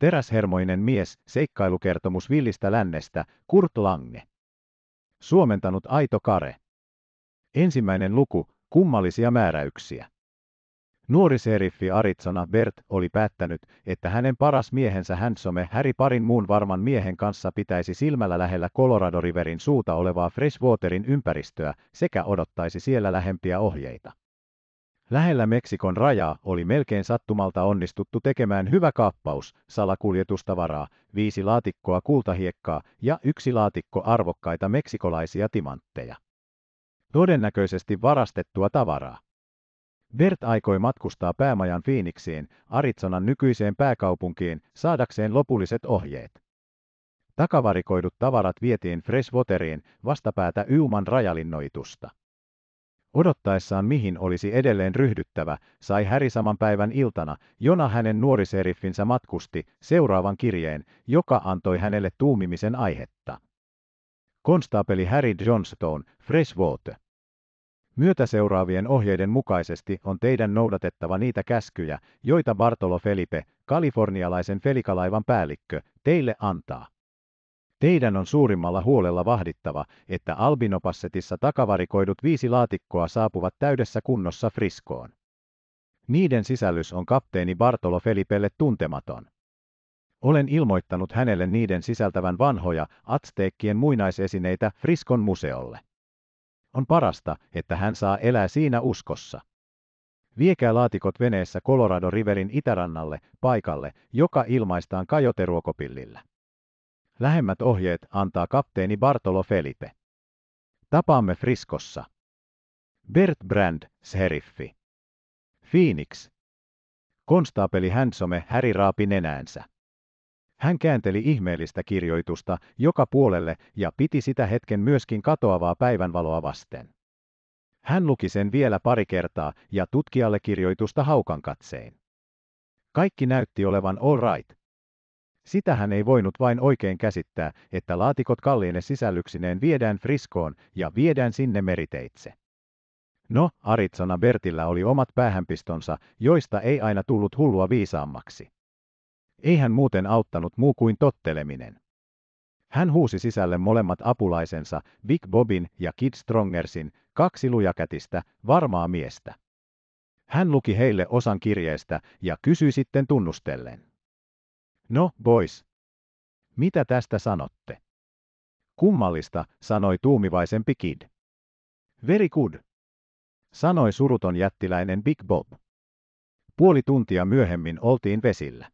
Teräshermoinen mies, seikkailukertomus villistä lännestä, Kurt Lange. Suomentanut Aito Kare. Ensimmäinen luku, kummallisia määräyksiä. Nuori seriffi Arizona Bert oli päättänyt, että hänen paras miehensä Hansome Häri parin muun varman miehen kanssa pitäisi silmällä lähellä Colorado Riverin suuta olevaa Freshwaterin ympäristöä sekä odottaisi siellä lähempiä ohjeita. Lähellä Meksikon rajaa oli melkein sattumalta onnistuttu tekemään hyvä kaappaus, salakuljetustavaraa, viisi laatikkoa kultahiekkaa ja yksi laatikko arvokkaita meksikolaisia timantteja. Todennäköisesti varastettua tavaraa. Bert aikoi matkustaa päämajan Phoenixiin, Arizonan nykyiseen pääkaupunkiin, saadakseen lopulliset ohjeet. Takavarikoidut tavarat vietiin Freshwateriin vastapäätä Yuman rajalinnoitusta. Odottaessaan mihin olisi edelleen ryhdyttävä, sai Häri saman päivän iltana, jona hänen nuoriseriffinsä matkusti, seuraavan kirjeen, joka antoi hänelle tuumimisen aihetta. Konstaapeli Harry Johnstone, Freshwater. Myötä seuraavien ohjeiden mukaisesti on teidän noudatettava niitä käskyjä, joita Bartolo Felipe, kalifornialaisen felikalaivan päällikkö, teille antaa. Teidän on suurimmalla huolella vahdittava, että albinopassetissa takavarikoidut viisi laatikkoa saapuvat täydessä kunnossa friskoon. Niiden sisällys on kapteeni Bartolo Felipelle tuntematon. Olen ilmoittanut hänelle niiden sisältävän vanhoja, atsteekkien muinaisesineitä Friskon museolle. On parasta, että hän saa elää siinä uskossa. Viekää laatikot veneessä Colorado Riverin itärannalle, paikalle, joka ilmaistaan kajoteruokopillillä. Lähemmät ohjeet antaa kapteeni Bartolo Felipe. Tapaamme Friskossa. Bert Brand, sheriffi. Phoenix. Konstaapeli Hansome Häri raapi nenäänsä. Hän käänteli ihmeellistä kirjoitusta joka puolelle ja piti sitä hetken myöskin katoavaa päivänvaloa vasten. Hän luki sen vielä pari kertaa ja tutkijalle kirjoitusta haukan katsein. Kaikki näytti olevan all right, Sitähän ei voinut vain oikein käsittää, että laatikot kalliine sisällyksineen viedään friskoon ja viedään sinne meriteitse. No, Aritsona Bertillä oli omat päähänpistonsa, joista ei aina tullut hullua viisaammaksi. Eihän muuten auttanut muu kuin totteleminen. Hän huusi sisälle molemmat apulaisensa, Big Bobin ja Kid Strongersin, kaksi lujakätistä, varmaa miestä. Hän luki heille osan kirjeestä ja kysyi sitten tunnustellen. No, boys. Mitä tästä sanotte? Kummallista, sanoi tuumivaisempi Kid. Very good, sanoi suruton jättiläinen Big Bob. Puoli tuntia myöhemmin oltiin vesillä.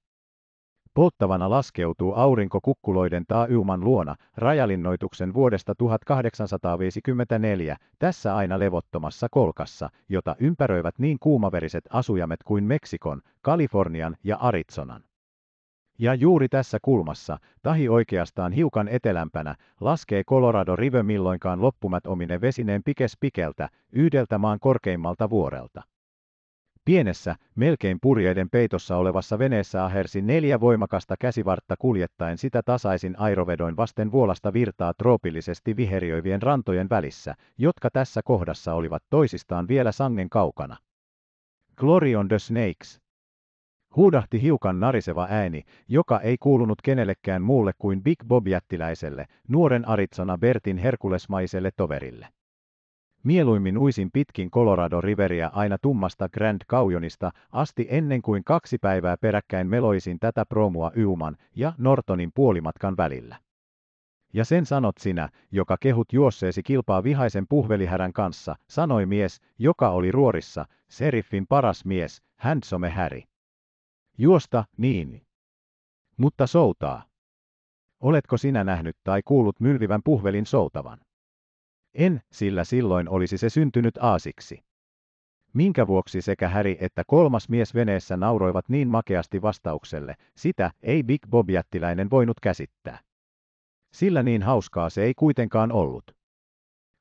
Polttavana laskeutuu aurinko kukkuloiden taajuman luona, rajalinnoituksen vuodesta 1854, tässä aina levottomassa kolkassa, jota ympäröivät niin kuumaveriset asujamet kuin Meksikon, Kalifornian ja Arizonan. Ja juuri tässä kulmassa, tahi oikeastaan hiukan etelämpänä, laskee Colorado River milloinkaan loppumat omine vesineen pikes pikeltä, yhdeltä maan korkeimmalta vuorelta. Pienessä, melkein purjeiden peitossa olevassa veneessä ahersi neljä voimakasta käsivartta kuljettaen sitä tasaisin airovedoin vasten vuolasta virtaa troopillisesti viheriöivien rantojen välissä, jotka tässä kohdassa olivat toisistaan vielä sangen kaukana. Glory on the Snakes, Huudahti hiukan nariseva ääni, joka ei kuulunut kenellekään muulle kuin Big Bob-jättiläiselle, nuoren aritsona Bertin herkulesmaiselle toverille. Mieluimmin uisin pitkin Colorado Riveria aina tummasta Grand Kaujonista asti ennen kuin kaksi päivää peräkkäin meloisin tätä promua Yuman ja Nortonin puolimatkan välillä. Ja sen sanot sinä, joka kehut juosseesi kilpaa vihaisen puhvelihärän kanssa, sanoi mies, joka oli ruorissa, seriffin paras mies, Handsome Harry. Juosta, niin. Mutta soutaa. Oletko sinä nähnyt tai kuullut myyrivän puhvelin soutavan? En, sillä silloin olisi se syntynyt aasiksi. Minkä vuoksi sekä Häri että kolmas mies veneessä nauroivat niin makeasti vastaukselle, sitä ei Big Bob jättiläinen voinut käsittää. Sillä niin hauskaa se ei kuitenkaan ollut.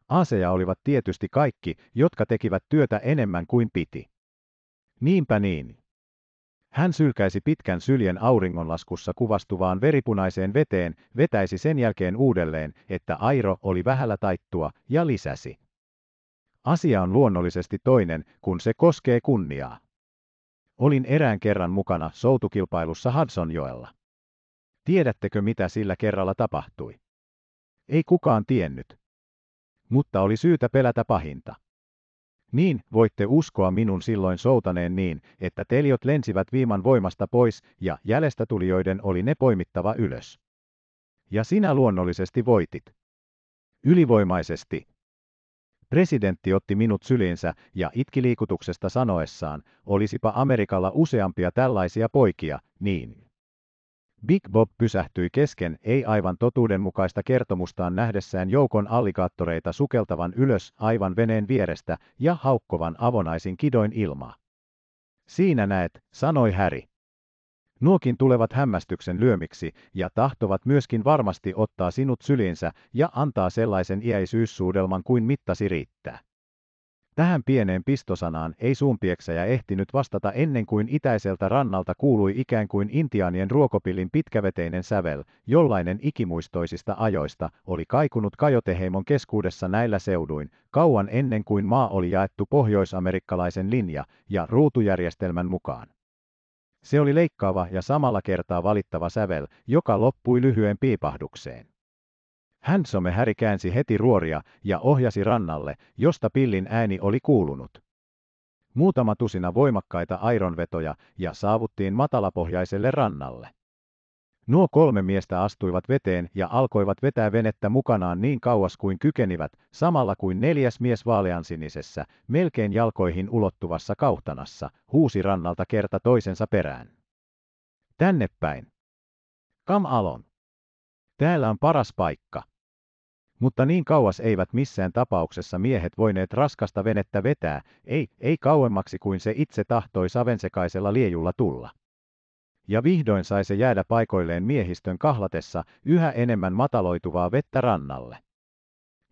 Aaseja olivat tietysti kaikki, jotka tekivät työtä enemmän kuin piti. Niinpä niin. Hän sylkäisi pitkän syljen auringonlaskussa kuvastuvaan veripunaiseen veteen, vetäisi sen jälkeen uudelleen, että Airo oli vähällä taittua, ja lisäsi. Asia on luonnollisesti toinen, kun se koskee kunniaa. Olin erään kerran mukana soutukilpailussa Hudsonjoella. Tiedättekö mitä sillä kerralla tapahtui? Ei kukaan tiennyt. Mutta oli syytä pelätä pahinta. Niin voitte uskoa minun silloin soutaneen niin, että teliot lensivät viiman voimasta pois, ja jäljestä tulijoiden oli ne poimittava ylös. Ja sinä luonnollisesti voitit. Ylivoimaisesti. Presidentti otti minut syliinsä ja itki liikutuksesta sanoessaan, olisipa Amerikalla useampia tällaisia poikia, niin. Big Bob pysähtyi kesken ei aivan totuudenmukaista kertomustaan nähdessään joukon alligaattoreita sukeltavan ylös aivan veneen vierestä ja haukkovan avonaisin kidoin ilmaa. Siinä näet, sanoi Häri. Nuokin tulevat hämmästyksen lyömiksi ja tahtovat myöskin varmasti ottaa sinut syliinsä ja antaa sellaisen iäisyyssuudelman kuin mittasi riittää. Tähän pieneen pistosanaan ei suunpieksejä ehtinyt vastata ennen kuin itäiseltä rannalta kuului ikään kuin intiaanien ruokopillin pitkäveteinen sävel, jollainen ikimuistoisista ajoista oli kaikunut kajoteheimon keskuudessa näillä seuduin, kauan ennen kuin maa oli jaettu pohjoisamerikkalaisen linja- ja ruutujärjestelmän mukaan. Se oli leikkaava ja samalla kertaa valittava sävel, joka loppui lyhyen piipahdukseen. Handsome Häri käänsi heti ruoria ja ohjasi rannalle, josta pillin ääni oli kuulunut. Muutama tusina voimakkaita aironvetoja ja saavuttiin matalapohjaiselle rannalle. Nuo kolme miestä astuivat veteen ja alkoivat vetää venettä mukanaan niin kauas kuin kykenivät, samalla kuin neljäs mies vaaleansinisessä, melkein jalkoihin ulottuvassa kauhtanassa, huusi rannalta kerta toisensa perään. Tänne päin. Kam alon. Täällä on paras paikka. Mutta niin kauas eivät missään tapauksessa miehet voineet raskasta venettä vetää, ei, ei kauemmaksi kuin se itse tahtoi savensekaisella liejulla tulla. Ja vihdoin sai se jäädä paikoilleen miehistön kahlatessa yhä enemmän mataloituvaa vettä rannalle.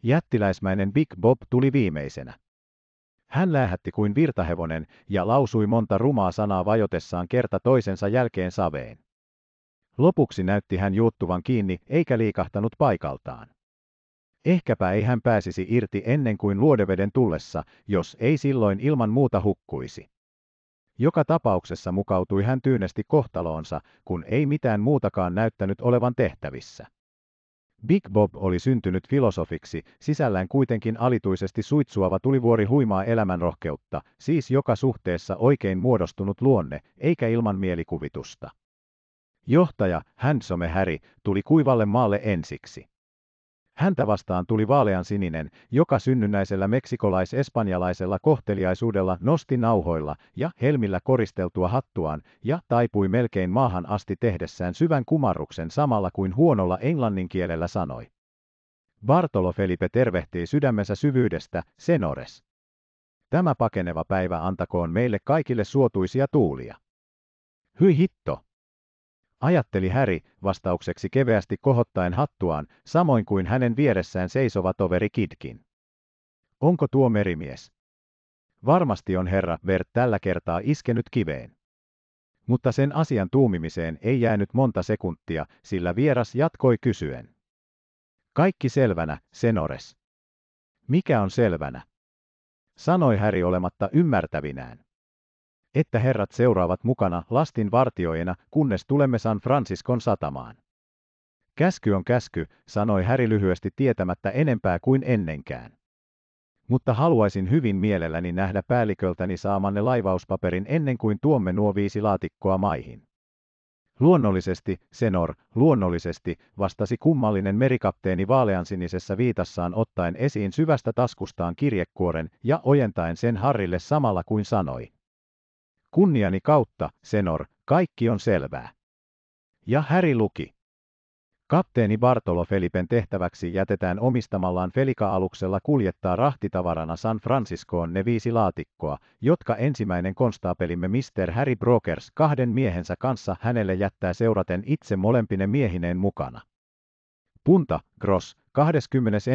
Jättiläismäinen Big Bob tuli viimeisenä. Hän lähetti kuin virtahevonen ja lausui monta rumaa sanaa vajotessaan kerta toisensa jälkeen saveen. Lopuksi näytti hän juuttuvan kiinni eikä liikahtanut paikaltaan. Ehkäpä ei hän pääsisi irti ennen kuin luodeveden tullessa, jos ei silloin ilman muuta hukkuisi. Joka tapauksessa mukautui hän tyynesti kohtaloonsa, kun ei mitään muutakaan näyttänyt olevan tehtävissä. Big Bob oli syntynyt filosofiksi, sisällään kuitenkin alituisesti suitsuava tulivuori huimaa elämänrohkeutta, siis joka suhteessa oikein muodostunut luonne, eikä ilman mielikuvitusta. Johtaja, Hansome Harry, tuli kuivalle maalle ensiksi. Häntä vastaan tuli vaalean sininen, joka synnynnäisellä meksikolais-espanjalaisella kohteliaisuudella nosti nauhoilla ja helmillä koristeltua hattuaan ja taipui melkein maahan asti tehdessään syvän kumarruksen samalla kuin huonolla englannin kielellä sanoi. Bartolo Felipe tervehtii sydämensä syvyydestä, senores. Tämä pakeneva päivä antakoon meille kaikille suotuisia tuulia. Hyi hitto! ajatteli Häri vastaukseksi keveästi kohottaen hattuaan, samoin kuin hänen vieressään seisova toveri Kidkin. Onko tuo merimies? Varmasti on herra Vert tällä kertaa iskenyt kiveen. Mutta sen asian tuumimiseen ei jäänyt monta sekuntia, sillä vieras jatkoi kysyen. Kaikki selvänä, senores. Mikä on selvänä? Sanoi Häri olematta ymmärtävinään että herrat seuraavat mukana lastin vartioina, kunnes tulemme San Franciscon satamaan. Käsky on käsky, sanoi Häri lyhyesti tietämättä enempää kuin ennenkään. Mutta haluaisin hyvin mielelläni nähdä päälliköltäni saamanne laivauspaperin ennen kuin tuomme nuo viisi laatikkoa maihin. Luonnollisesti, senor, luonnollisesti, vastasi kummallinen merikapteeni vaaleansinisessä viitassaan ottaen esiin syvästä taskustaan kirjekuoren ja ojentaen sen Harrille samalla kuin sanoi. Kunniani kautta, senor, kaikki on selvää. Ja Häri luki. Kapteeni Bartolo Felipen tehtäväksi jätetään omistamallaan Felika-aluksella kuljettaa rahtitavarana San Franciscoon ne viisi laatikkoa, jotka ensimmäinen konstaapelimme Mr. Harry Brokers kahden miehensä kanssa hänelle jättää seuraten itse molempine miehineen mukana. Punta, Gross, 21.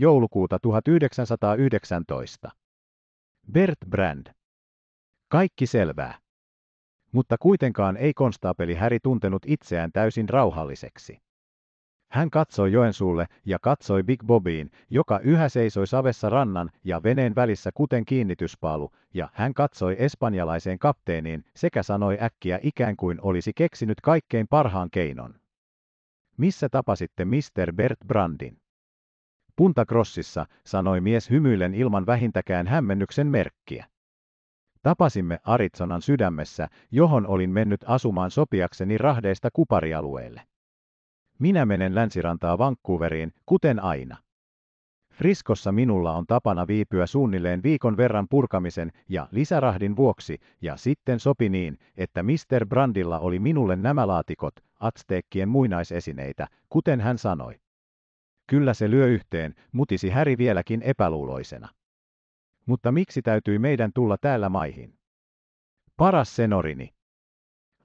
joulukuuta 1919. Bert Brand kaikki selvää. Mutta kuitenkaan ei konstaapeli Häri tuntenut itseään täysin rauhalliseksi. Hän katsoi Joensuulle ja katsoi Big Bobiin, joka yhä seisoi savessa rannan ja veneen välissä kuten kiinnityspaalu, ja hän katsoi espanjalaiseen kapteeniin sekä sanoi äkkiä ikään kuin olisi keksinyt kaikkein parhaan keinon. Missä tapasitte Mr. Bert Brandin? Puntakrossissa, sanoi mies hymyillen ilman vähintäkään hämmennyksen merkkiä. Tapasimme Aritsonan sydämessä, johon olin mennyt asumaan sopiakseni rahdeista kuparialueelle. Minä menen länsirantaa Vancouveriin, kuten aina. Friskossa minulla on tapana viipyä suunnilleen viikon verran purkamisen ja lisärahdin vuoksi, ja sitten sopi niin, että Mr. Brandilla oli minulle nämä laatikot, atsteekkien muinaisesineitä, kuten hän sanoi. Kyllä se lyö yhteen, mutisi Häri vieläkin epäluuloisena. Mutta miksi täytyi meidän tulla täällä maihin? Paras senorini.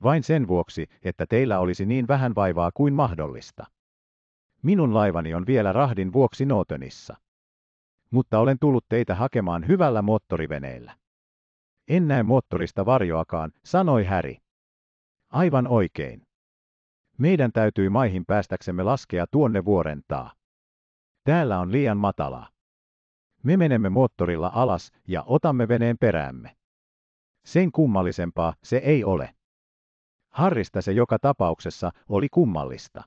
Vain sen vuoksi, että teillä olisi niin vähän vaivaa kuin mahdollista. Minun laivani on vielä rahdin vuoksi Nootenissa. Mutta olen tullut teitä hakemaan hyvällä moottoriveneellä. En näe moottorista varjoakaan, sanoi Häri. Aivan oikein. Meidän täytyy maihin päästäksemme laskea tuonne vuorentaa. Täällä on liian matalaa. Me menemme moottorilla alas ja otamme veneen peräämme. Sen kummallisempaa se ei ole. Harrista se joka tapauksessa oli kummallista.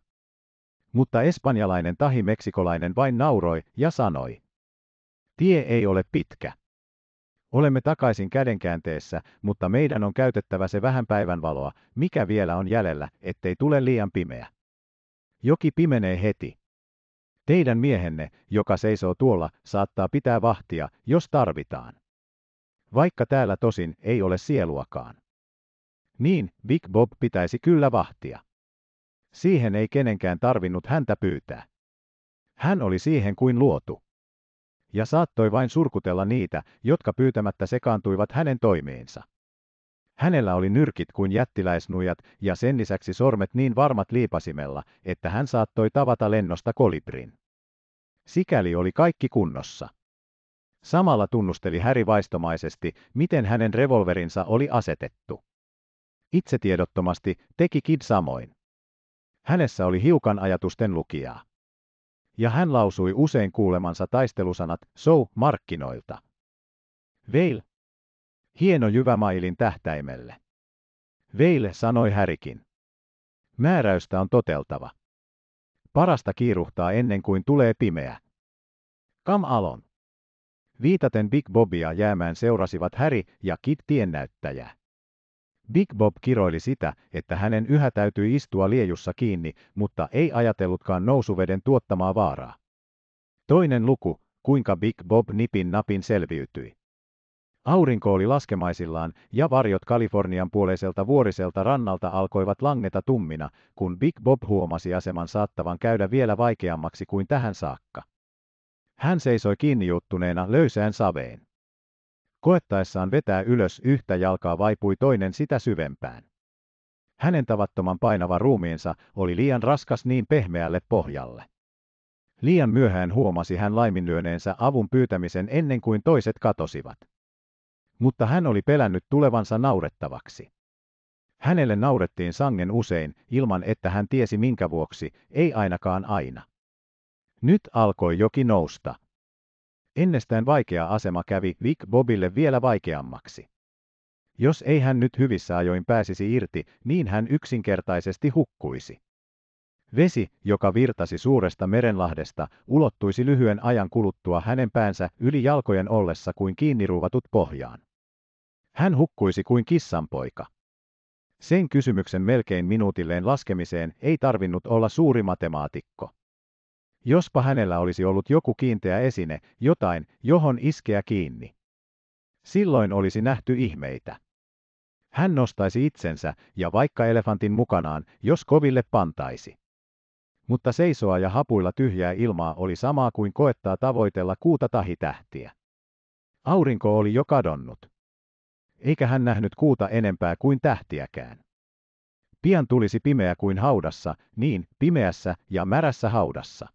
Mutta espanjalainen tahi meksikolainen vain nauroi ja sanoi. Tie ei ole pitkä. Olemme takaisin kädenkäänteessä, mutta meidän on käytettävä se vähän päivänvaloa, mikä vielä on jäljellä, ettei tule liian pimeä. Joki pimenee heti. Teidän miehenne, joka seisoo tuolla, saattaa pitää vahtia, jos tarvitaan. Vaikka täällä tosin ei ole sieluakaan. Niin, Big Bob pitäisi kyllä vahtia. Siihen ei kenenkään tarvinnut häntä pyytää. Hän oli siihen kuin luotu. Ja saattoi vain surkutella niitä, jotka pyytämättä sekaantuivat hänen toimeensa. Hänellä oli nyrkit kuin jättiläisnujat ja sen lisäksi sormet niin varmat liipasimella, että hän saattoi tavata lennosta kolibrin. Sikäli oli kaikki kunnossa. Samalla tunnusteli Häri vaistomaisesti, miten hänen revolverinsa oli asetettu. Itsetiedottomasti teki Kid samoin. Hänessä oli hiukan ajatusten lukijaa. Ja hän lausui usein kuulemansa taistelusanat so markkinoilta. Veil Hieno jyvämailin tähtäimelle. Veille sanoi härikin. Määräystä on toteltava. Parasta kiiruhtaa ennen kuin tulee pimeä. Kam alon. Viitaten Big Bobia jäämään seurasivat Häri ja Kit tiennäyttäjä. Big Bob kiroili sitä, että hänen yhä täytyy istua liejussa kiinni, mutta ei ajatellutkaan nousuveden tuottamaa vaaraa. Toinen luku, kuinka Big Bob nipin napin selviytyi. Aurinko oli laskemaisillaan, ja varjot Kalifornian puoleiselta vuoriselta rannalta alkoivat langeta tummina, kun Big Bob huomasi aseman saattavan käydä vielä vaikeammaksi kuin tähän saakka. Hän seisoi kiinni juttuneena löysään saveen. Koettaessaan vetää ylös yhtä jalkaa vaipui toinen sitä syvempään. Hänen tavattoman painava ruumiinsa oli liian raskas niin pehmeälle pohjalle. Liian myöhään huomasi hän laiminlyöneensä avun pyytämisen ennen kuin toiset katosivat mutta hän oli pelännyt tulevansa naurettavaksi. Hänelle naurettiin sangen usein, ilman että hän tiesi minkä vuoksi, ei ainakaan aina. Nyt alkoi joki nousta. Ennestään vaikea asema kävi Vic Bobille vielä vaikeammaksi. Jos ei hän nyt hyvissä ajoin pääsisi irti, niin hän yksinkertaisesti hukkuisi. Vesi, joka virtasi suuresta merenlahdesta, ulottuisi lyhyen ajan kuluttua hänen päänsä yli jalkojen ollessa kuin kiinniruuvatut pohjaan. Hän hukkuisi kuin kissanpoika. Sen kysymyksen melkein minuutilleen laskemiseen ei tarvinnut olla suuri matemaatikko. Jospa hänellä olisi ollut joku kiinteä esine, jotain, johon iskeä kiinni. Silloin olisi nähty ihmeitä. Hän nostaisi itsensä ja vaikka elefantin mukanaan, jos koville pantaisi mutta seisoa ja hapuilla tyhjää ilmaa oli samaa kuin koettaa tavoitella kuuta tahitähtiä. Aurinko oli jo kadonnut. Eikä hän nähnyt kuuta enempää kuin tähtiäkään. Pian tulisi pimeä kuin haudassa, niin pimeässä ja märässä haudassa.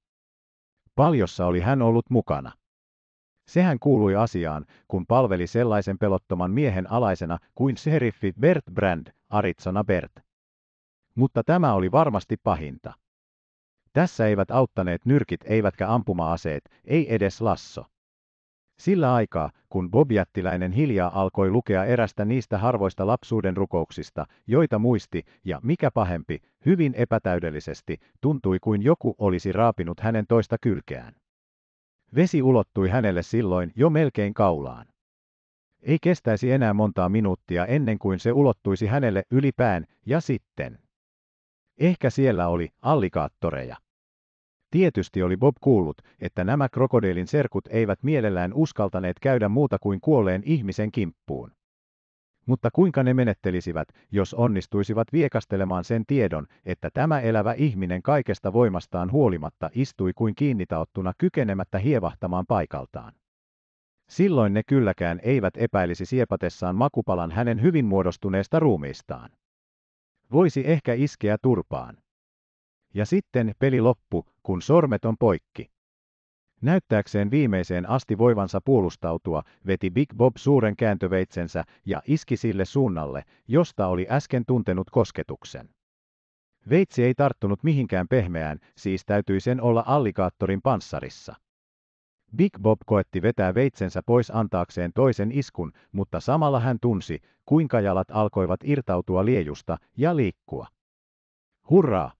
Paljossa oli hän ollut mukana. Sehän kuului asiaan, kun palveli sellaisen pelottoman miehen alaisena kuin seriffi Bert Brand, Aritsona Bert. Mutta tämä oli varmasti pahinta. Tässä eivät auttaneet nyrkit eivätkä ampuma-aseet, ei edes lasso. Sillä aikaa, kun Bob Jättiläinen hiljaa alkoi lukea erästä niistä harvoista lapsuuden rukouksista, joita muisti, ja mikä pahempi, hyvin epätäydellisesti, tuntui kuin joku olisi raapinut hänen toista kylkeään. Vesi ulottui hänelle silloin jo melkein kaulaan. Ei kestäisi enää montaa minuuttia ennen kuin se ulottuisi hänelle ylipään, ja sitten. Ehkä siellä oli allikaattoreja. Tietysti oli Bob kuullut, että nämä krokodiilin serkut eivät mielellään uskaltaneet käydä muuta kuin kuolleen ihmisen kimppuun. Mutta kuinka ne menettelisivät, jos onnistuisivat viekastelemaan sen tiedon, että tämä elävä ihminen kaikesta voimastaan huolimatta istui kuin kiinnitaottuna kykenemättä hievahtamaan paikaltaan? Silloin ne kylläkään eivät epäilisi siepatessaan makupalan hänen hyvin muodostuneesta ruumiistaan. Voisi ehkä iskeä turpaan ja sitten peli loppu, kun sormet on poikki. Näyttääkseen viimeiseen asti voivansa puolustautua, veti Big Bob suuren kääntöveitsensä ja iski sille suunnalle, josta oli äsken tuntenut kosketuksen. Veitsi ei tarttunut mihinkään pehmeään, siis täytyi sen olla allikaattorin panssarissa. Big Bob koetti vetää veitsensä pois antaakseen toisen iskun, mutta samalla hän tunsi, kuinka jalat alkoivat irtautua liejusta ja liikkua. Hurraa!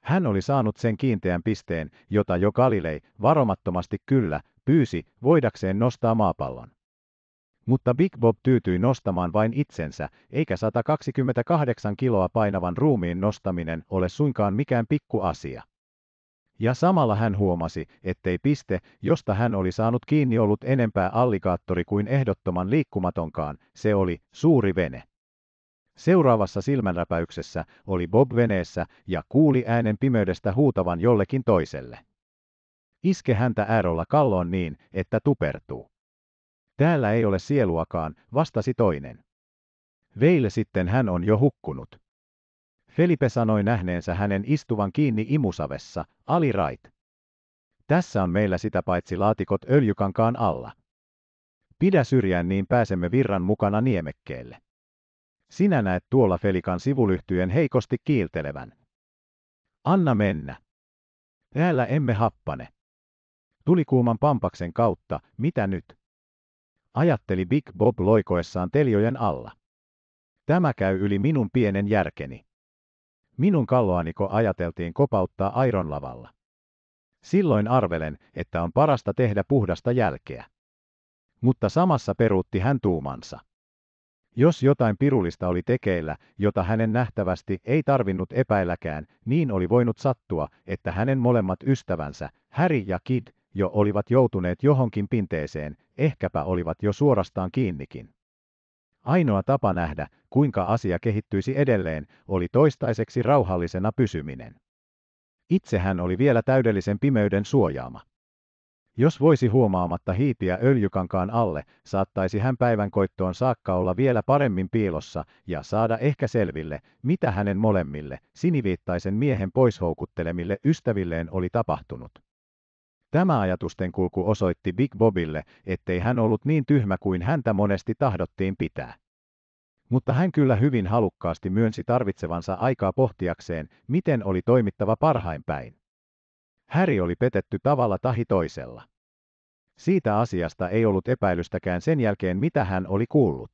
Hän oli saanut sen kiinteän pisteen, jota jo Galilei varomattomasti kyllä pyysi voidakseen nostaa maapallon. Mutta Big Bob tyytyi nostamaan vain itsensä, eikä 128 kiloa painavan ruumiin nostaminen ole suinkaan mikään pikku asia. Ja samalla hän huomasi, ettei piste, josta hän oli saanut kiinni ollut enempää allikaattori kuin ehdottoman liikkumatonkaan, se oli suuri vene. Seuraavassa silmänräpäyksessä oli Bob veneessä ja kuuli äänen pimeydestä huutavan jollekin toiselle. Iske häntä äärolla kalloon niin, että tupertuu. Täällä ei ole sieluakaan, vastasi toinen. Veille sitten hän on jo hukkunut. Felipe sanoi nähneensä hänen istuvan kiinni imusavessa, Wright. Tässä on meillä sitä paitsi laatikot öljykankaan alla. Pidä syrjään niin pääsemme virran mukana niemekkeelle. Sinä näet tuolla Felikan sivulyhtyjen heikosti kiiltelevän. Anna mennä. Täällä emme happane. Tuli kuuman pampaksen kautta, mitä nyt? Ajatteli Big Bob loikoessaan teljojen alla. Tämä käy yli minun pienen järkeni. Minun kalloaniko ajateltiin kopauttaa lavalla. Silloin arvelen, että on parasta tehdä puhdasta jälkeä. Mutta samassa peruutti hän tuumansa. Jos jotain pirullista oli tekeillä, jota hänen nähtävästi ei tarvinnut epäilläkään, niin oli voinut sattua, että hänen molemmat ystävänsä, Häri ja Kid, jo olivat joutuneet johonkin pinteeseen, ehkäpä olivat jo suorastaan kiinnikin. Ainoa tapa nähdä, kuinka asia kehittyisi edelleen, oli toistaiseksi rauhallisena pysyminen. Itse hän oli vielä täydellisen pimeyden suojaama. Jos voisi huomaamatta hiipiä öljykankaan alle, saattaisi hän päivän koittoon saakka olla vielä paremmin piilossa ja saada ehkä selville, mitä hänen molemmille, siniviittaisen miehen poishoukuttelemille ystävilleen oli tapahtunut. Tämä ajatusten kulku osoitti Big Bobille, ettei hän ollut niin tyhmä kuin häntä monesti tahdottiin pitää. Mutta hän kyllä hyvin halukkaasti myönsi tarvitsevansa aikaa pohtiakseen, miten oli toimittava parhain päin. Häri oli petetty tavalla tahi toisella. Siitä asiasta ei ollut epäilystäkään sen jälkeen, mitä hän oli kuullut.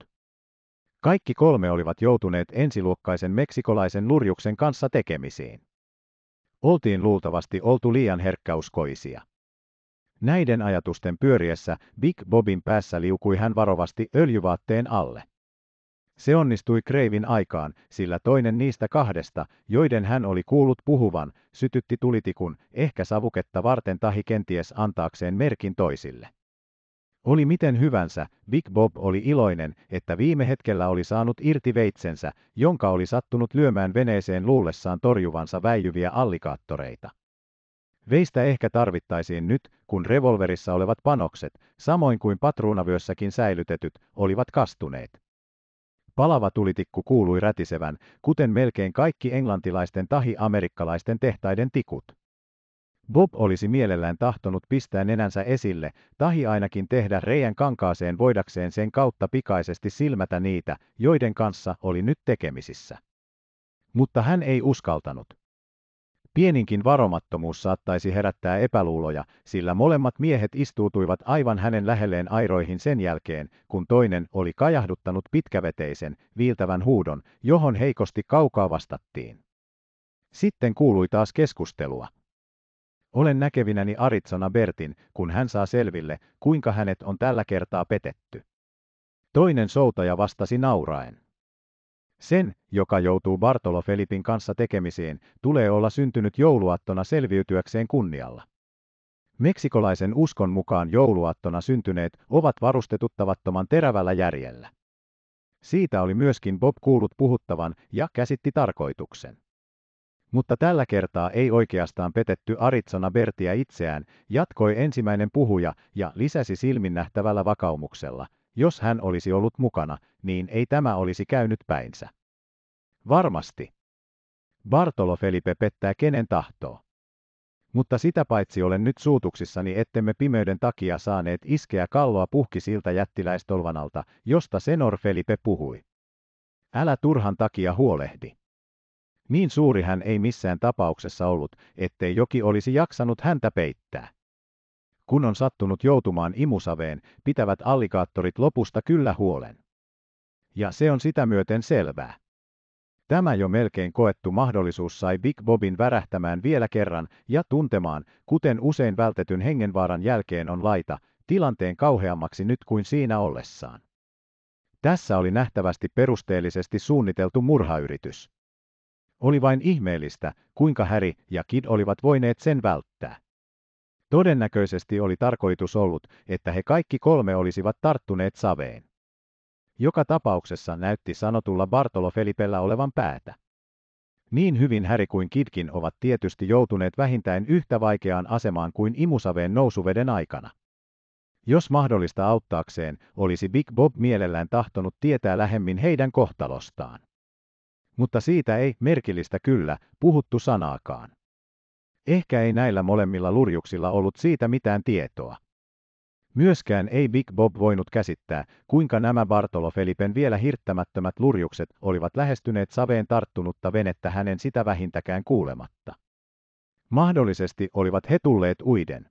Kaikki kolme olivat joutuneet ensiluokkaisen meksikolaisen lurjuksen kanssa tekemisiin. Oltiin luultavasti oltu liian herkkäuskoisia. Näiden ajatusten pyöriessä Big Bobin päässä liukui hän varovasti öljyvaatteen alle. Se onnistui Kreivin aikaan, sillä toinen niistä kahdesta, joiden hän oli kuullut puhuvan, sytytti tulitikun, ehkä savuketta varten tahi kenties antaakseen merkin toisille. Oli miten hyvänsä, Big Bob oli iloinen, että viime hetkellä oli saanut irti veitsensä, jonka oli sattunut lyömään veneeseen luullessaan torjuvansa väijyviä allikaattoreita. Veistä ehkä tarvittaisiin nyt, kun revolverissa olevat panokset, samoin kuin patruunavyössäkin säilytetyt, olivat kastuneet. Palava tulitikku kuului rätisevän, kuten melkein kaikki englantilaisten tahi amerikkalaisten tehtaiden tikut. Bob olisi mielellään tahtonut pistää nenänsä esille, tahi ainakin tehdä reijän kankaaseen voidakseen sen kautta pikaisesti silmätä niitä, joiden kanssa oli nyt tekemisissä. Mutta hän ei uskaltanut. Pieninkin varomattomuus saattaisi herättää epäluuloja, sillä molemmat miehet istuutuivat aivan hänen lähelleen airoihin sen jälkeen, kun toinen oli kajahduttanut pitkäveteisen, viiltävän huudon, johon heikosti kaukaa vastattiin. Sitten kuului taas keskustelua. Olen näkevinäni Aritsona Bertin, kun hän saa selville, kuinka hänet on tällä kertaa petetty. Toinen soutaja vastasi nauraen. Sen, joka joutuu Bartolo Felipin kanssa tekemisiin, tulee olla syntynyt jouluaattona selviytyäkseen kunnialla. Meksikolaisen uskon mukaan jouluaattona syntyneet ovat varustetuttavattoman terävällä järjellä. Siitä oli myöskin Bob kuullut puhuttavan ja käsitti tarkoituksen. Mutta tällä kertaa ei oikeastaan petetty Aritsona Bertiä itseään, jatkoi ensimmäinen puhuja ja lisäsi silmin nähtävällä vakaumuksella – jos hän olisi ollut mukana, niin ei tämä olisi käynyt päinsä. Varmasti. Bartolo Felipe pettää kenen tahtoo. Mutta sitä paitsi olen nyt suutuksissani, ettemme pimeyden takia saaneet iskeä kalloa puhki siltä jättiläistolvanalta, josta Senor Felipe puhui. Älä turhan takia huolehdi. Niin suuri hän ei missään tapauksessa ollut, ettei joki olisi jaksanut häntä peittää kun on sattunut joutumaan imusaveen, pitävät allikaattorit lopusta kyllä huolen. Ja se on sitä myöten selvää. Tämä jo melkein koettu mahdollisuus sai Big Bobin värähtämään vielä kerran ja tuntemaan, kuten usein vältetyn hengenvaaran jälkeen on laita, tilanteen kauheammaksi nyt kuin siinä ollessaan. Tässä oli nähtävästi perusteellisesti suunniteltu murhayritys. Oli vain ihmeellistä, kuinka Häri ja Kid olivat voineet sen välttää. Todennäköisesti oli tarkoitus ollut, että he kaikki kolme olisivat tarttuneet saveen. Joka tapauksessa näytti sanotulla Bartolo Felipellä olevan päätä. Niin hyvin Häri kuin Kidkin ovat tietysti joutuneet vähintään yhtä vaikeaan asemaan kuin imusaveen nousuveden aikana. Jos mahdollista auttaakseen, olisi Big Bob mielellään tahtonut tietää lähemmin heidän kohtalostaan. Mutta siitä ei, merkillistä kyllä, puhuttu sanaakaan. Ehkä ei näillä molemmilla lurjuksilla ollut siitä mitään tietoa. Myöskään ei Big Bob voinut käsittää, kuinka nämä Bartolo Felipen vielä hirttämättömät lurjukset olivat lähestyneet saveen tarttunutta venettä hänen sitä vähintäkään kuulematta. Mahdollisesti olivat he tulleet uiden.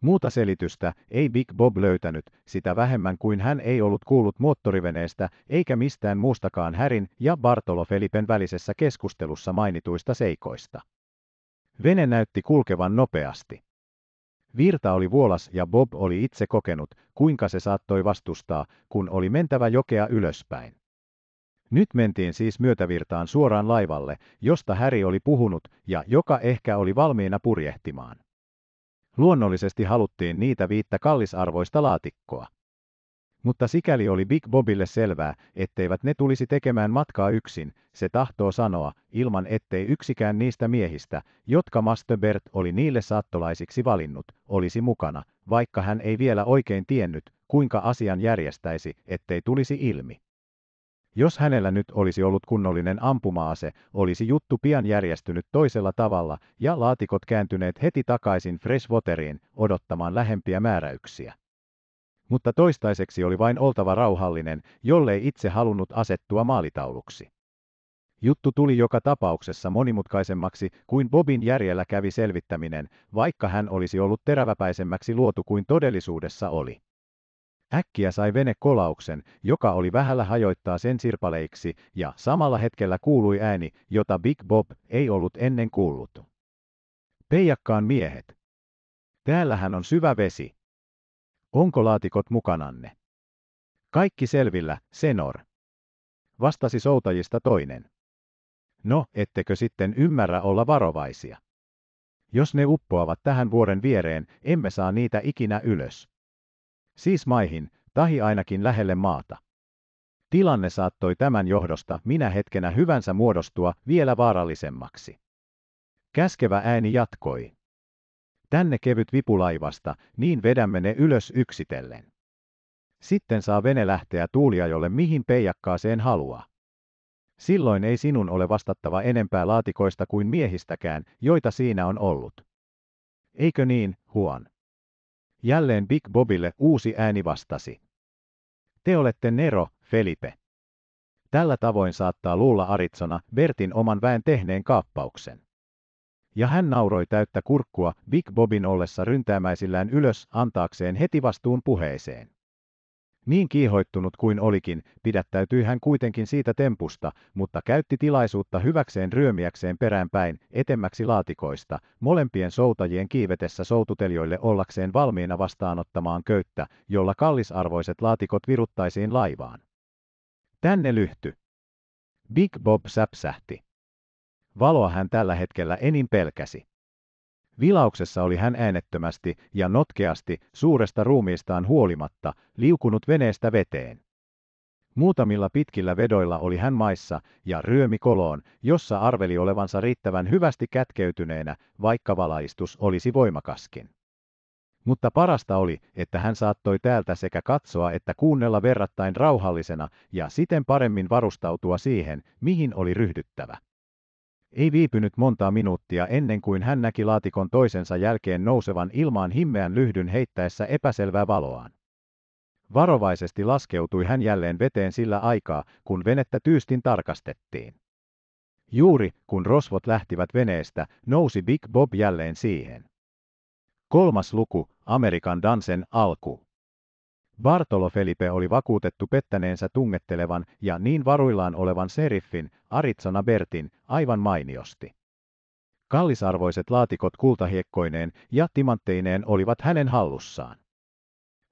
Muuta selitystä ei Big Bob löytänyt, sitä vähemmän kuin hän ei ollut kuullut moottoriveneestä eikä mistään muustakaan Härin ja Bartolo Felipen välisessä keskustelussa mainituista seikoista. Vene näytti kulkevan nopeasti. Virta oli vuolas ja Bob oli itse kokenut, kuinka se saattoi vastustaa, kun oli mentävä jokea ylöspäin. Nyt mentiin siis myötävirtaan suoraan laivalle, josta Häri oli puhunut ja joka ehkä oli valmiina purjehtimaan. Luonnollisesti haluttiin niitä viittä kallisarvoista laatikkoa mutta sikäli oli Big Bobille selvää, etteivät ne tulisi tekemään matkaa yksin, se tahtoo sanoa, ilman ettei yksikään niistä miehistä, jotka Masterbert oli niille saattolaisiksi valinnut, olisi mukana, vaikka hän ei vielä oikein tiennyt, kuinka asian järjestäisi, ettei tulisi ilmi. Jos hänellä nyt olisi ollut kunnollinen ampumaase, olisi juttu pian järjestynyt toisella tavalla ja laatikot kääntyneet heti takaisin Freshwateriin odottamaan lähempiä määräyksiä mutta toistaiseksi oli vain oltava rauhallinen, jollei itse halunnut asettua maalitauluksi. Juttu tuli joka tapauksessa monimutkaisemmaksi kuin Bobin järjellä kävi selvittäminen, vaikka hän olisi ollut teräväpäisemmäksi luotu kuin todellisuudessa oli. Äkkiä sai vene kolauksen, joka oli vähällä hajoittaa sen sirpaleiksi, ja samalla hetkellä kuului ääni, jota Big Bob ei ollut ennen kuullut. Peijakkaan miehet. Täällähän on syvä vesi. Onko laatikot mukananne? Kaikki selvillä, senor. Vastasi soutajista toinen. No, ettekö sitten ymmärrä olla varovaisia? Jos ne uppoavat tähän vuoren viereen, emme saa niitä ikinä ylös. Siis maihin, tahi ainakin lähelle maata. Tilanne saattoi tämän johdosta minä hetkenä hyvänsä muodostua vielä vaarallisemmaksi. Käskevä ääni jatkoi. Tänne kevyt vipulaivasta, niin vedämme ne ylös yksitellen. Sitten saa vene lähteä tuuliajolle mihin peijakkaaseen haluaa. Silloin ei sinun ole vastattava enempää laatikoista kuin miehistäkään, joita siinä on ollut. Eikö niin, Huon? Jälleen Big Bobille uusi ääni vastasi. Te olette Nero, Felipe. Tällä tavoin saattaa luulla Aritsona Bertin oman väen tehneen kaappauksen ja hän nauroi täyttä kurkkua Big Bobin ollessa ryntäämäisillään ylös antaakseen heti vastuun puheeseen. Niin kiihoittunut kuin olikin, pidättäytyi hän kuitenkin siitä tempusta, mutta käytti tilaisuutta hyväkseen ryömiäkseen peräänpäin, etemmäksi laatikoista, molempien soutajien kiivetessä soututelijoille ollakseen valmiina vastaanottamaan köyttä, jolla kallisarvoiset laatikot viruttaisiin laivaan. Tänne lyhty. Big Bob säpsähti. Valoa hän tällä hetkellä enin pelkäsi. Vilauksessa oli hän äänettömästi ja notkeasti suuresta ruumiistaan huolimatta liukunut veneestä veteen. Muutamilla pitkillä vedoilla oli hän maissa ja ryömi koloon, jossa arveli olevansa riittävän hyvästi kätkeytyneenä, vaikka valaistus olisi voimakaskin. Mutta parasta oli, että hän saattoi täältä sekä katsoa että kuunnella verrattain rauhallisena ja siten paremmin varustautua siihen, mihin oli ryhdyttävä. Ei viipynyt montaa minuuttia ennen kuin hän näki laatikon toisensa jälkeen nousevan ilmaan himmeän lyhdyn heittäessä epäselvää valoaan. Varovaisesti laskeutui hän jälleen veteen sillä aikaa, kun venettä tyystin tarkastettiin. Juuri kun rosvot lähtivät veneestä, nousi Big Bob jälleen siihen. Kolmas luku, Amerikan dansen alku. Bartolo Felipe oli vakuutettu pettäneensä tungettelevan ja niin varuillaan olevan seriffin, Arizona Bertin, aivan mainiosti. Kallisarvoiset laatikot kultahiekkoineen ja timantteineen olivat hänen hallussaan.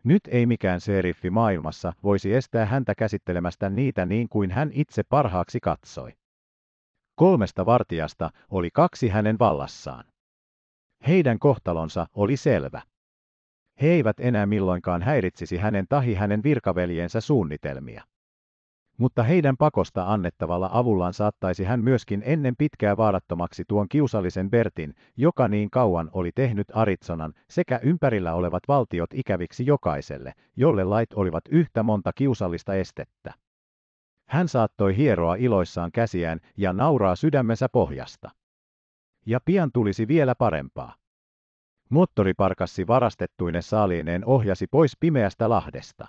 Nyt ei mikään seriffi maailmassa voisi estää häntä käsittelemästä niitä niin kuin hän itse parhaaksi katsoi. Kolmesta vartijasta oli kaksi hänen vallassaan. Heidän kohtalonsa oli selvä. He eivät enää milloinkaan häiritsisi hänen tahi hänen virkaveljensä suunnitelmia. Mutta heidän pakosta annettavalla avullaan saattaisi hän myöskin ennen pitkää vaarattomaksi tuon kiusallisen Bertin, joka niin kauan oli tehnyt Aritsonan sekä ympärillä olevat valtiot ikäviksi jokaiselle, jolle lait olivat yhtä monta kiusallista estettä. Hän saattoi hieroa iloissaan käsiään ja nauraa sydämensä pohjasta. Ja pian tulisi vielä parempaa. Moottoriparkassi varastettuine saalineen ohjasi pois pimeästä lahdesta.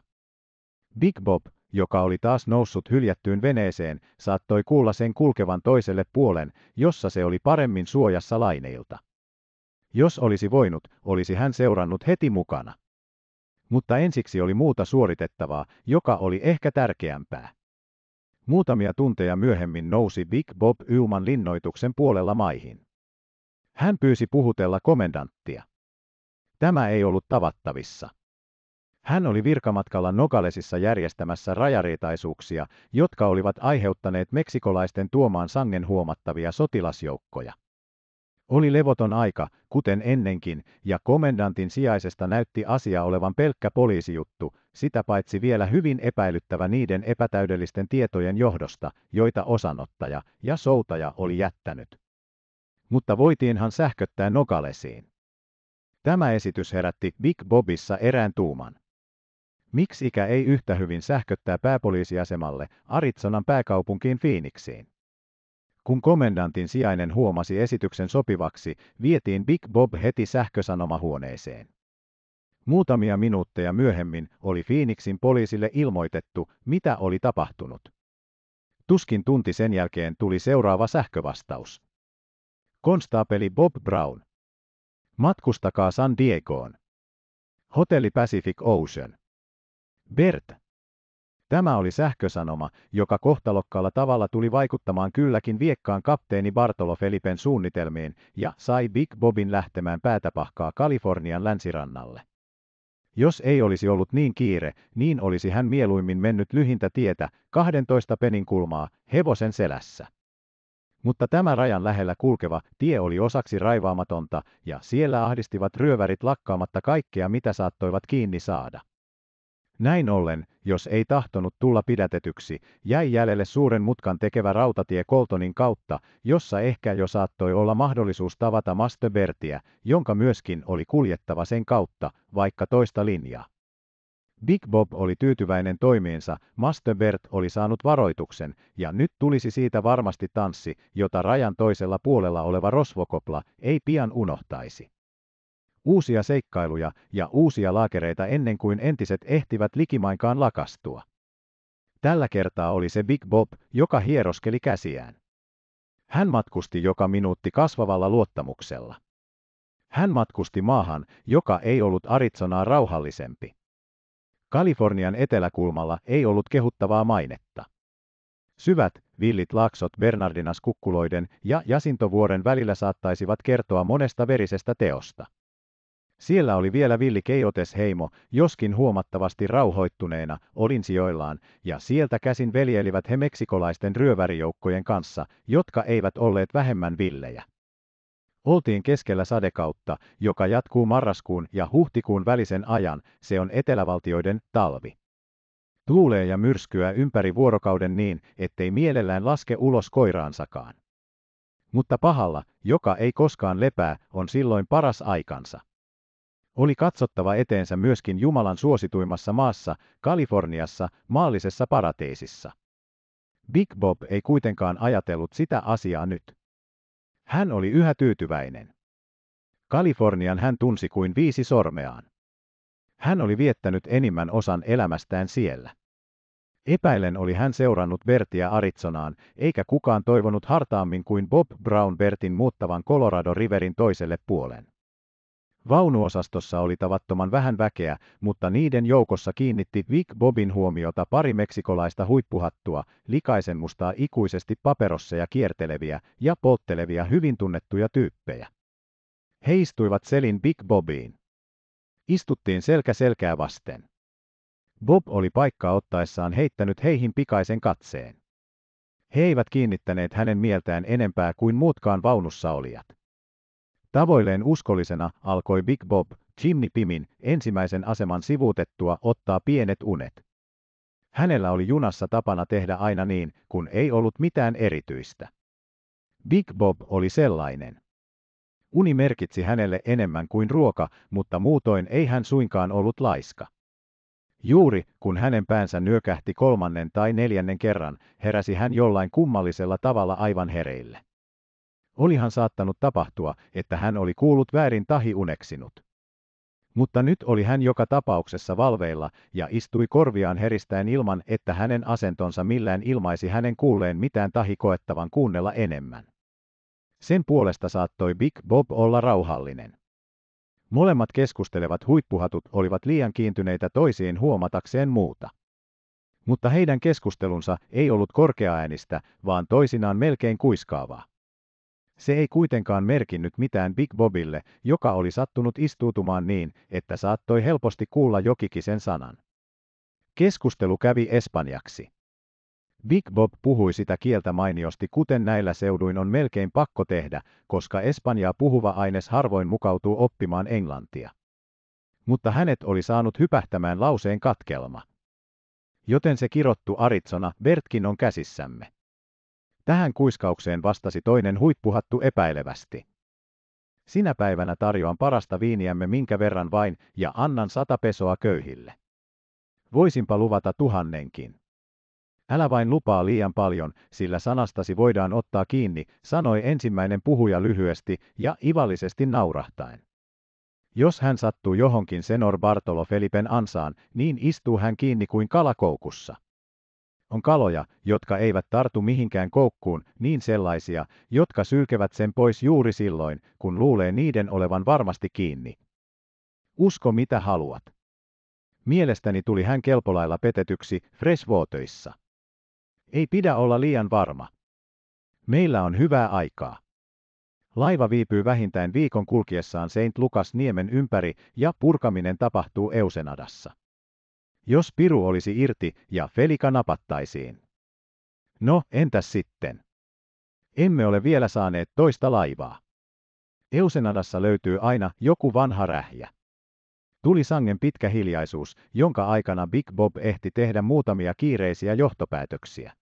Big Bob, joka oli taas noussut hyljättyyn veneeseen, saattoi kuulla sen kulkevan toiselle puolen, jossa se oli paremmin suojassa laineilta. Jos olisi voinut, olisi hän seurannut heti mukana. Mutta ensiksi oli muuta suoritettavaa, joka oli ehkä tärkeämpää. Muutamia tunteja myöhemmin nousi Big Bob Yuman linnoituksen puolella maihin. Hän pyysi puhutella komendanttia. Tämä ei ollut tavattavissa. Hän oli virkamatkalla Nogalesissa järjestämässä rajariitaisuuksia, jotka olivat aiheuttaneet meksikolaisten tuomaan sangen huomattavia sotilasjoukkoja. Oli levoton aika, kuten ennenkin, ja komendantin sijaisesta näytti asia olevan pelkkä poliisijuttu, sitä paitsi vielä hyvin epäilyttävä niiden epätäydellisten tietojen johdosta, joita osanottaja ja soutaja oli jättänyt. Mutta voitiinhan sähköttää Nogalesiin. Tämä esitys herätti Big Bobissa erään tuuman. Miksi ikä ei yhtä hyvin sähköttää pääpoliisiasemalle Arizonan pääkaupunkiin Phoenixiin? Kun komendantin sijainen huomasi esityksen sopivaksi, vietiin Big Bob heti sähkösanomahuoneeseen. Muutamia minuutteja myöhemmin oli Phoenixin poliisille ilmoitettu, mitä oli tapahtunut. Tuskin tunti sen jälkeen tuli seuraava sähkövastaus. Konstaapeli Bob Brown. Matkustakaa San Diegoon. Hotelli Pacific Ocean. Bert. Tämä oli sähkösanoma, joka kohtalokkaalla tavalla tuli vaikuttamaan kylläkin viekkaan kapteeni Bartolo Felipen suunnitelmiin ja sai Big Bobin lähtemään päätäpahkaa Kalifornian länsirannalle. Jos ei olisi ollut niin kiire, niin olisi hän mieluimmin mennyt lyhintä tietä, 12 penin kulmaa, hevosen selässä. Mutta tämä rajan lähellä kulkeva tie oli osaksi raivaamatonta, ja siellä ahdistivat ryövärit lakkaamatta kaikkea, mitä saattoivat kiinni saada. Näin ollen, jos ei tahtonut tulla pidätetyksi, jäi jäljelle suuren mutkan tekevä rautatie Koltonin kautta, jossa ehkä jo saattoi olla mahdollisuus tavata Mastebertiä, jonka myöskin oli kuljettava sen kautta, vaikka toista linjaa. Big Bob oli tyytyväinen toimiinsa, Master Bert oli saanut varoituksen, ja nyt tulisi siitä varmasti tanssi, jota rajan toisella puolella oleva rosvokopla ei pian unohtaisi. Uusia seikkailuja ja uusia laakereita ennen kuin entiset ehtivät likimainkaan lakastua. Tällä kertaa oli se Big Bob, joka hieroskeli käsiään. Hän matkusti joka minuutti kasvavalla luottamuksella. Hän matkusti maahan, joka ei ollut Arizonaa rauhallisempi. Kalifornian eteläkulmalla ei ollut kehuttavaa mainetta. Syvät, villit laaksot Bernardinas kukkuloiden ja Jasintovuoren välillä saattaisivat kertoa monesta verisestä teosta. Siellä oli vielä villi Keiotes-heimo, joskin huomattavasti rauhoittuneena, olin sijoillaan, ja sieltä käsin veljelivät he meksikolaisten ryövärijoukkojen kanssa, jotka eivät olleet vähemmän villejä. Oltiin keskellä sadekautta, joka jatkuu marraskuun ja huhtikuun välisen ajan, se on etelävaltioiden talvi. Tuulee ja myrskyä ympäri vuorokauden niin, ettei mielellään laske ulos koiraansakaan. Mutta pahalla, joka ei koskaan lepää, on silloin paras aikansa. Oli katsottava eteensä myöskin Jumalan suosituimmassa maassa, Kaliforniassa, maallisessa parateisissa. Big Bob ei kuitenkaan ajatellut sitä asiaa nyt. Hän oli yhä tyytyväinen. Kalifornian hän tunsi kuin viisi sormeaan. Hän oli viettänyt enimmän osan elämästään siellä. Epäilen oli hän seurannut Bertia Arizonaan, eikä kukaan toivonut hartaammin kuin Bob Brown Bertin muuttavan Colorado Riverin toiselle puolen. Vaunuosastossa oli tavattoman vähän väkeä, mutta niiden joukossa kiinnitti Vic Bobin huomiota pari meksikolaista huippuhattua, likaisen mustaa ikuisesti paperosseja kierteleviä ja polttelevia hyvin tunnettuja tyyppejä. He istuivat selin Big Bobiin. Istuttiin selkä selkää vasten. Bob oli paikkaa ottaessaan heittänyt heihin pikaisen katseen. He eivät kiinnittäneet hänen mieltään enempää kuin muutkaan vaunussa olijat. Tavoilleen uskollisena alkoi Big Bob, Jimmy Pimin, ensimmäisen aseman sivuutettua ottaa pienet unet. Hänellä oli junassa tapana tehdä aina niin, kun ei ollut mitään erityistä. Big Bob oli sellainen. Uni merkitsi hänelle enemmän kuin ruoka, mutta muutoin ei hän suinkaan ollut laiska. Juuri kun hänen päänsä nyökähti kolmannen tai neljännen kerran, heräsi hän jollain kummallisella tavalla aivan hereille. Olihan saattanut tapahtua, että hän oli kuullut väärin tahi uneksinut. Mutta nyt oli hän joka tapauksessa valveilla ja istui korviaan heristäen ilman, että hänen asentonsa millään ilmaisi hänen kuulleen mitään tahi koettavan kuunnella enemmän. Sen puolesta saattoi Big Bob olla rauhallinen. Molemmat keskustelevat huippuhatut olivat liian kiintyneitä toisiin huomatakseen muuta. Mutta heidän keskustelunsa ei ollut korkeaäänistä, vaan toisinaan melkein kuiskaavaa. Se ei kuitenkaan merkinnyt mitään Big Bobille, joka oli sattunut istuutumaan niin, että saattoi helposti kuulla jokikisen sanan. Keskustelu kävi espanjaksi. Big Bob puhui sitä kieltä mainiosti, kuten näillä seuduin on melkein pakko tehdä, koska espanjaa puhuva aines harvoin mukautuu oppimaan englantia. Mutta hänet oli saanut hypähtämään lauseen katkelma. Joten se kirottu Aritsona, Bertkin on käsissämme. Tähän kuiskaukseen vastasi toinen huippuhattu epäilevästi. Sinä päivänä tarjoan parasta viiniämme minkä verran vain ja annan sata pesoa köyhille. Voisinpa luvata tuhannenkin. Älä vain lupaa liian paljon, sillä sanastasi voidaan ottaa kiinni, sanoi ensimmäinen puhuja lyhyesti ja ivallisesti naurahtaen. Jos hän sattuu johonkin senor Bartolo Felipen ansaan, niin istuu hän kiinni kuin kalakoukussa. On kaloja, jotka eivät tartu mihinkään koukkuun, niin sellaisia, jotka sylkevät sen pois juuri silloin, kun luulee niiden olevan varmasti kiinni. Usko mitä haluat. Mielestäni tuli hän kelpolailla petetyksi Freshwaterissa. Ei pidä olla liian varma. Meillä on hyvää aikaa. Laiva viipyy vähintään viikon kulkiessaan Saint Lukas niemen ympäri ja purkaminen tapahtuu Eusenadassa. Jos piru olisi irti ja Felika napattaisiin. No, entäs sitten? Emme ole vielä saaneet toista laivaa. Eusenadassa löytyy aina joku vanha rähjä. Tuli sangen pitkä hiljaisuus, jonka aikana Big Bob ehti tehdä muutamia kiireisiä johtopäätöksiä.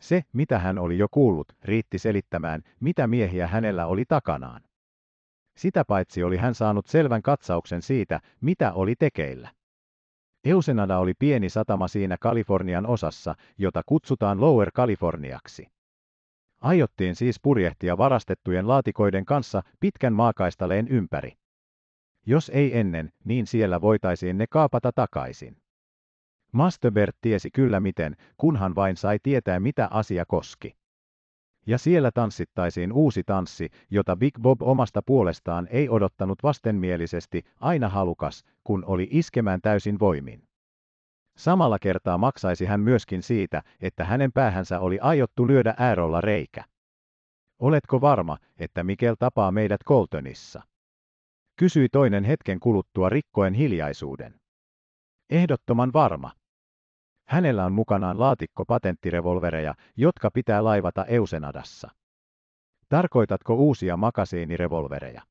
Se, mitä hän oli jo kuullut, riitti selittämään, mitä miehiä hänellä oli takanaan. Sitä paitsi oli hän saanut selvän katsauksen siitä, mitä oli tekeillä. Eusenada oli pieni satama siinä Kalifornian osassa, jota kutsutaan Lower Californiaksi. Aiottiin siis purjehtia varastettujen laatikoiden kanssa pitkän maakaistaleen ympäri. Jos ei ennen, niin siellä voitaisiin ne kaapata takaisin. Masterbert tiesi kyllä miten, kunhan vain sai tietää mitä asia koski ja siellä tanssittaisiin uusi tanssi, jota Big Bob omasta puolestaan ei odottanut vastenmielisesti, aina halukas, kun oli iskemään täysin voimin. Samalla kertaa maksaisi hän myöskin siitä, että hänen päähänsä oli aiottu lyödä äärolla reikä. Oletko varma, että Mikel tapaa meidät Coltonissa? Kysyi toinen hetken kuluttua rikkoen hiljaisuuden. Ehdottoman varma. Hänellä on mukanaan laatikko patenttirevolvereja, jotka pitää laivata Eusenadassa. Tarkoitatko uusia makasiinirevolvereja?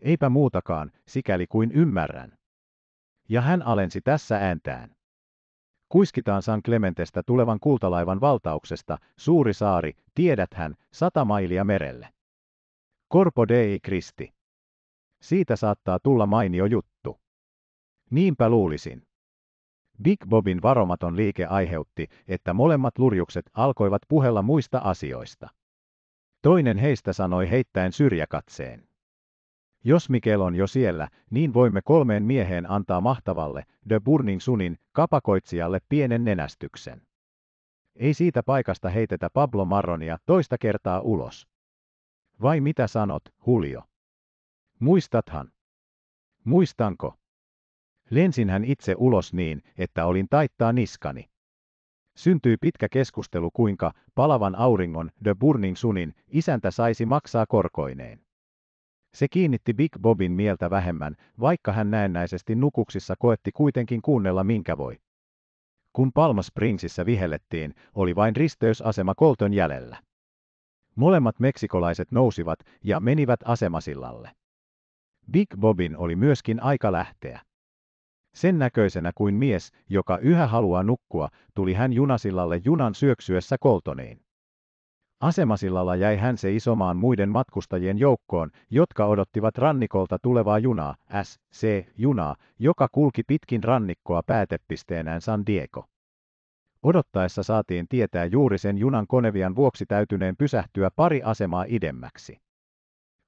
Eipä muutakaan, sikäli kuin ymmärrän. Ja hän alensi tässä ääntään. Kuiskitaan San Clementestä tulevan kultalaivan valtauksesta, suuri saari, tiedät hän, sata mailia merelle. Korpo Dei Kristi. Siitä saattaa tulla mainio juttu. Niinpä luulisin. Big Bobin varomaton liike aiheutti, että molemmat lurjukset alkoivat puhella muista asioista. Toinen heistä sanoi heittäen syrjäkatseen. Jos Mikel on jo siellä, niin voimme kolmeen mieheen antaa mahtavalle, The Burning Sunin, kapakoitsijalle pienen nenästyksen. Ei siitä paikasta heitetä Pablo Marronia toista kertaa ulos. Vai mitä sanot, Julio? Muistathan. Muistanko? Lensin hän itse ulos niin, että olin taittaa niskani. Syntyi pitkä keskustelu kuinka palavan auringon The Burning Sunin isäntä saisi maksaa korkoineen. Se kiinnitti Big Bobin mieltä vähemmän, vaikka hän näennäisesti nukuksissa koetti kuitenkin kuunnella minkä voi. Kun Palma Springsissä vihellettiin, oli vain risteysasema Colton jäljellä. Molemmat meksikolaiset nousivat ja menivät asemasillalle. Big Bobin oli myöskin aika lähteä. Sen näköisenä kuin mies, joka yhä haluaa nukkua, tuli hän junasillalle junan syöksyessä koltoniin. Asemasillalla jäi hän se isomaan muiden matkustajien joukkoon, jotka odottivat rannikolta tulevaa junaa, SC-junaa, joka kulki pitkin rannikkoa päätepisteenään San Diego. Odottaessa saatiin tietää juuri sen junan konevian vuoksi täytyneen pysähtyä pari asemaa idemmäksi.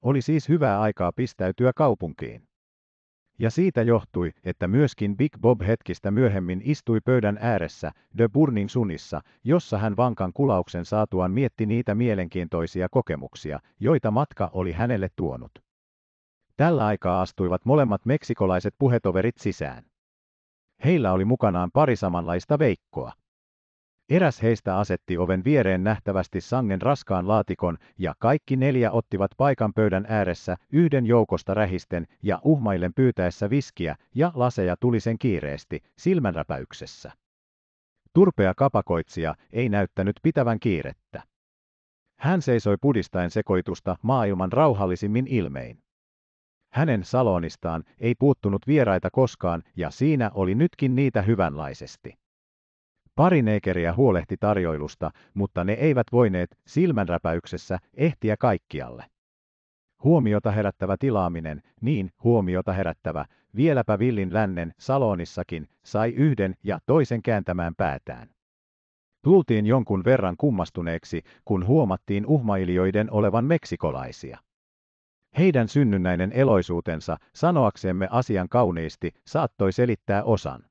Oli siis hyvää aikaa pistäytyä kaupunkiin. Ja siitä johtui, että myöskin Big Bob hetkistä myöhemmin istui pöydän ääressä, The Burning Sunissa, jossa hän vankan kulauksen saatuaan mietti niitä mielenkiintoisia kokemuksia, joita matka oli hänelle tuonut. Tällä aikaa astuivat molemmat meksikolaiset puhetoverit sisään. Heillä oli mukanaan pari samanlaista veikkoa. Eräs heistä asetti oven viereen nähtävästi sangen raskaan laatikon, ja kaikki neljä ottivat paikan pöydän ääressä yhden joukosta rähisten ja uhmaillen pyytäessä viskiä, ja laseja tuli sen kiireesti, silmänräpäyksessä. Turpea kapakoitsija ei näyttänyt pitävän kiirettä. Hän seisoi pudistaen sekoitusta maailman rauhallisimmin ilmein. Hänen salonistaan ei puuttunut vieraita koskaan, ja siinä oli nytkin niitä hyvänlaisesti. Pari neekeriä huolehti tarjoilusta, mutta ne eivät voineet silmänräpäyksessä ehtiä kaikkialle. Huomiota herättävä tilaaminen, niin huomiota herättävä, vieläpä villin lännen salonissakin, sai yhden ja toisen kääntämään päätään. Tultiin jonkun verran kummastuneeksi, kun huomattiin uhmailijoiden olevan meksikolaisia. Heidän synnynnäinen eloisuutensa, sanoaksemme asian kauniisti, saattoi selittää osan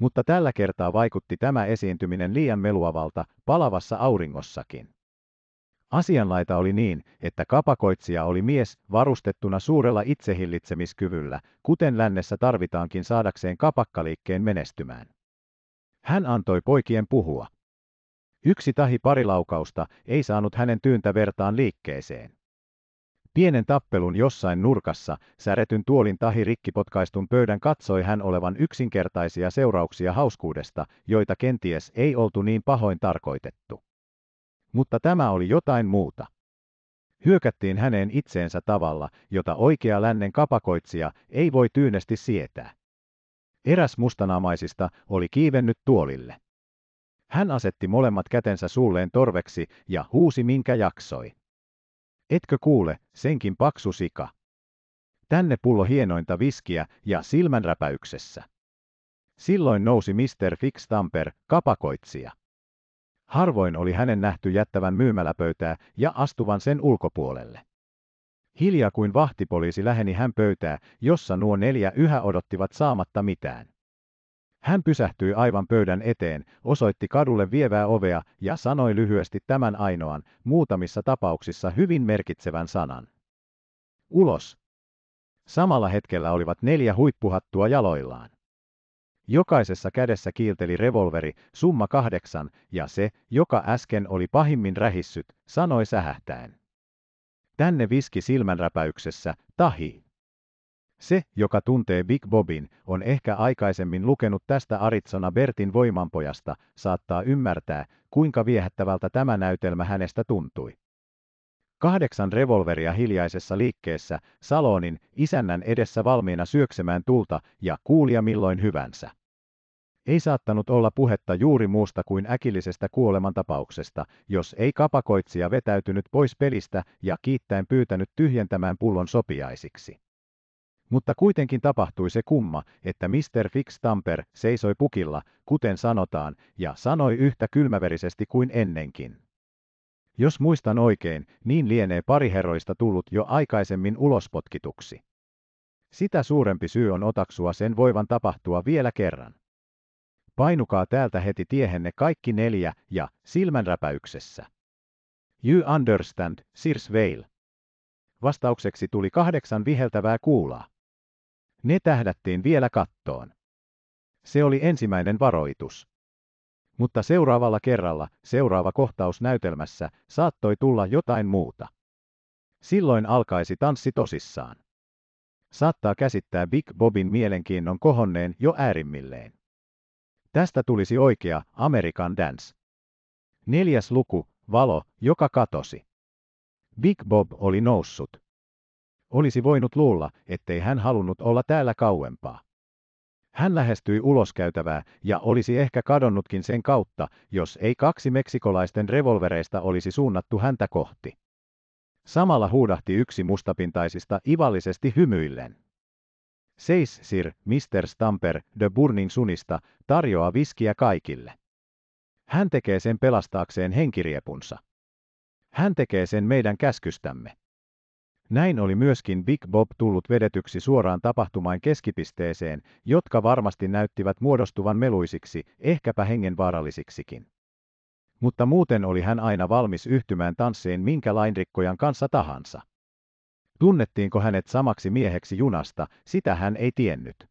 mutta tällä kertaa vaikutti tämä esiintyminen liian meluavalta palavassa auringossakin. Asianlaita oli niin, että kapakoitsija oli mies varustettuna suurella itsehillitsemiskyvyllä, kuten lännessä tarvitaankin saadakseen kapakkaliikkeen menestymään. Hän antoi poikien puhua. Yksi tahi parilaukausta ei saanut hänen tyyntä vertaan liikkeeseen. Pienen tappelun jossain nurkassa, säretyn tuolin tahi rikkipotkaistun pöydän katsoi hän olevan yksinkertaisia seurauksia hauskuudesta, joita kenties ei oltu niin pahoin tarkoitettu. Mutta tämä oli jotain muuta. Hyökättiin häneen itseensä tavalla, jota oikea lännen kapakoitsija ei voi tyynesti sietää. Eräs mustanaamaisista oli kiivennyt tuolille. Hän asetti molemmat kätensä suulleen torveksi ja huusi minkä jaksoi. Etkö kuule, senkin paksu sika? Tänne pullo hienointa viskiä ja silmänräpäyksessä. Silloin nousi Mr. Fix Tamper, kapakoitsija. Harvoin oli hänen nähty jättävän myymäläpöytää ja astuvan sen ulkopuolelle. Hiljaa kuin vahtipoliisi läheni hän pöytää, jossa nuo neljä yhä odottivat saamatta mitään. Hän pysähtyi aivan pöydän eteen, osoitti kadulle vievää ovea ja sanoi lyhyesti tämän ainoan, muutamissa tapauksissa hyvin merkitsevän sanan. Ulos. Samalla hetkellä olivat neljä huippuhattua jaloillaan. Jokaisessa kädessä kiilteli revolveri, summa kahdeksan, ja se, joka äsken oli pahimmin rähissyt, sanoi sähähtäen. Tänne viski silmänräpäyksessä, tahi. Se, joka tuntee Big Bobin, on ehkä aikaisemmin lukenut tästä Arizona Bertin voimanpojasta, saattaa ymmärtää, kuinka viehättävältä tämä näytelmä hänestä tuntui. Kahdeksan revolveria hiljaisessa liikkeessä, Salonin, isännän edessä valmiina syöksemään tulta ja kuulia milloin hyvänsä. Ei saattanut olla puhetta juuri muusta kuin äkillisestä kuolemantapauksesta, jos ei kapakoitsija vetäytynyt pois pelistä ja kiittäen pyytänyt tyhjentämään pullon sopiaisiksi. Mutta kuitenkin tapahtui se kumma, että Mr. Fix Tamper seisoi pukilla, kuten sanotaan, ja sanoi yhtä kylmäverisesti kuin ennenkin. Jos muistan oikein, niin lienee pari herroista tullut jo aikaisemmin ulospotkituksi. Sitä suurempi syy on otaksua sen voivan tapahtua vielä kerran. Painukaa täältä heti tiehenne kaikki neljä ja silmänräpäyksessä. You understand, Sirs Vale. Vastaukseksi tuli kahdeksan viheltävää kuulaa. Ne tähdättiin vielä kattoon. Se oli ensimmäinen varoitus. Mutta seuraavalla kerralla, seuraava kohtaus näytelmässä, saattoi tulla jotain muuta. Silloin alkaisi tanssi tosissaan. Saattaa käsittää Big Bobin mielenkiinnon kohonneen jo äärimmilleen. Tästä tulisi oikea American Dance. Neljäs luku, valo, joka katosi. Big Bob oli noussut. Olisi voinut luulla, ettei hän halunnut olla täällä kauempaa. Hän lähestyi uloskäytävää ja olisi ehkä kadonnutkin sen kautta, jos ei kaksi meksikolaisten revolvereista olisi suunnattu häntä kohti. Samalla huudahti yksi mustapintaisista ivallisesti hymyillen. Seis Sir, Mr. Stamper, The Burning Sunista, tarjoaa viskiä kaikille. Hän tekee sen pelastaakseen henkiriepunsa. Hän tekee sen meidän käskystämme. Näin oli myöskin Big Bob tullut vedetyksi suoraan tapahtumain keskipisteeseen, jotka varmasti näyttivät muodostuvan meluisiksi, ehkäpä hengenvaarallisiksikin. Mutta muuten oli hän aina valmis yhtymään tansseen minkä lainrikkojan kanssa tahansa. Tunnettiinko hänet samaksi mieheksi junasta, sitä hän ei tiennyt.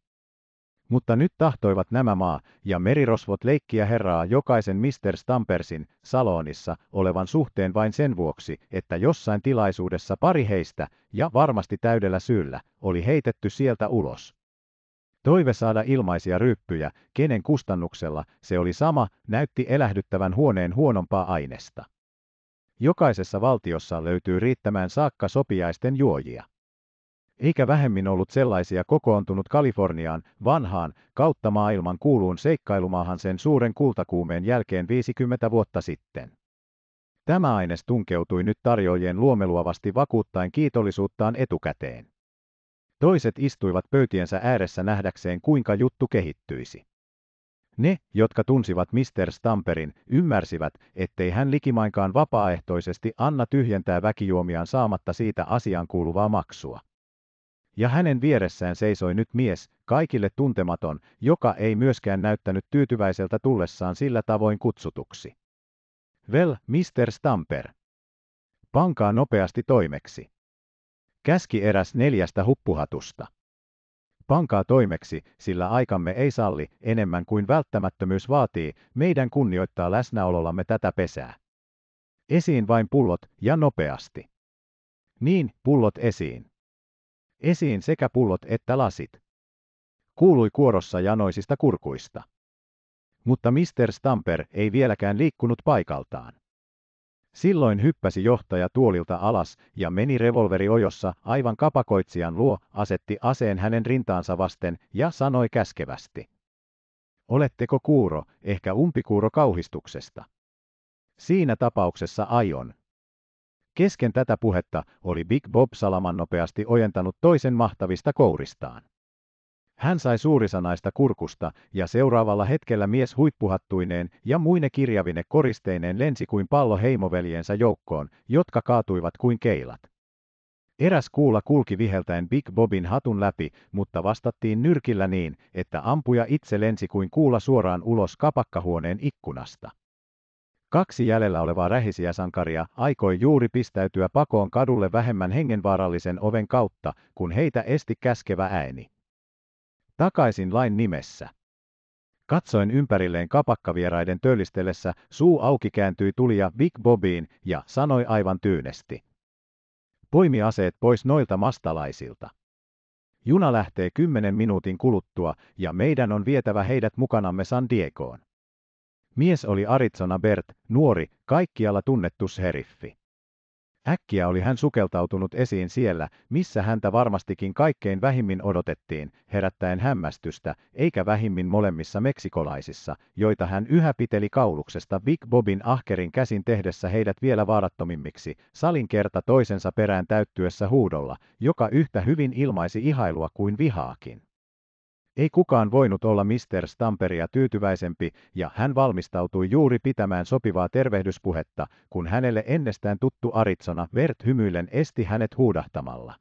Mutta nyt tahtoivat nämä maa ja merirosvot leikkiä herraa jokaisen Mr. Stampersin salonissa olevan suhteen vain sen vuoksi, että jossain tilaisuudessa pari heistä, ja varmasti täydellä syyllä, oli heitetty sieltä ulos. Toive saada ilmaisia ryppyjä, kenen kustannuksella, se oli sama, näytti elähdyttävän huoneen huonompaa ainesta. Jokaisessa valtiossa löytyy riittämään saakka sopiaisten juojia eikä vähemmin ollut sellaisia kokoontunut Kaliforniaan, vanhaan, kautta maailman kuuluun seikkailumaahan sen suuren kultakuumeen jälkeen 50 vuotta sitten. Tämä aines tunkeutui nyt tarjoajien luomeluavasti vakuuttaen kiitollisuuttaan etukäteen. Toiset istuivat pöytiensä ääressä nähdäkseen kuinka juttu kehittyisi. Ne, jotka tunsivat Mr. Stamperin, ymmärsivät, ettei hän likimainkaan vapaaehtoisesti anna tyhjentää väkijuomiaan saamatta siitä asiaan kuuluvaa maksua. Ja hänen vieressään seisoi nyt mies, kaikille tuntematon, joka ei myöskään näyttänyt tyytyväiseltä tullessaan sillä tavoin kutsutuksi. Vel, Mr. Stamper. Pankaa nopeasti toimeksi. Käski eräs neljästä huppuhatusta. Pankaa toimeksi, sillä aikamme ei salli, enemmän kuin välttämättömyys vaatii, meidän kunnioittaa läsnäolollamme tätä pesää. Esiin vain pullot, ja nopeasti. Niin, pullot esiin. Esiin sekä pullot että lasit. Kuului kuorossa janoisista kurkuista. Mutta Mr. Stamper ei vieläkään liikkunut paikaltaan. Silloin hyppäsi johtaja tuolilta alas ja meni revolveri ojossa aivan kapakoitsijan luo, asetti aseen hänen rintaansa vasten ja sanoi käskevästi. Oletteko kuuro, ehkä umpikuuro kauhistuksesta? Siinä tapauksessa aion. Kesken tätä puhetta oli Big Bob salaman nopeasti ojentanut toisen mahtavista kouristaan. Hän sai suurisanaista kurkusta, ja seuraavalla hetkellä mies huippuhattuineen ja muine kirjavine koristeineen lensi kuin pallo heimoveljensä joukkoon, jotka kaatuivat kuin keilat. Eräs kuula kulki viheltäen Big Bobin hatun läpi, mutta vastattiin nyrkillä niin, että ampuja itse lensi kuin kuula suoraan ulos kapakkahuoneen ikkunasta. Kaksi jäljellä olevaa rähisiä sankaria aikoi juuri pistäytyä pakoon kadulle vähemmän hengenvaarallisen oven kautta, kun heitä esti käskevä ääni. Takaisin lain nimessä. Katsoin ympärilleen kapakkavieraiden töllistellessä, suu auki kääntyi tulija Big Bobiin ja sanoi aivan tyynesti. Poimi aseet pois noilta mastalaisilta. Juna lähtee kymmenen minuutin kuluttua ja meidän on vietävä heidät mukanamme San Diegoon. Mies oli Arizona Bert, nuori, kaikkialla tunnettu sheriffi. Äkkiä oli hän sukeltautunut esiin siellä, missä häntä varmastikin kaikkein vähimmin odotettiin, herättäen hämmästystä, eikä vähimmin molemmissa meksikolaisissa, joita hän yhä piteli kauluksesta Big Bobin ahkerin käsin tehdessä heidät vielä vaarattomimmiksi, salin kerta toisensa perään täyttyessä huudolla, joka yhtä hyvin ilmaisi ihailua kuin vihaakin. Ei kukaan voinut olla Mr. Stamperia tyytyväisempi, ja hän valmistautui juuri pitämään sopivaa tervehdyspuhetta, kun hänelle ennestään tuttu Aritsona Vert hymyillen esti hänet huudahtamalla.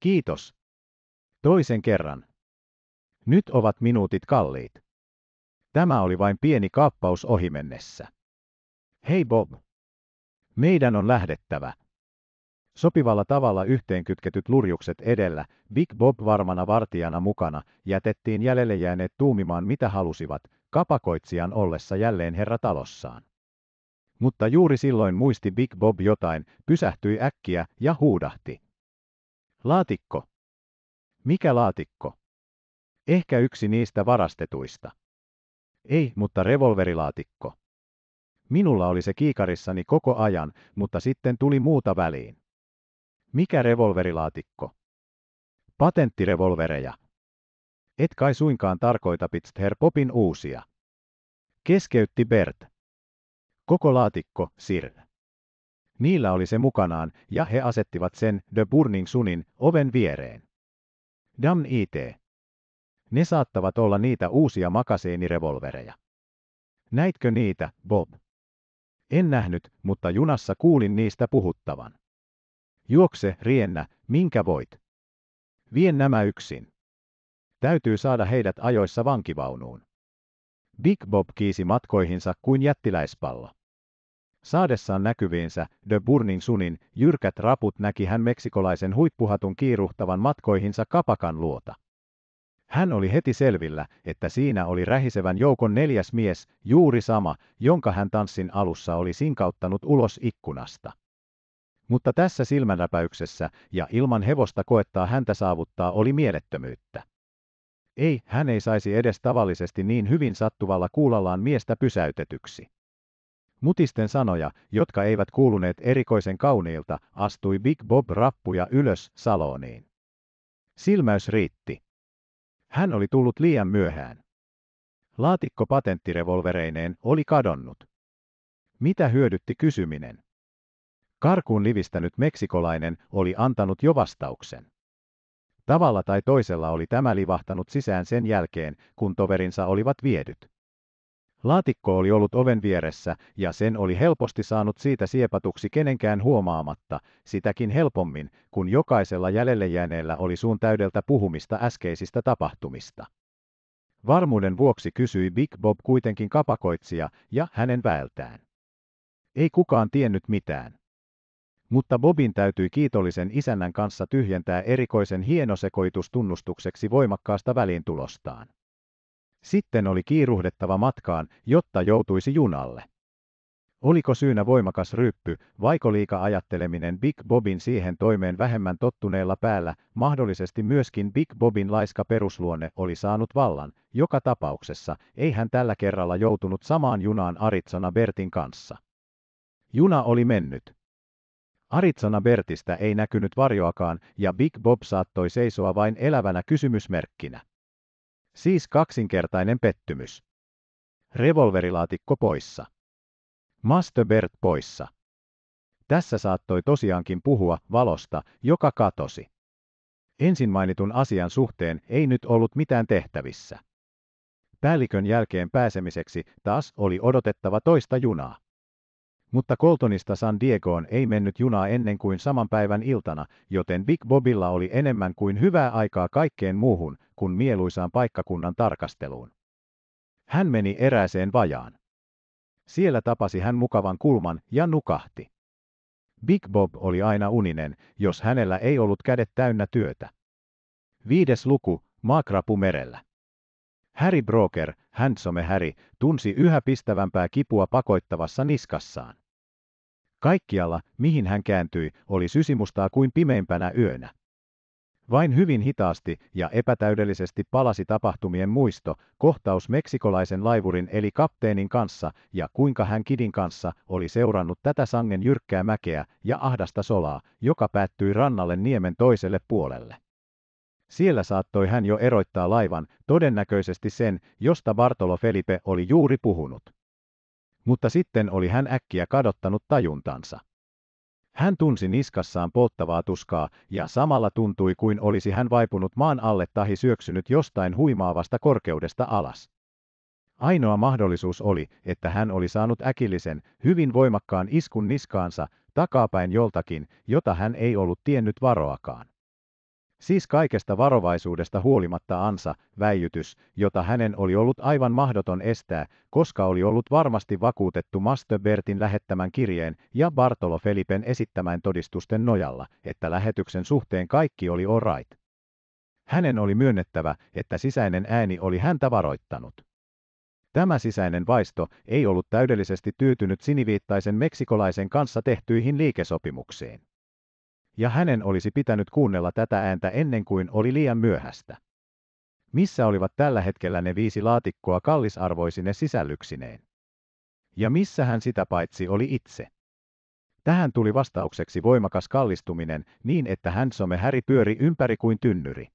Kiitos. Toisen kerran. Nyt ovat minuutit kalliit. Tämä oli vain pieni kaappaus ohimennessä. Hei Bob. Meidän on lähdettävä. Sopivalla tavalla yhteenkytketyt lurjukset edellä, Big Bob varmana vartijana mukana, jätettiin jäljelle jääneet tuumimaan mitä halusivat, kapakoitsijan ollessa jälleen herra talossaan. Mutta juuri silloin muisti Big Bob jotain, pysähtyi äkkiä ja huudahti. Laatikko. Mikä laatikko? Ehkä yksi niistä varastetuista. Ei, mutta revolverilaatikko. Minulla oli se kiikarissani koko ajan, mutta sitten tuli muuta väliin. Mikä revolverilaatikko? Patenttirevolvereja. Et kai suinkaan tarkoita Pitzther Popin uusia. Keskeytti Bert. Koko laatikko, Sir. Niillä oli se mukanaan, ja he asettivat sen The Burning Sunin oven viereen. Damn IT. Ne saattavat olla niitä uusia makaseenirevolvereja. Näitkö niitä, Bob? En nähnyt, mutta junassa kuulin niistä puhuttavan. Juokse, riennä, minkä voit. Vien nämä yksin. Täytyy saada heidät ajoissa vankivaunuun. Big Bob kiisi matkoihinsa kuin jättiläispallo. Saadessaan näkyviinsä The Burning Sunin jyrkät raput näki hän meksikolaisen huippuhatun kiiruhtavan matkoihinsa kapakan luota. Hän oli heti selvillä, että siinä oli rähisevän joukon neljäs mies, juuri sama, jonka hän tanssin alussa oli sinkauttanut ulos ikkunasta. Mutta tässä silmänäpäyksessä ja ilman hevosta koettaa häntä saavuttaa oli mielettömyyttä. Ei, hän ei saisi edes tavallisesti niin hyvin sattuvalla kuulallaan miestä pysäytetyksi. Mutisten sanoja, jotka eivät kuuluneet erikoisen kauniilta, astui Big Bob rappuja ylös saloniin. Silmäys riitti. Hän oli tullut liian myöhään. Laatikko patenttirevolvereineen oli kadonnut. Mitä hyödytti kysyminen? Karkuun livistänyt meksikolainen oli antanut jo vastauksen. Tavalla tai toisella oli tämä livahtanut sisään sen jälkeen, kun toverinsa olivat viedyt. Laatikko oli ollut oven vieressä ja sen oli helposti saanut siitä siepatuksi kenenkään huomaamatta, sitäkin helpommin, kun jokaisella jäljelle jääneellä oli suun täydeltä puhumista äskeisistä tapahtumista. Varmuuden vuoksi kysyi Big Bob kuitenkin kapakoitsija ja hänen väeltään. Ei kukaan tiennyt mitään mutta Bobin täytyi kiitollisen isännän kanssa tyhjentää erikoisen hienosekoitus tunnustukseksi voimakkaasta väliintulostaan. Sitten oli kiiruhdettava matkaan, jotta joutuisi junalle. Oliko syynä voimakas ryppy, vaiko liika ajatteleminen Big Bobin siihen toimeen vähemmän tottuneella päällä, mahdollisesti myöskin Big Bobin laiska perusluonne oli saanut vallan, joka tapauksessa ei hän tällä kerralla joutunut samaan junaan Aritsana Bertin kanssa. Juna oli mennyt. Arizona Bertistä ei näkynyt varjoakaan ja Big Bob saattoi seisoa vain elävänä kysymysmerkkinä. Siis kaksinkertainen pettymys. Revolverilaatikko poissa. Bert poissa. Tässä saattoi tosiaankin puhua valosta, joka katosi. Ensin mainitun asian suhteen ei nyt ollut mitään tehtävissä. Päällikön jälkeen pääsemiseksi taas oli odotettava toista junaa. Mutta Coltonista San Diegoon ei mennyt junaa ennen kuin saman päivän iltana, joten Big Bobilla oli enemmän kuin hyvää aikaa kaikkeen muuhun kuin mieluisaan paikkakunnan tarkasteluun. Hän meni erääseen vajaan. Siellä tapasi hän mukavan kulman ja nukahti. Big Bob oli aina uninen, jos hänellä ei ollut kädet täynnä työtä. Viides luku, Maakrapu merellä. Harry Broker, Handsome Harry, tunsi yhä pistävämpää kipua pakoittavassa niskassaan. Kaikkialla, mihin hän kääntyi, oli sysimustaa kuin pimeimpänä yönä. Vain hyvin hitaasti ja epätäydellisesti palasi tapahtumien muisto, kohtaus meksikolaisen laivurin eli kapteenin kanssa ja kuinka hän kidin kanssa oli seurannut tätä sangen jyrkkää mäkeä ja ahdasta solaa, joka päättyi rannalle niemen toiselle puolelle. Siellä saattoi hän jo eroittaa laivan, todennäköisesti sen, josta Bartolo Felipe oli juuri puhunut mutta sitten oli hän äkkiä kadottanut tajuntansa. Hän tunsi niskassaan polttavaa tuskaa, ja samalla tuntui kuin olisi hän vaipunut maan alle tahi syöksynyt jostain huimaavasta korkeudesta alas. Ainoa mahdollisuus oli, että hän oli saanut äkillisen, hyvin voimakkaan iskun niskaansa, takapäin joltakin, jota hän ei ollut tiennyt varoakaan. Siis kaikesta varovaisuudesta huolimatta ansa, väijytys, jota hänen oli ollut aivan mahdoton estää, koska oli ollut varmasti vakuutettu Bertin lähettämän kirjeen ja Bartolo Felipen esittämään todistusten nojalla, että lähetyksen suhteen kaikki oli orait. Hänen oli myönnettävä, että sisäinen ääni oli häntä varoittanut. Tämä sisäinen vaisto ei ollut täydellisesti tyytynyt siniviittaisen meksikolaisen kanssa tehtyihin liikesopimuksiin ja hänen olisi pitänyt kuunnella tätä ääntä ennen kuin oli liian myöhäistä. Missä olivat tällä hetkellä ne viisi laatikkoa kallisarvoisine sisällyksineen? Ja missä hän sitä paitsi oli itse? Tähän tuli vastaukseksi voimakas kallistuminen niin, että some häri pyöri ympäri kuin tynnyri.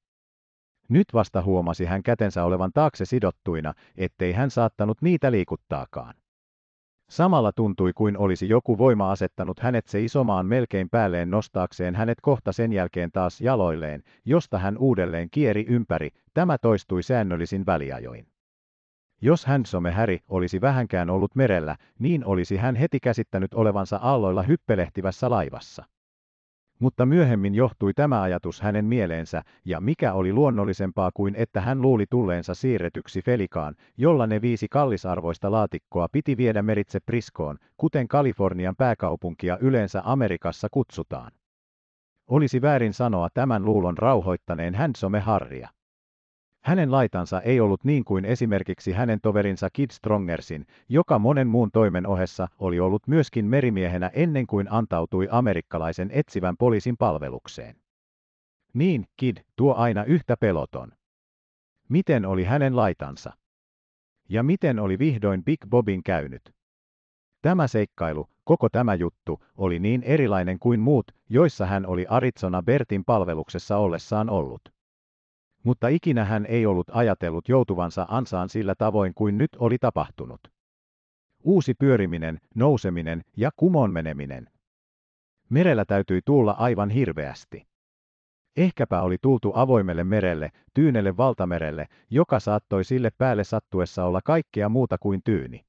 Nyt vasta huomasi hän kätensä olevan taakse sidottuina, ettei hän saattanut niitä liikuttaakaan. Samalla tuntui kuin olisi joku voima asettanut hänet se isomaan melkein päälleen nostaakseen hänet kohta sen jälkeen taas jaloilleen, josta hän uudelleen kieri ympäri, tämä toistui säännöllisin väliajoin. Jos Handsome Häri olisi vähänkään ollut merellä, niin olisi hän heti käsittänyt olevansa aalloilla hyppelehtivässä laivassa. Mutta myöhemmin johtui tämä ajatus hänen mieleensä, ja mikä oli luonnollisempaa kuin että hän luuli tulleensa siirretyksi Felikaan, jolla ne viisi kallisarvoista laatikkoa piti viedä meritse Priskoon, kuten Kalifornian pääkaupunkia yleensä Amerikassa kutsutaan. Olisi väärin sanoa tämän luulon rauhoittaneen Hansome Harria. Hänen laitansa ei ollut niin kuin esimerkiksi hänen toverinsa Kid Strongersin, joka monen muun toimen ohessa oli ollut myöskin merimiehenä ennen kuin antautui amerikkalaisen etsivän poliisin palvelukseen. Niin, Kid, tuo aina yhtä peloton. Miten oli hänen laitansa? Ja miten oli vihdoin Big Bobin käynyt? Tämä seikkailu, koko tämä juttu, oli niin erilainen kuin muut, joissa hän oli Arizona Bertin palveluksessa ollessaan ollut mutta ikinä hän ei ollut ajatellut joutuvansa ansaan sillä tavoin kuin nyt oli tapahtunut. Uusi pyöriminen, nouseminen ja kumon meneminen. Merellä täytyi tulla aivan hirveästi. Ehkäpä oli tultu avoimelle merelle, tyynelle valtamerelle, joka saattoi sille päälle sattuessa olla kaikkea muuta kuin tyyni.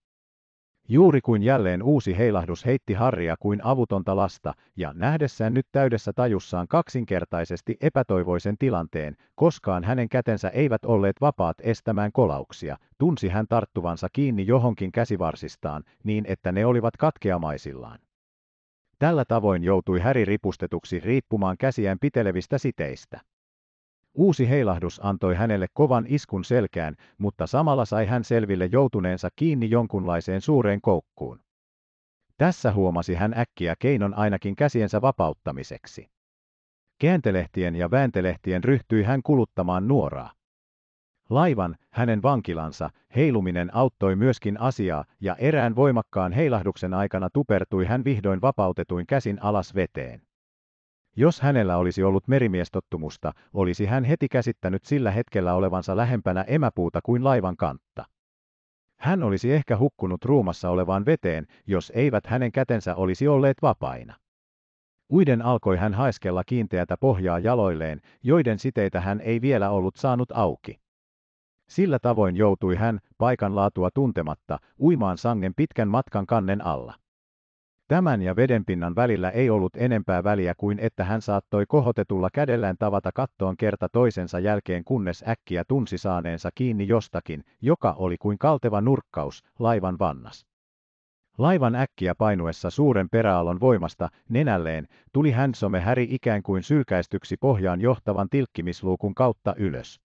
Juuri kuin jälleen uusi heilahdus heitti Harria kuin avutonta lasta, ja nähdessään nyt täydessä tajussaan kaksinkertaisesti epätoivoisen tilanteen, koskaan hänen kätensä eivät olleet vapaat estämään kolauksia, tunsi hän tarttuvansa kiinni johonkin käsivarsistaan, niin että ne olivat katkeamaisillaan. Tällä tavoin joutui Häri ripustetuksi riippumaan käsiään pitelevistä siteistä. Uusi heilahdus antoi hänelle kovan iskun selkään, mutta samalla sai hän selville joutuneensa kiinni jonkunlaiseen suureen koukkuun. Tässä huomasi hän äkkiä keinon ainakin käsiensä vapauttamiseksi. Kääntelehtien ja vääntelehtien ryhtyi hän kuluttamaan nuoraa. Laivan, hänen vankilansa, heiluminen auttoi myöskin asiaa, ja erään voimakkaan heilahduksen aikana tupertui hän vihdoin vapautetuin käsin alas veteen. Jos hänellä olisi ollut merimiestottumusta, olisi hän heti käsittänyt sillä hetkellä olevansa lähempänä emäpuuta kuin laivan kantta. Hän olisi ehkä hukkunut ruumassa olevaan veteen, jos eivät hänen kätensä olisi olleet vapaina. Uiden alkoi hän haiskella kiinteätä pohjaa jaloilleen, joiden siteitä hän ei vielä ollut saanut auki. Sillä tavoin joutui hän, paikan laatua tuntematta, uimaan sangen pitkän matkan kannen alla. Tämän ja vedenpinnan välillä ei ollut enempää väliä kuin että hän saattoi kohotetulla kädellään tavata kattoon kerta toisensa jälkeen, kunnes äkkiä tunsi saaneensa kiinni jostakin, joka oli kuin kalteva nurkkaus, laivan vannas. Laivan äkkiä painuessa suuren peräalon voimasta nenälleen tuli Hänsome Häri ikään kuin sylkäistyksi pohjaan johtavan tilkkimisluukun kautta ylös.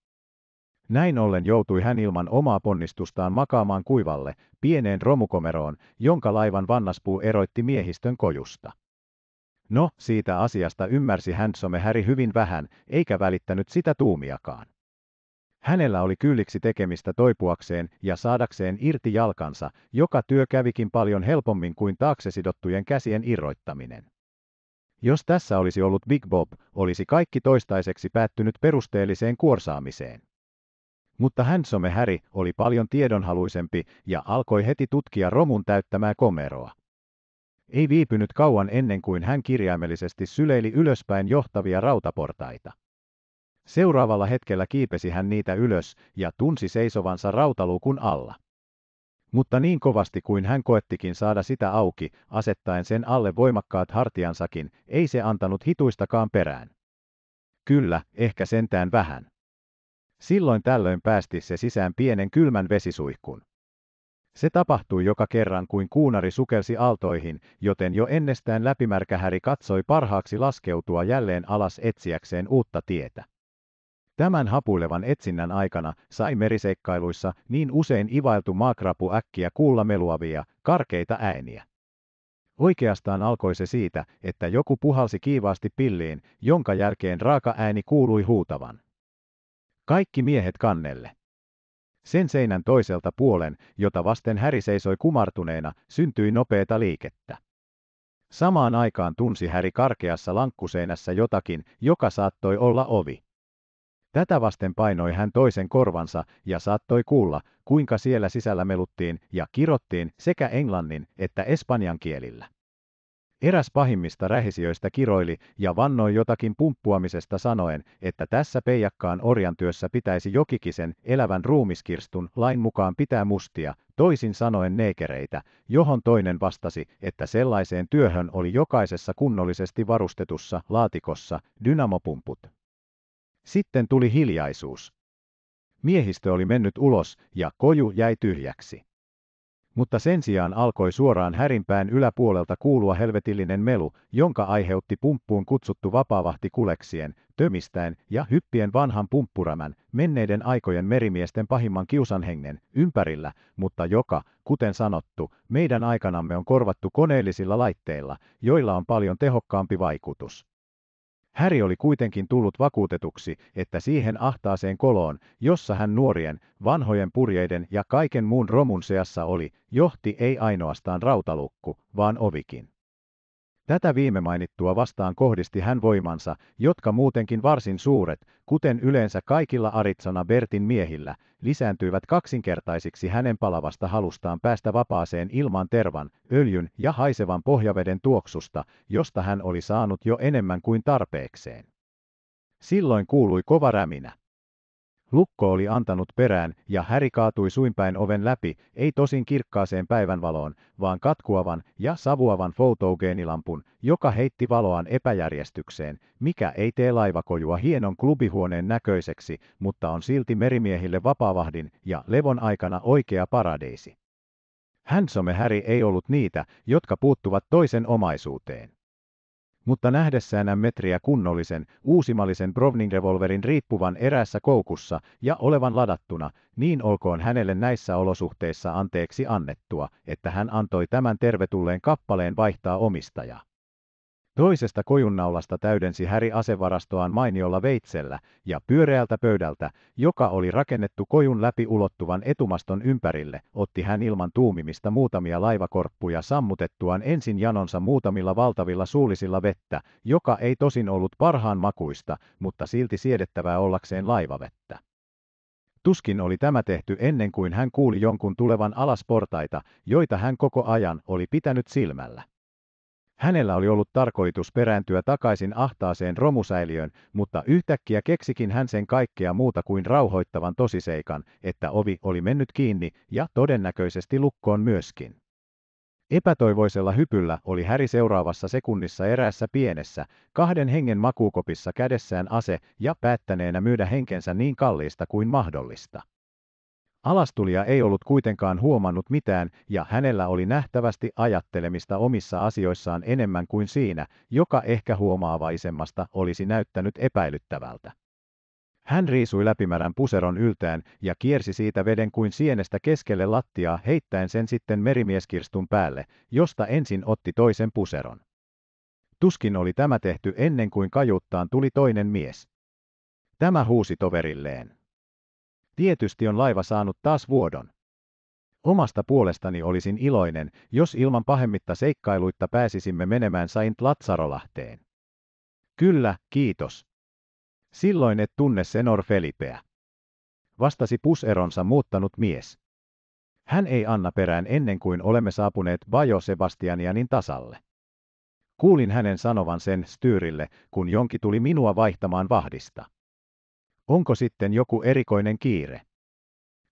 Näin ollen joutui hän ilman omaa ponnistustaan makaamaan kuivalle, pieneen romukomeroon, jonka laivan vannaspuu eroitti miehistön kojusta. No, siitä asiasta ymmärsi Handsome Häri hyvin vähän, eikä välittänyt sitä tuumiakaan. Hänellä oli kylliksi tekemistä toipuakseen ja saadakseen irti jalkansa, joka työ kävikin paljon helpommin kuin taakse sidottujen käsien irroittaminen. Jos tässä olisi ollut Big Bob, olisi kaikki toistaiseksi päättynyt perusteelliseen kuorsaamiseen. Mutta Hansome Häri oli paljon tiedonhaluisempi ja alkoi heti tutkia romun täyttämää komeroa. Ei viipynyt kauan ennen kuin hän kirjaimellisesti syleili ylöspäin johtavia rautaportaita. Seuraavalla hetkellä kiipesi hän niitä ylös ja tunsi seisovansa rautaluukun alla. Mutta niin kovasti kuin hän koettikin saada sitä auki, asettaen sen alle voimakkaat hartiansakin, ei se antanut hituistakaan perään. Kyllä, ehkä sentään vähän. Silloin tällöin päästi se sisään pienen kylmän vesisuihkun. Se tapahtui joka kerran, kuin kuunari sukelsi aaltoihin, joten jo ennestään läpimärkähäri katsoi parhaaksi laskeutua jälleen alas etsiäkseen uutta tietä. Tämän hapuilevan etsinnän aikana sai meriseikkailuissa niin usein ivailtu maakrapu äkkiä kuulla meluavia, karkeita ääniä. Oikeastaan alkoi se siitä, että joku puhalsi kiivaasti pilliin, jonka jälkeen raaka ääni kuului huutavan. Kaikki miehet kannelle. Sen seinän toiselta puolen, jota vasten Häri seisoi kumartuneena, syntyi nopeata liikettä. Samaan aikaan tunsi Häri karkeassa lankkuseinässä jotakin, joka saattoi olla ovi. Tätä vasten painoi hän toisen korvansa ja saattoi kuulla, kuinka siellä sisällä meluttiin ja kirottiin sekä englannin että espanjan kielillä. Eräs pahimmista rähisijöistä kiroili ja vannoi jotakin pumppuamisesta sanoen, että tässä peijakkaan orjan työssä pitäisi jokikisen elävän ruumiskirstun lain mukaan pitää mustia, toisin sanoen neikereitä, johon toinen vastasi, että sellaiseen työhön oli jokaisessa kunnollisesti varustetussa laatikossa dynamopumput. Sitten tuli hiljaisuus. Miehistö oli mennyt ulos ja koju jäi tyhjäksi mutta sen sijaan alkoi suoraan härinpään yläpuolelta kuulua helvetillinen melu, jonka aiheutti pumppuun kutsuttu vapaavahti kuleksien, tömistäen ja hyppien vanhan pumppurämän, menneiden aikojen merimiesten pahimman kiusanhengen, ympärillä, mutta joka, kuten sanottu, meidän aikanamme on korvattu koneellisilla laitteilla, joilla on paljon tehokkaampi vaikutus. Häri oli kuitenkin tullut vakuutetuksi, että siihen ahtaaseen koloon, jossa hän nuorien, vanhojen purjeiden ja kaiken muun romun seassa oli, johti ei ainoastaan rautalukku, vaan ovikin. Tätä viime mainittua vastaan kohdisti hän voimansa, jotka muutenkin varsin suuret, kuten yleensä kaikilla Aritsona Bertin miehillä, lisääntyivät kaksinkertaisiksi hänen palavasta halustaan päästä vapaaseen ilman tervan, öljyn ja haisevan pohjaveden tuoksusta, josta hän oli saanut jo enemmän kuin tarpeekseen. Silloin kuului kova räminä. Lukko oli antanut perään, ja Häri kaatui suinpäin oven läpi, ei tosin kirkkaaseen päivänvaloon, vaan katkuavan ja savuavan fotogeenilampun, joka heitti valoaan epäjärjestykseen, mikä ei tee laivakojua hienon klubihuoneen näköiseksi, mutta on silti merimiehille vapaavahdin ja levon aikana oikea paradeisi. Hansome Häri ei ollut niitä, jotka puuttuvat toisen omaisuuteen mutta nähdessään metriä kunnollisen, uusimallisen browning revolverin riippuvan eräässä koukussa ja olevan ladattuna, niin olkoon hänelle näissä olosuhteissa anteeksi annettua, että hän antoi tämän tervetulleen kappaleen vaihtaa omistajaa. Toisesta kojunnaulasta täydensi Häri asevarastoaan mainiolla veitsellä ja pyöreältä pöydältä, joka oli rakennettu kojun läpi ulottuvan etumaston ympärille, otti hän ilman tuumimista muutamia laivakorppuja sammutettuaan ensin janonsa muutamilla valtavilla suullisilla vettä, joka ei tosin ollut parhaan makuista, mutta silti siedettävää ollakseen laivavettä. Tuskin oli tämä tehty ennen kuin hän kuuli jonkun tulevan alas portaita, joita hän koko ajan oli pitänyt silmällä. Hänellä oli ollut tarkoitus perääntyä takaisin ahtaaseen romusäiliöön, mutta yhtäkkiä keksikin hän sen kaikkea muuta kuin rauhoittavan tosiseikan, että ovi oli mennyt kiinni ja todennäköisesti lukkoon myöskin. Epätoivoisella hypyllä oli Häri seuraavassa sekunnissa eräässä pienessä, kahden hengen makuukopissa kädessään ase ja päättäneenä myydä henkensä niin kalliista kuin mahdollista. Alastulija ei ollut kuitenkaan huomannut mitään ja hänellä oli nähtävästi ajattelemista omissa asioissaan enemmän kuin siinä, joka ehkä huomaavaisemmasta olisi näyttänyt epäilyttävältä. Hän riisui läpimärän puseron yltään ja kiersi siitä veden kuin sienestä keskelle lattiaa heittäen sen sitten merimieskirstun päälle, josta ensin otti toisen puseron. Tuskin oli tämä tehty ennen kuin kajuttaan tuli toinen mies. Tämä huusi toverilleen. Tietysti on laiva saanut taas vuodon. Omasta puolestani olisin iloinen, jos ilman pahemmitta seikkailuitta pääsisimme menemään Saint Latsarolahteen. Kyllä, kiitos. Silloin et tunne Senor Felipeä. Vastasi puseronsa muuttanut mies. Hän ei anna perään ennen kuin olemme saapuneet Bajo Sebastianianin tasalle. Kuulin hänen sanovan sen Styyrille, kun jonki tuli minua vaihtamaan vahdista. Onko sitten joku erikoinen kiire?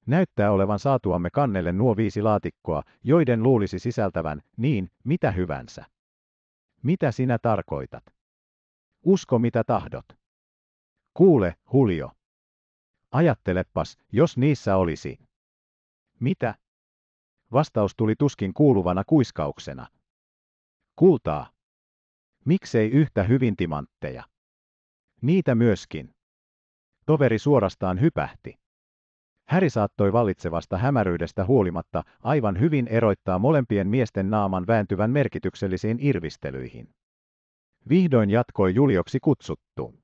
Näyttää olevan saatuamme kannelle nuo viisi laatikkoa, joiden luulisi sisältävän, niin, mitä hyvänsä. Mitä sinä tarkoitat? Usko mitä tahdot. Kuule, Hulio. Ajattelepas, jos niissä olisi. Mitä? Vastaus tuli tuskin kuuluvana kuiskauksena. Kultaa. Miksei yhtä hyvin timantteja? Niitä myöskin. Toveri suorastaan hypähti. Häri saattoi vallitsevasta hämäryydestä huolimatta aivan hyvin eroittaa molempien miesten naaman vääntyvän merkityksellisiin irvistelyihin. Vihdoin jatkoi Julioksi kutsuttu.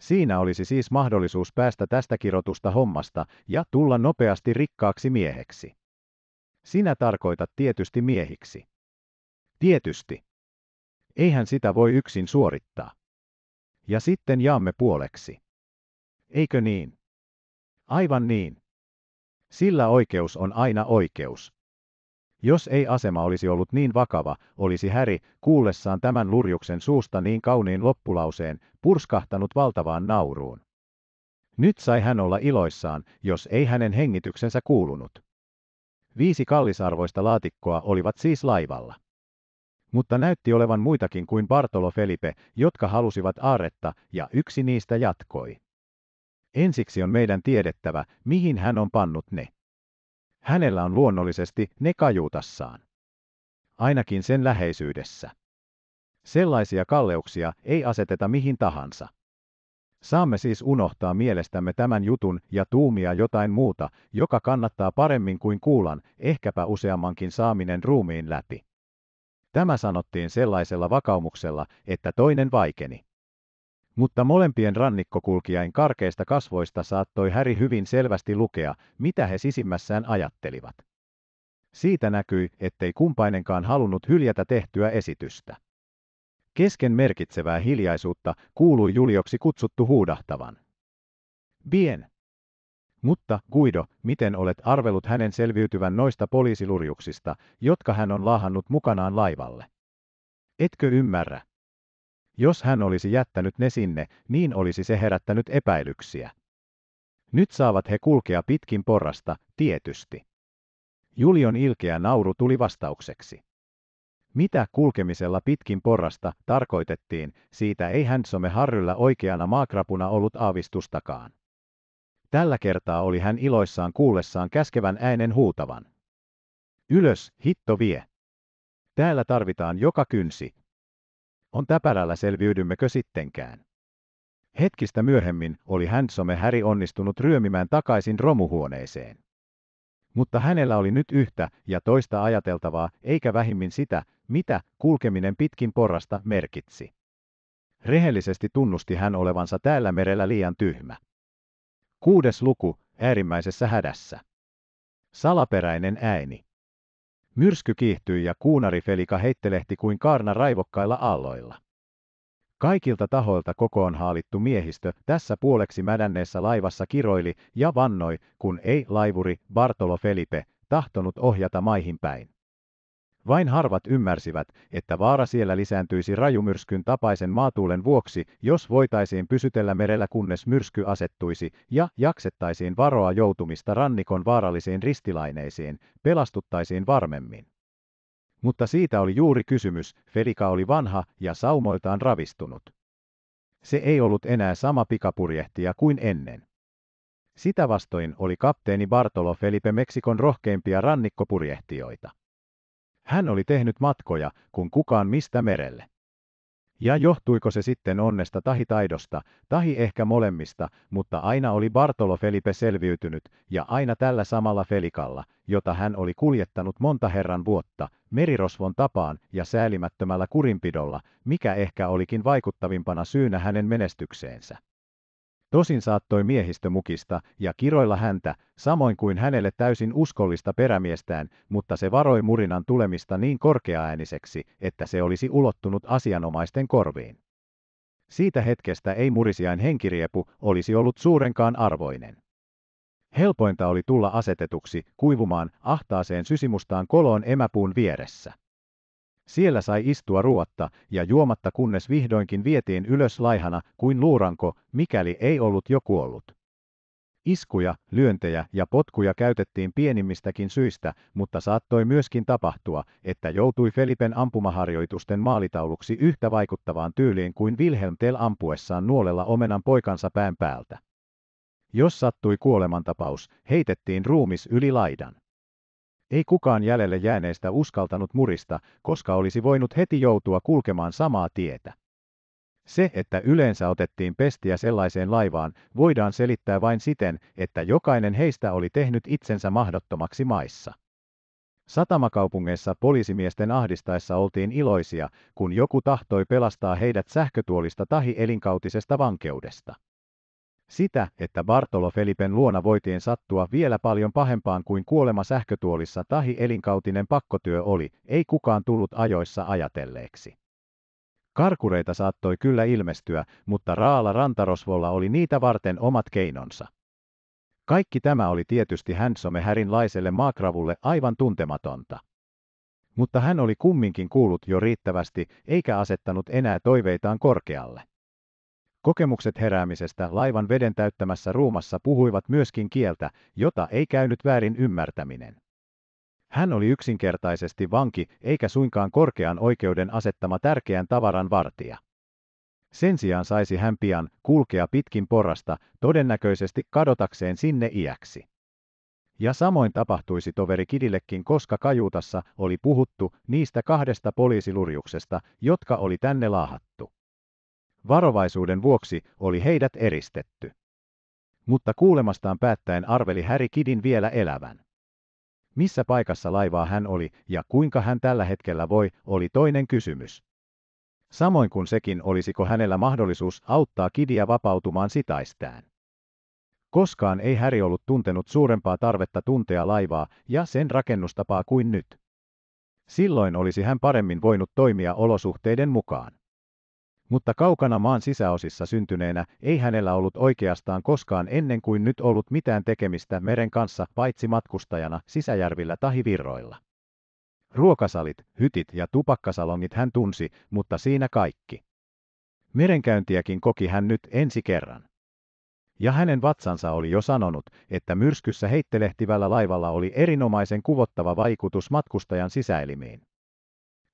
Siinä olisi siis mahdollisuus päästä tästä kirotusta hommasta ja tulla nopeasti rikkaaksi mieheksi. Sinä tarkoitat tietysti miehiksi. Tietysti. Eihän sitä voi yksin suorittaa. Ja sitten jaamme puoleksi. Eikö niin? Aivan niin. Sillä oikeus on aina oikeus. Jos ei asema olisi ollut niin vakava, olisi Häri, kuullessaan tämän lurjuksen suusta niin kauniin loppulauseen, purskahtanut valtavaan nauruun. Nyt sai hän olla iloissaan, jos ei hänen hengityksensä kuulunut. Viisi kallisarvoista laatikkoa olivat siis laivalla. Mutta näytti olevan muitakin kuin Bartolo Felipe, jotka halusivat aaretta, ja yksi niistä jatkoi. Ensiksi on meidän tiedettävä, mihin hän on pannut ne. Hänellä on luonnollisesti ne kajuutassaan. Ainakin sen läheisyydessä. Sellaisia kalleuksia ei aseteta mihin tahansa. Saamme siis unohtaa mielestämme tämän jutun ja tuumia jotain muuta, joka kannattaa paremmin kuin kuulan, ehkäpä useammankin saaminen ruumiin läpi. Tämä sanottiin sellaisella vakaumuksella, että toinen vaikeni mutta molempien rannikkokulkijain karkeista kasvoista saattoi Häri hyvin selvästi lukea, mitä he sisimmässään ajattelivat. Siitä näkyi, ettei kumpainenkaan halunnut hyljätä tehtyä esitystä. Kesken merkitsevää hiljaisuutta kuului Julioksi kutsuttu huudahtavan. Bien. Mutta, Guido, miten olet arvelut hänen selviytyvän noista poliisilurjuksista, jotka hän on laahannut mukanaan laivalle? Etkö ymmärrä? Jos hän olisi jättänyt ne sinne, niin olisi se herättänyt epäilyksiä. Nyt saavat he kulkea pitkin porrasta, tietysti. Julion ilkeä nauru tuli vastaukseksi. Mitä kulkemisella pitkin porrasta tarkoitettiin, siitä ei Häntsome Harryllä oikeana maakrapuna ollut aavistustakaan. Tällä kertaa oli hän iloissaan kuullessaan käskevän äänen huutavan. Ylös, hitto vie! Täällä tarvitaan joka kynsi, on täpälällä selviydymmekö sittenkään. Hetkistä myöhemmin oli Handsome Häri onnistunut ryömimään takaisin romuhuoneeseen. Mutta hänellä oli nyt yhtä ja toista ajateltavaa, eikä vähimmin sitä, mitä kulkeminen pitkin porrasta merkitsi. Rehellisesti tunnusti hän olevansa täällä merellä liian tyhmä. Kuudes luku, äärimmäisessä hädässä. Salaperäinen ääni. Myrsky kiihtyi ja kuunarifelika heittelehti kuin kaarna raivokkailla aalloilla. Kaikilta tahoilta kokoon haalittu miehistö tässä puoleksi mädänneessä laivassa kiroili ja vannoi, kun ei laivuri Bartolo Felipe tahtonut ohjata maihin päin. Vain harvat ymmärsivät, että vaara siellä lisääntyisi rajumyrskyn tapaisen maatuulen vuoksi, jos voitaisiin pysytellä merellä kunnes myrsky asettuisi ja jaksettaisiin varoa joutumista rannikon vaarallisiin ristilaineisiin, pelastuttaisiin varmemmin. Mutta siitä oli juuri kysymys, Felika oli vanha ja saumoiltaan ravistunut. Se ei ollut enää sama pikapurjehtija kuin ennen. Sitä vastoin oli kapteeni Bartolo Felipe Meksikon rohkeimpia rannikkopurjehtijoita. Hän oli tehnyt matkoja, kun kukaan mistä merelle. Ja johtuiko se sitten onnesta tahi taidosta, tahi ehkä molemmista, mutta aina oli Bartolo Felipe selviytynyt, ja aina tällä samalla felikalla, jota hän oli kuljettanut monta herran vuotta, merirosvon tapaan ja säälimättömällä kurinpidolla, mikä ehkä olikin vaikuttavimpana syynä hänen menestykseensä. Tosin saattoi miehistö mukista ja kiroilla häntä, samoin kuin hänelle täysin uskollista perämiestään, mutta se varoi murinan tulemista niin korkeaääniseksi, että se olisi ulottunut asianomaisten korviin. Siitä hetkestä ei murisiain henkiriepu olisi ollut suurenkaan arvoinen. Helpointa oli tulla asetetuksi kuivumaan ahtaaseen sysimustaan koloon emäpuun vieressä. Siellä sai istua ruotta ja juomatta kunnes vihdoinkin vietiin ylös laihana kuin luuranko, mikäli ei ollut jo kuollut. Iskuja, lyöntejä ja potkuja käytettiin pienimmistäkin syistä, mutta saattoi myöskin tapahtua, että joutui Felipen ampumaharjoitusten maalitauluksi yhtä vaikuttavaan tyyliin kuin Wilhelm Tell ampuessaan nuolella omenan poikansa pään päältä. Jos sattui kuolemantapaus, heitettiin ruumis yli laidan. Ei kukaan jäljelle jääneestä uskaltanut murista, koska olisi voinut heti joutua kulkemaan samaa tietä. Se, että yleensä otettiin pestiä sellaiseen laivaan, voidaan selittää vain siten, että jokainen heistä oli tehnyt itsensä mahdottomaksi maissa. Satamakaupungeissa poliisimiesten ahdistaessa oltiin iloisia, kun joku tahtoi pelastaa heidät sähkötuolista tahi elinkautisesta vankeudesta. Sitä, että Bartolo Felipen luona voitiin sattua vielä paljon pahempaan kuin kuolema sähkötuolissa tahi elinkautinen pakkotyö oli, ei kukaan tullut ajoissa ajatelleeksi. Karkureita saattoi kyllä ilmestyä, mutta Raala Rantarosvolla oli niitä varten omat keinonsa. Kaikki tämä oli tietysti Handsome Härinlaiselle maakravulle aivan tuntematonta. Mutta hän oli kumminkin kuullut jo riittävästi, eikä asettanut enää toiveitaan korkealle. Kokemukset heräämisestä laivan veden täyttämässä ruumassa puhuivat myöskin kieltä, jota ei käynyt väärin ymmärtäminen. Hän oli yksinkertaisesti vanki, eikä suinkaan korkean oikeuden asettama tärkeän tavaran vartija. Sen sijaan saisi hän pian kulkea pitkin porrasta, todennäköisesti kadotakseen sinne iäksi. Ja samoin tapahtuisi toveri Kidillekin, koska kajuutassa oli puhuttu niistä kahdesta poliisilurjuksesta, jotka oli tänne laahattu. Varovaisuuden vuoksi oli heidät eristetty. Mutta kuulemastaan päättäen arveli Häri Kidin vielä elävän. Missä paikassa laivaa hän oli ja kuinka hän tällä hetkellä voi, oli toinen kysymys. Samoin kuin sekin olisiko hänellä mahdollisuus auttaa Kidia vapautumaan sitaistään. Koskaan ei Häri ollut tuntenut suurempaa tarvetta tuntea laivaa ja sen rakennustapaa kuin nyt. Silloin olisi hän paremmin voinut toimia olosuhteiden mukaan mutta kaukana maan sisäosissa syntyneenä ei hänellä ollut oikeastaan koskaan ennen kuin nyt ollut mitään tekemistä meren kanssa paitsi matkustajana sisäjärvillä tahivirroilla. virroilla. Ruokasalit, hytit ja tupakkasalongit hän tunsi, mutta siinä kaikki. Merenkäyntiäkin koki hän nyt ensi kerran. Ja hänen vatsansa oli jo sanonut, että myrskyssä heittelehtivällä laivalla oli erinomaisen kuvottava vaikutus matkustajan sisäelimiin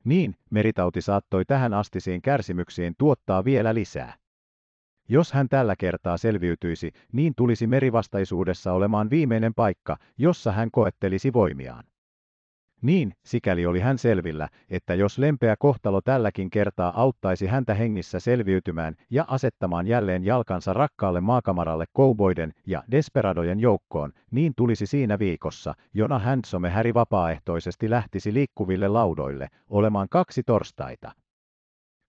niin meritauti saattoi tähän astisiin kärsimyksiin tuottaa vielä lisää. Jos hän tällä kertaa selviytyisi, niin tulisi merivastaisuudessa olemaan viimeinen paikka, jossa hän koettelisi voimiaan. Niin, sikäli oli hän selvillä, että jos lempeä kohtalo tälläkin kertaa auttaisi häntä hengissä selviytymään ja asettamaan jälleen jalkansa rakkaalle maakamaralle kouboiden ja desperadojen joukkoon, niin tulisi siinä viikossa, jona Handsome Häri vapaaehtoisesti lähtisi liikkuville laudoille, olemaan kaksi torstaita.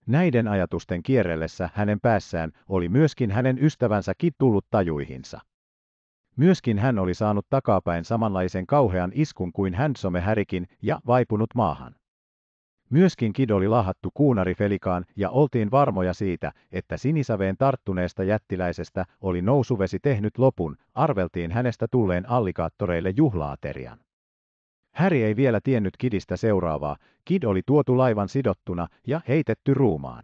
Näiden ajatusten kierrellessä hänen päässään oli myöskin hänen ystävänsäkin tullut tajuihinsa. Myöskin hän oli saanut takapäin samanlaisen kauhean iskun kuin Handsome Härikin ja vaipunut maahan. Myöskin Kid oli lahattu kuunarifelikaan ja oltiin varmoja siitä, että sinisaveen tarttuneesta jättiläisestä oli nousuvesi tehnyt lopun, arveltiin hänestä tulleen allikaattoreille juhlaaterian. Häri ei vielä tiennyt Kidistä seuraavaa, Kid oli tuotu laivan sidottuna ja heitetty ruumaan.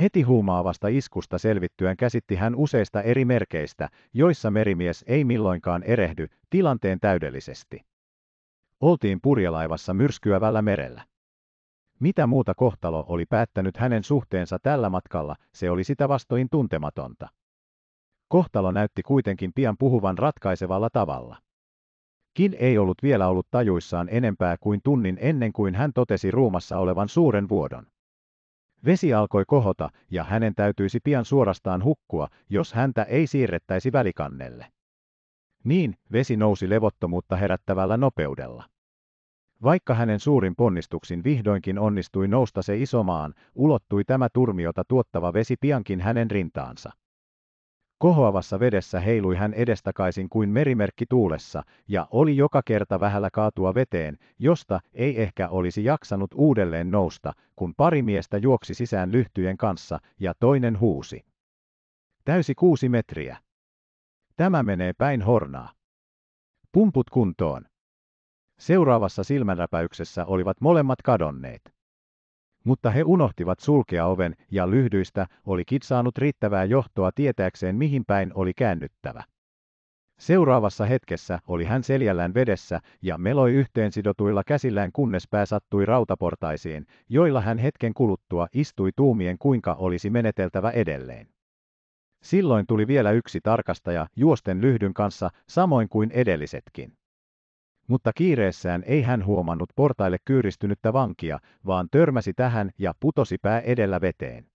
Heti huumaavasta iskusta selvittyen käsitti hän useista eri merkeistä, joissa merimies ei milloinkaan erehdy tilanteen täydellisesti. Oltiin purjelaivassa myrskyävällä merellä. Mitä muuta kohtalo oli päättänyt hänen suhteensa tällä matkalla, se oli sitä vastoin tuntematonta. Kohtalo näytti kuitenkin pian puhuvan ratkaisevalla tavalla. Kin ei ollut vielä ollut tajuissaan enempää kuin tunnin ennen kuin hän totesi ruumassa olevan suuren vuodon. Vesi alkoi kohota ja hänen täytyisi pian suorastaan hukkua, jos häntä ei siirrettäisi välikannelle. Niin, vesi nousi levottomuutta herättävällä nopeudella. Vaikka hänen suurin ponnistuksin vihdoinkin onnistui nousta se isomaan, ulottui tämä turmiota tuottava vesi piankin hänen rintaansa. Kohoavassa vedessä heilui hän edestakaisin kuin merimerkki tuulessa, ja oli joka kerta vähällä kaatua veteen, josta ei ehkä olisi jaksanut uudelleen nousta, kun pari miestä juoksi sisään lyhtyjen kanssa, ja toinen huusi. Täysi kuusi metriä. Tämä menee päin hornaa. Pumput kuntoon. Seuraavassa silmänräpäyksessä olivat molemmat kadonneet mutta he unohtivat sulkea oven ja lyhdyistä oli kitsaanut riittävää johtoa tietääkseen mihin päin oli käännyttävä. Seuraavassa hetkessä oli hän seljällään vedessä ja meloi yhteensidotuilla käsillään kunnes pää sattui rautaportaisiin, joilla hän hetken kuluttua istui tuumien kuinka olisi meneteltävä edelleen. Silloin tuli vielä yksi tarkastaja juosten lyhdyn kanssa, samoin kuin edellisetkin mutta kiireessään ei hän huomannut portaille kyyristynyttä vankia, vaan törmäsi tähän ja putosi pää edellä veteen.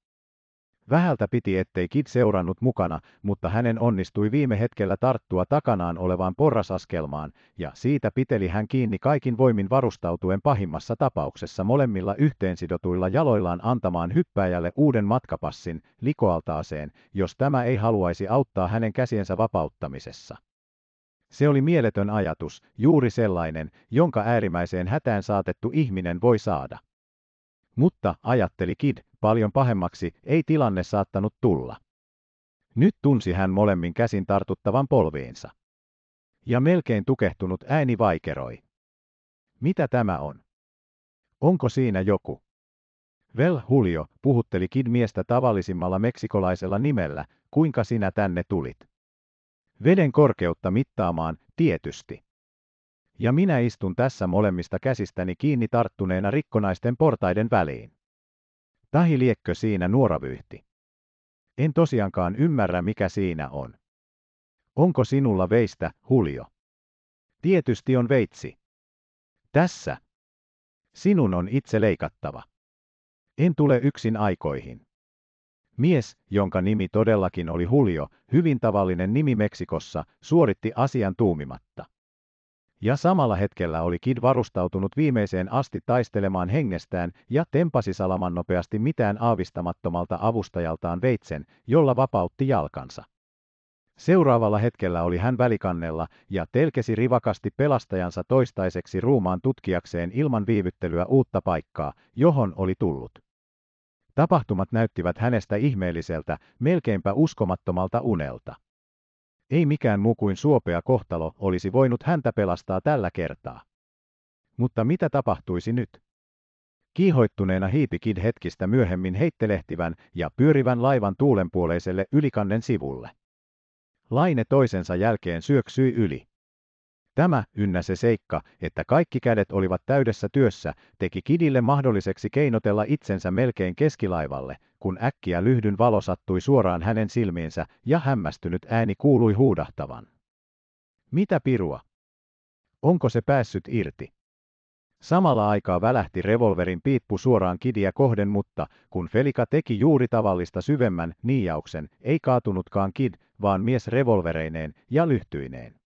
Vähältä piti, ettei Kid seurannut mukana, mutta hänen onnistui viime hetkellä tarttua takanaan olevaan porrasaskelmaan, ja siitä piteli hän kiinni kaikin voimin varustautuen pahimmassa tapauksessa molemmilla yhteensidotuilla jaloillaan antamaan hyppäjälle uuden matkapassin, likoaltaaseen, jos tämä ei haluaisi auttaa hänen käsiensä vapauttamisessa. Se oli mieletön ajatus, juuri sellainen, jonka äärimmäiseen hätään saatettu ihminen voi saada. Mutta, ajatteli Kid, paljon pahemmaksi ei tilanne saattanut tulla. Nyt tunsi hän molemmin käsin tartuttavan polviinsa. Ja melkein tukehtunut ääni vaikeroi. Mitä tämä on? Onko siinä joku? Vel Julio puhutteli Kid miestä tavallisimmalla meksikolaisella nimellä, kuinka sinä tänne tulit veden korkeutta mittaamaan tietysti. Ja minä istun tässä molemmista käsistäni kiinni tarttuneena rikkonaisten portaiden väliin. Tahi liekkö siinä nuoravyhti? En tosiaankaan ymmärrä mikä siinä on. Onko sinulla veistä, Hulio? Tietysti on veitsi. Tässä. Sinun on itse leikattava. En tule yksin aikoihin. Mies, jonka nimi todellakin oli Julio, hyvin tavallinen nimi Meksikossa, suoritti asian tuumimatta. Ja samalla hetkellä oli Kid varustautunut viimeiseen asti taistelemaan hengestään ja tempasi salaman nopeasti mitään aavistamattomalta avustajaltaan veitsen, jolla vapautti jalkansa. Seuraavalla hetkellä oli hän välikannella ja telkesi rivakasti pelastajansa toistaiseksi ruumaan tutkijakseen ilman viivyttelyä uutta paikkaa, johon oli tullut. Tapahtumat näyttivät hänestä ihmeelliseltä, melkeinpä uskomattomalta unelta. Ei mikään muu kuin suopea kohtalo olisi voinut häntä pelastaa tällä kertaa. Mutta mitä tapahtuisi nyt? Kiihoittuneena hiipikin hetkistä myöhemmin heittelehtivän ja pyörivän laivan tuulenpuoleiselle ylikannen sivulle. Laine toisensa jälkeen syöksyi yli. Tämä ynnä se seikka, että kaikki kädet olivat täydessä työssä, teki kidille mahdolliseksi keinotella itsensä melkein keskilaivalle, kun äkkiä lyhdyn valo sattui suoraan hänen silmiinsä ja hämmästynyt ääni kuului huudahtavan. Mitä pirua? Onko se päässyt irti? Samalla aikaa välähti revolverin piippu suoraan kidiä kohden, mutta kun Felika teki juuri tavallista syvemmän niijauksen, ei kaatunutkaan kid, vaan mies revolvereineen ja lyhtyineen.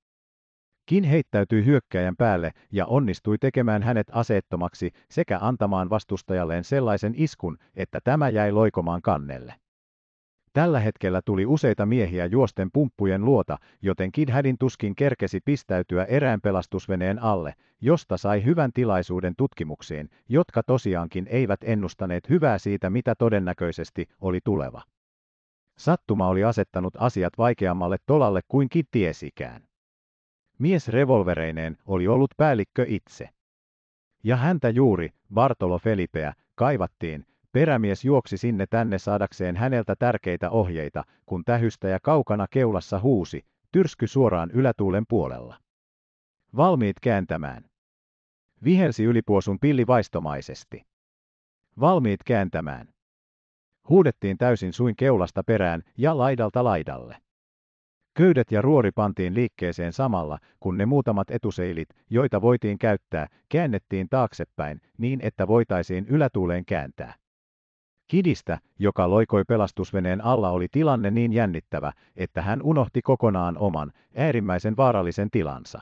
Kin heittäytyi hyökkäjän päälle ja onnistui tekemään hänet aseettomaksi sekä antamaan vastustajalleen sellaisen iskun, että tämä jäi loikomaan kannelle. Tällä hetkellä tuli useita miehiä juosten pumppujen luota, joten hädin tuskin kerkesi pistäytyä erään pelastusveneen alle, josta sai hyvän tilaisuuden tutkimuksiin, jotka tosiaankin eivät ennustaneet hyvää siitä, mitä todennäköisesti oli tuleva. Sattuma oli asettanut asiat vaikeammalle tolalle kuin Kid tiesikään. Mies revolvereineen oli ollut päällikkö itse. Ja häntä juuri, Bartolo Felipeä, kaivattiin, perämies juoksi sinne tänne saadakseen häneltä tärkeitä ohjeita, kun tähystäjä kaukana keulassa huusi, tyrsky suoraan ylätuulen puolella. Valmiit kääntämään. Vihelsi ylipuosun pilli vaistomaisesti. Valmiit kääntämään. Huudettiin täysin suin keulasta perään ja laidalta laidalle. Köydet ja ruori pantiin liikkeeseen samalla, kun ne muutamat etuseilit, joita voitiin käyttää, käännettiin taaksepäin niin, että voitaisiin ylätuuleen kääntää. Kidistä, joka loikoi pelastusveneen alla, oli tilanne niin jännittävä, että hän unohti kokonaan oman, äärimmäisen vaarallisen tilansa.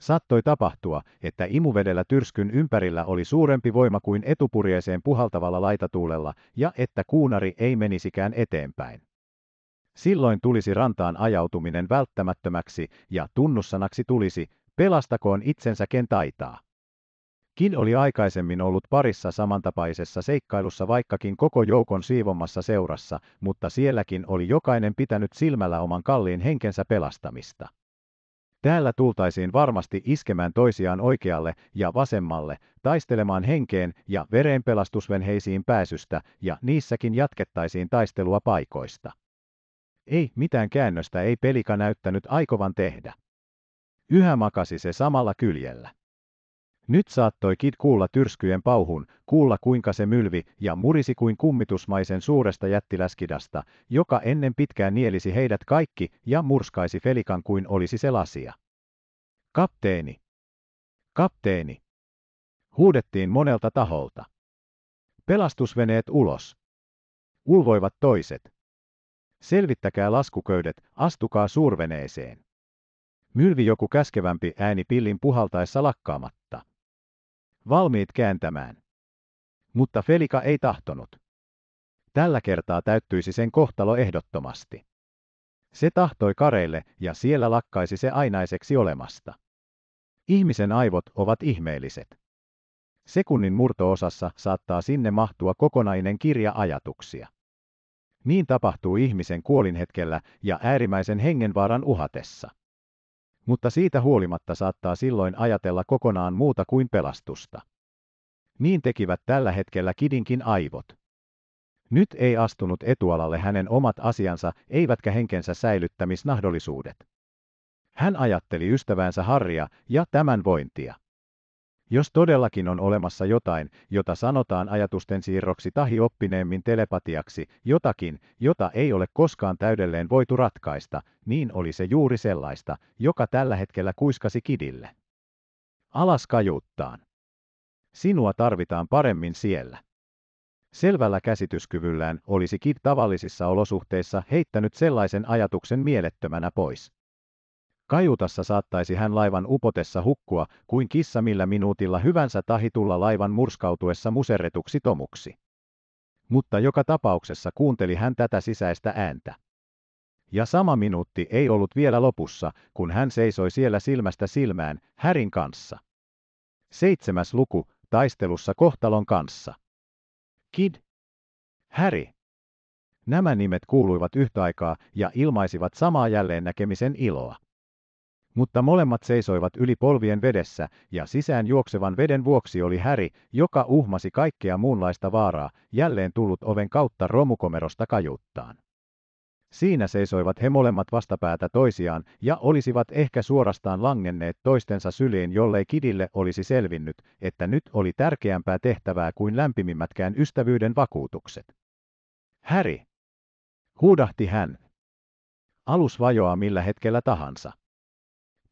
Sattoi tapahtua, että imuvedellä tyrskyn ympärillä oli suurempi voima kuin etupurjeeseen puhaltavalla laitatuulella, ja että kuunari ei menisikään eteenpäin. Silloin tulisi rantaan ajautuminen välttämättömäksi ja tunnussanaksi tulisi, pelastakoon itsensä ken taitaa. Kin oli aikaisemmin ollut parissa samantapaisessa seikkailussa vaikkakin koko joukon siivomassa seurassa, mutta sielläkin oli jokainen pitänyt silmällä oman kalliin henkensä pelastamista. Täällä tultaisiin varmasti iskemään toisiaan oikealle ja vasemmalle, taistelemaan henkeen ja verenpelastusvenheisiin pääsystä, ja niissäkin jatkettaisiin taistelua paikoista ei mitään käännöstä ei pelika näyttänyt aikovan tehdä. Yhä makasi se samalla kyljellä. Nyt saattoi Kid kuulla tyrskyjen pauhun, kuulla kuinka se mylvi ja murisi kuin kummitusmaisen suuresta jättiläskidasta, joka ennen pitkään nielisi heidät kaikki ja murskaisi Felikan kuin olisi se lasia. Kapteeni! Kapteeni! Huudettiin monelta taholta. Pelastusveneet ulos. Ulvoivat toiset. Selvittäkää laskuköydet, astukaa suurveneeseen. Mylvi joku käskevämpi ääni pillin puhaltaessa lakkaamatta. Valmiit kääntämään. Mutta Felika ei tahtonut. Tällä kertaa täyttyisi sen kohtalo ehdottomasti. Se tahtoi kareille ja siellä lakkaisi se ainaiseksi olemasta. Ihmisen aivot ovat ihmeelliset. Sekunnin murtoosassa saattaa sinne mahtua kokonainen kirja ajatuksia. Niin tapahtuu ihmisen kuolinhetkellä ja äärimmäisen hengenvaaran uhatessa. Mutta siitä huolimatta saattaa silloin ajatella kokonaan muuta kuin pelastusta. Niin tekivät tällä hetkellä kidinkin aivot. Nyt ei astunut etualalle hänen omat asiansa eivätkä henkensä säilyttämisnahdollisuudet. Hän ajatteli ystävänsä Harria ja tämän vointia. Jos todellakin on olemassa jotain, jota sanotaan ajatusten siirroksi tahi oppineemmin telepatiaksi, jotakin, jota ei ole koskaan täydelleen voitu ratkaista, niin oli se juuri sellaista, joka tällä hetkellä kuiskasi kidille. Alas kajuuttaan. Sinua tarvitaan paremmin siellä. Selvällä käsityskyvyllään olisi Kid tavallisissa olosuhteissa heittänyt sellaisen ajatuksen mielettömänä pois. Kajutassa saattaisi hän laivan upotessa hukkua kuin kissa millä minuutilla hyvänsä tahitulla laivan murskautuessa muserretuksi tomuksi. Mutta joka tapauksessa kuunteli hän tätä sisäistä ääntä. Ja sama minuutti ei ollut vielä lopussa, kun hän seisoi siellä silmästä silmään, Härin kanssa. Seitsemäs luku, taistelussa kohtalon kanssa. Kid. Häri. Nämä nimet kuuluivat yhtä aikaa ja ilmaisivat samaa jälleen näkemisen iloa mutta molemmat seisoivat yli polvien vedessä, ja sisään juoksevan veden vuoksi oli häri, joka uhmasi kaikkea muunlaista vaaraa, jälleen tullut oven kautta romukomerosta kajuuttaan. Siinä seisoivat he molemmat vastapäätä toisiaan ja olisivat ehkä suorastaan langenneet toistensa syliin, jollei kidille olisi selvinnyt, että nyt oli tärkeämpää tehtävää kuin lämpimimmätkään ystävyyden vakuutukset. Häri! Huudahti hän. Alus vajoaa millä hetkellä tahansa.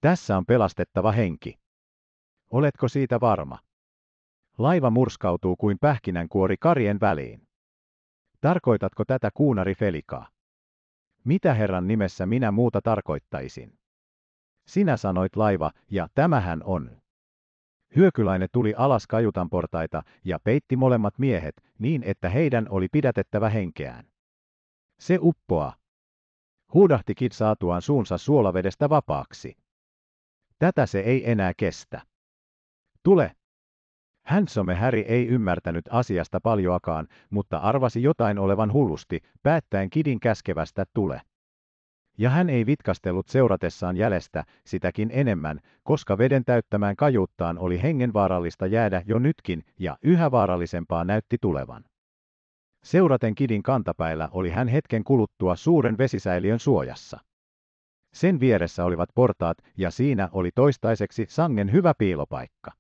Tässä on pelastettava henki. Oletko siitä varma? Laiva murskautuu kuin pähkinänkuori karjen väliin. Tarkoitatko tätä kuunari Felikaa? Mitä Herran nimessä minä muuta tarkoittaisin? Sinä sanoit laiva, ja tämähän on. Hyökyläinen tuli alas kajutan portaita ja peitti molemmat miehet niin, että heidän oli pidätettävä henkeään. Se uppoaa. Huudahti kit saatuaan suunsa suolavedestä vapaaksi. Tätä se ei enää kestä. Tule! Handsome Häri ei ymmärtänyt asiasta paljoakaan, mutta arvasi jotain olevan hullusti, päättäen kidin käskevästä tule. Ja hän ei vitkastellut seuratessaan jäljestä sitäkin enemmän, koska veden täyttämään kajuuttaan oli hengenvaarallista jäädä jo nytkin ja yhä vaarallisempaa näytti tulevan. Seuraten kidin kantapäillä oli hän hetken kuluttua suuren vesisäiliön suojassa. Sen vieressä olivat portaat ja siinä oli toistaiseksi sangen hyvä piilopaikka.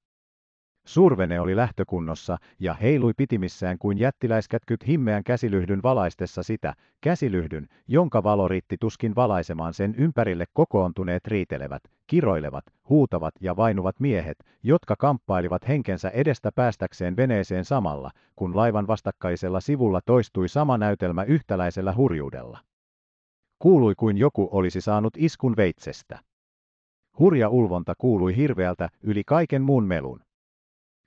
Survene oli lähtökunnossa ja heilui pitimissään kuin jättiläiskätkyt himmeän käsilyhdyn valaistessa sitä, käsilyhdyn, jonka valo riitti tuskin valaisemaan sen ympärille kokoontuneet riitelevät, kiroilevat, huutavat ja vainuvat miehet, jotka kamppailivat henkensä edestä päästäkseen veneeseen samalla, kun laivan vastakkaisella sivulla toistui sama näytelmä yhtäläisellä hurjuudella. Kuului kuin joku olisi saanut iskun veitsestä. Hurja ulvonta kuului hirveältä yli kaiken muun melun.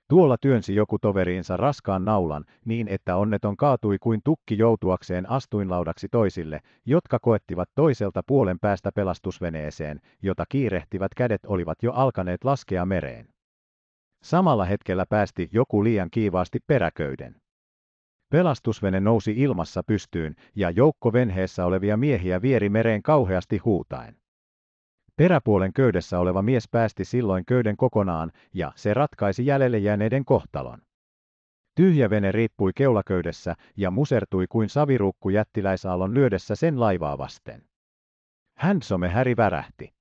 Tuolla työnsi joku toveriinsa raskaan naulan niin, että onneton kaatui kuin tukki joutuakseen astuinlaudaksi toisille, jotka koettivat toiselta puolen päästä pelastusveneeseen, jota kiirehtivät kädet olivat jo alkaneet laskea mereen. Samalla hetkellä päästi joku liian kiivaasti peräköyden. Pelastusvene nousi ilmassa pystyyn ja joukko venheessä olevia miehiä vieri mereen kauheasti huutaen. Peräpuolen köydessä oleva mies päästi silloin köyden kokonaan ja se ratkaisi jäljelle jääneiden kohtalon. Tyhjä vene riippui keulaköydessä ja musertui kuin saviruukku jättiläisaallon lyödessä sen laivaa vasten. Handsome häri värähti.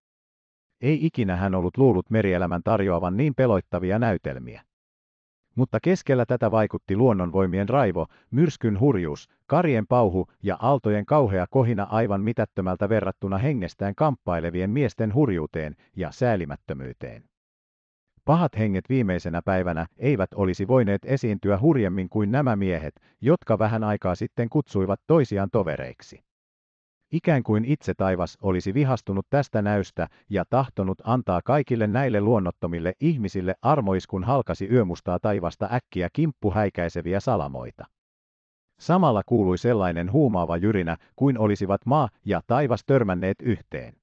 Ei ikinä hän ollut luullut merielämän tarjoavan niin peloittavia näytelmiä. Mutta keskellä tätä vaikutti luonnonvoimien raivo, myrskyn hurjuus, karien pauhu ja aaltojen kauhea kohina aivan mitättömältä verrattuna hengestään kamppailevien miesten hurjuuteen ja säälimättömyyteen. Pahat henget viimeisenä päivänä eivät olisi voineet esiintyä hurjemmin kuin nämä miehet, jotka vähän aikaa sitten kutsuivat toisiaan tovereiksi ikään kuin itse taivas olisi vihastunut tästä näystä ja tahtonut antaa kaikille näille luonnottomille ihmisille armoiskun halkasi yömustaa taivasta äkkiä kimppuhäikäiseviä salamoita. Samalla kuului sellainen huumaava jyrinä, kuin olisivat maa ja taivas törmänneet yhteen.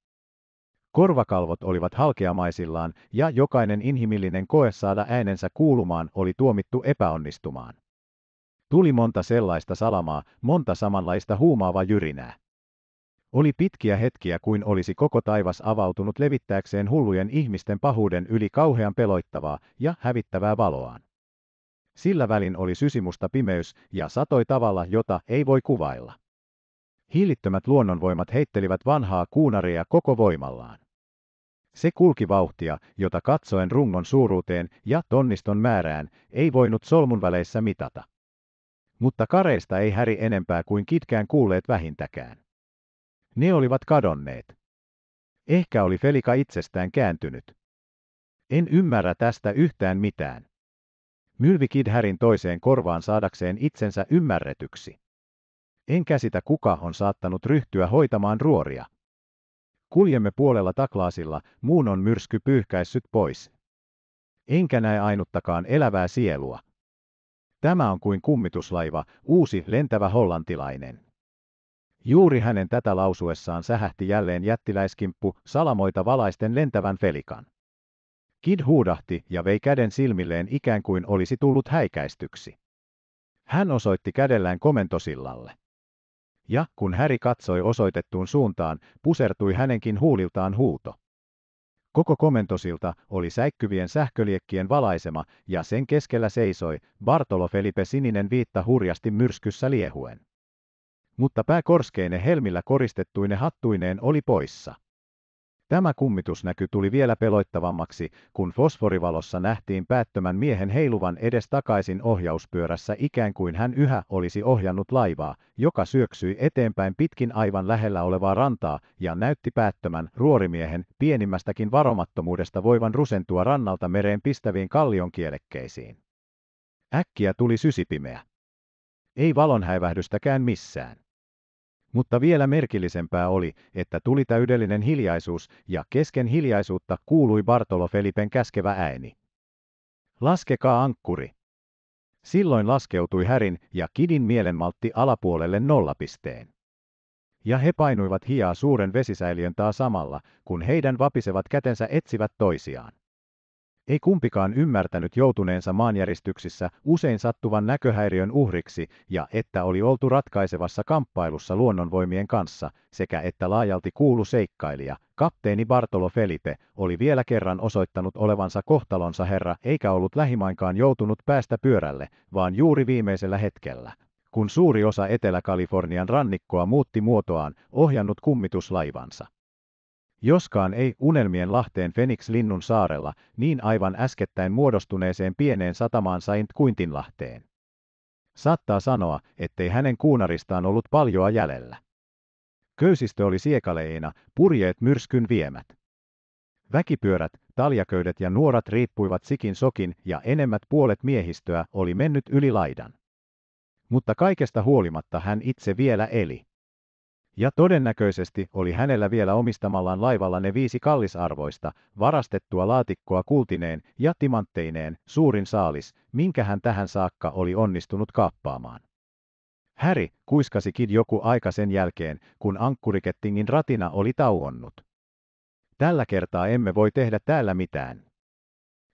Korvakalvot olivat halkeamaisillaan, ja jokainen inhimillinen koe saada äänensä kuulumaan oli tuomittu epäonnistumaan. Tuli monta sellaista salamaa, monta samanlaista huumaavaa jyrinää. Oli pitkiä hetkiä kuin olisi koko taivas avautunut levittääkseen hullujen ihmisten pahuuden yli kauhean peloittavaa ja hävittävää valoaan. Sillä välin oli sysimusta pimeys ja satoi tavalla, jota ei voi kuvailla. Hiilittömät luonnonvoimat heittelivät vanhaa kuunaria koko voimallaan. Se kulki vauhtia, jota katsoen rungon suuruuteen ja tonniston määrään ei voinut väleissä mitata. Mutta kareista ei häri enempää kuin kitkään kuulleet vähintäkään. Ne olivat kadonneet. Ehkä oli Felika itsestään kääntynyt. En ymmärrä tästä yhtään mitään. Mylvi Kidhärin toiseen korvaan saadakseen itsensä ymmärretyksi. En käsitä kuka on saattanut ryhtyä hoitamaan ruoria. Kuljemme puolella taklaasilla, muun on myrsky pyyhkäissyt pois. Enkä näe ainuttakaan elävää sielua. Tämä on kuin kummituslaiva, uusi lentävä hollantilainen. Juuri hänen tätä lausuessaan sähähti jälleen jättiläiskimppu salamoita valaisten lentävän felikan. Kid huudahti ja vei käden silmilleen ikään kuin olisi tullut häikäistyksi. Hän osoitti kädellään komentosillalle. Ja kun Häri katsoi osoitettuun suuntaan, pusertui hänenkin huuliltaan huuto. Koko komentosilta oli säikkyvien sähköliekkien valaisema ja sen keskellä seisoi Bartolo Felipe sininen viitta hurjasti myrskyssä liehuen mutta pääkorskeine helmillä koristettuine hattuineen oli poissa. Tämä kummitusnäky tuli vielä peloittavammaksi, kun fosforivalossa nähtiin päättömän miehen heiluvan edes takaisin ohjauspyörässä ikään kuin hän yhä olisi ohjannut laivaa, joka syöksyi eteenpäin pitkin aivan lähellä olevaa rantaa ja näytti päättömän ruorimiehen pienimmästäkin varomattomuudesta voivan rusentua rannalta mereen pistäviin kallionkielekkeisiin. Äkkiä tuli sysipimeä. Ei valonhäivähdystäkään missään. Mutta vielä merkillisempää oli, että tuli täydellinen hiljaisuus, ja kesken hiljaisuutta kuului Bartolo Felipen käskevä ääni. Laskekaa ankkuri. Silloin laskeutui Härin ja Kidin mielenmaltti alapuolelle nollapisteen. Ja he painuivat hiaa suuren vesisäiliön taa samalla, kun heidän vapisevat kätensä etsivät toisiaan ei kumpikaan ymmärtänyt joutuneensa maanjäristyksissä usein sattuvan näköhäiriön uhriksi ja että oli oltu ratkaisevassa kamppailussa luonnonvoimien kanssa, sekä että laajalti kuulu seikkailija, kapteeni Bartolo Felipe, oli vielä kerran osoittanut olevansa kohtalonsa herra eikä ollut lähimainkaan joutunut päästä pyörälle, vaan juuri viimeisellä hetkellä. Kun suuri osa Etelä-Kalifornian rannikkoa muutti muotoaan, ohjannut kummituslaivansa. Joskaan ei unelmien lahteen Phoenix linnun saarella, niin aivan äskettäin muodostuneeseen pieneen satamaan Saint lahteen. Saattaa sanoa, ettei hänen kuunaristaan ollut paljoa jäljellä. Köysistö oli siekaleina, purjeet myrskyn viemät. Väkipyörät, taljaköydet ja nuorat riippuivat sikin sokin ja enemmät puolet miehistöä oli mennyt yli laidan. Mutta kaikesta huolimatta hän itse vielä eli ja todennäköisesti oli hänellä vielä omistamallaan laivalla ne viisi kallisarvoista, varastettua laatikkoa kultineen ja timantteineen, suurin saalis, minkä hän tähän saakka oli onnistunut kaappaamaan. Häri kuiskasi Kid joku aika sen jälkeen, kun ankkurikettingin ratina oli tauonnut. Tällä kertaa emme voi tehdä täällä mitään.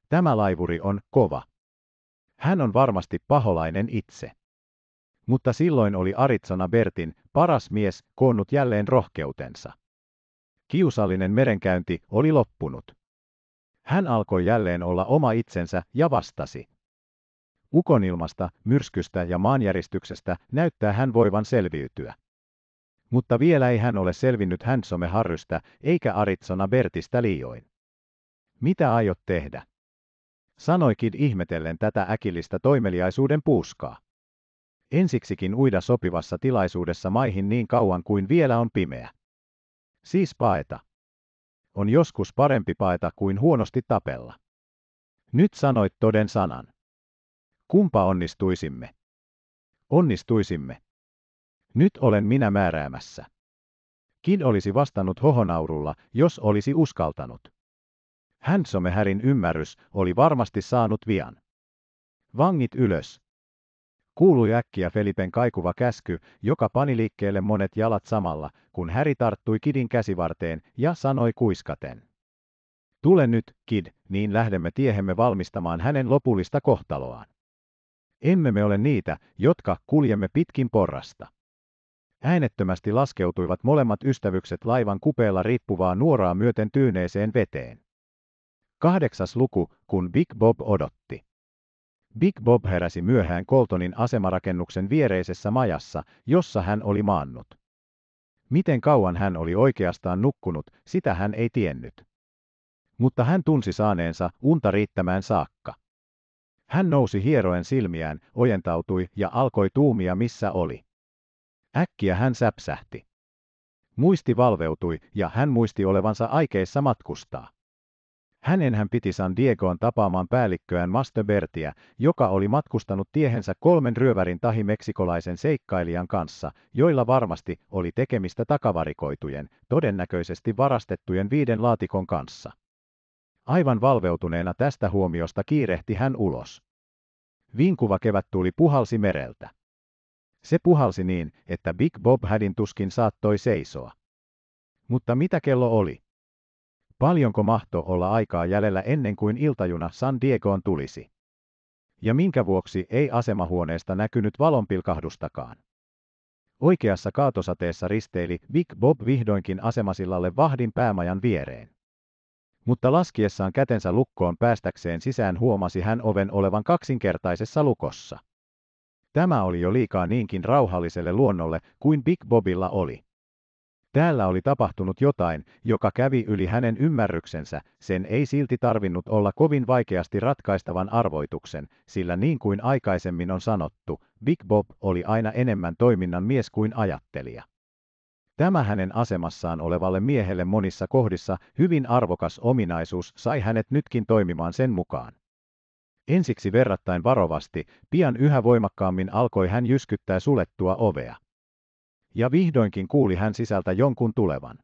Tämä laivuri on kova. Hän on varmasti paholainen itse. Mutta silloin oli aritsona Bertin, paras mies koonnut jälleen rohkeutensa. Kiusallinen merenkäynti oli loppunut. Hän alkoi jälleen olla oma itsensä ja vastasi. Ukonilmasta, myrskystä ja maanjäristyksestä näyttää hän voivan selviytyä. Mutta vielä ei hän ole selvinnyt Hansome Harrystä eikä Aritsona Bertistä liioin. Mitä aiot tehdä? Sanoikin ihmetellen tätä äkillistä toimeliaisuuden puuskaa ensiksikin uida sopivassa tilaisuudessa maihin niin kauan kuin vielä on pimeä. Siis paeta. On joskus parempi paeta kuin huonosti tapella. Nyt sanoit toden sanan. Kumpa onnistuisimme? Onnistuisimme. Nyt olen minä määräämässä. Kin olisi vastannut hohonaurulla, jos olisi uskaltanut. Handsome Härin ymmärrys oli varmasti saanut vian. Vangit ylös. Kuului äkkiä Felipen kaikuva käsky, joka pani liikkeelle monet jalat samalla, kun Häri tarttui Kidin käsivarteen ja sanoi kuiskaten. Tule nyt, Kid, niin lähdemme tiehemme valmistamaan hänen lopullista kohtaloaan. Emme me ole niitä, jotka kuljemme pitkin porrasta. Äänettömästi laskeutuivat molemmat ystävykset laivan kupeella riippuvaa nuoraa myöten tyyneeseen veteen. Kahdeksas luku, kun Big Bob odotti. Big Bob heräsi myöhään Coltonin asemarakennuksen viereisessä majassa, jossa hän oli maannut. Miten kauan hän oli oikeastaan nukkunut, sitä hän ei tiennyt. Mutta hän tunsi saaneensa unta riittämään saakka. Hän nousi hieroen silmiään, ojentautui ja alkoi tuumia missä oli. Äkkiä hän säpsähti. Muisti valveutui ja hän muisti olevansa aikeissa matkustaa hän piti San Diegoon tapaamaan päällikköään Masterbertia, joka oli matkustanut tiehensä kolmen ryövärin tahi meksikolaisen seikkailijan kanssa, joilla varmasti oli tekemistä takavarikoitujen, todennäköisesti varastettujen viiden laatikon kanssa. Aivan valveutuneena tästä huomiosta kiirehti hän ulos. Vinkuva kevät tuli puhalsi mereltä. Se puhalsi niin, että Big Bob hädin tuskin saattoi seisoa. Mutta mitä kello oli? Paljonko mahto olla aikaa jäljellä ennen kuin iltajuna San Diegoon tulisi? Ja minkä vuoksi ei asemahuoneesta näkynyt valonpilkahdustakaan? Oikeassa kaatosateessa risteili Big Bob vihdoinkin asemasillalle vahdin päämajan viereen. Mutta laskiessaan kätensä lukkoon päästäkseen sisään huomasi hän oven olevan kaksinkertaisessa lukossa. Tämä oli jo liikaa niinkin rauhalliselle luonnolle kuin Big Bobilla oli. Täällä oli tapahtunut jotain, joka kävi yli hänen ymmärryksensä, sen ei silti tarvinnut olla kovin vaikeasti ratkaistavan arvoituksen, sillä niin kuin aikaisemmin on sanottu, Big Bob oli aina enemmän toiminnan mies kuin ajattelija. Tämä hänen asemassaan olevalle miehelle monissa kohdissa hyvin arvokas ominaisuus sai hänet nytkin toimimaan sen mukaan. Ensiksi verrattain varovasti, pian yhä voimakkaammin alkoi hän jyskyttää sulettua ovea ja vihdoinkin kuuli hän sisältä jonkun tulevan.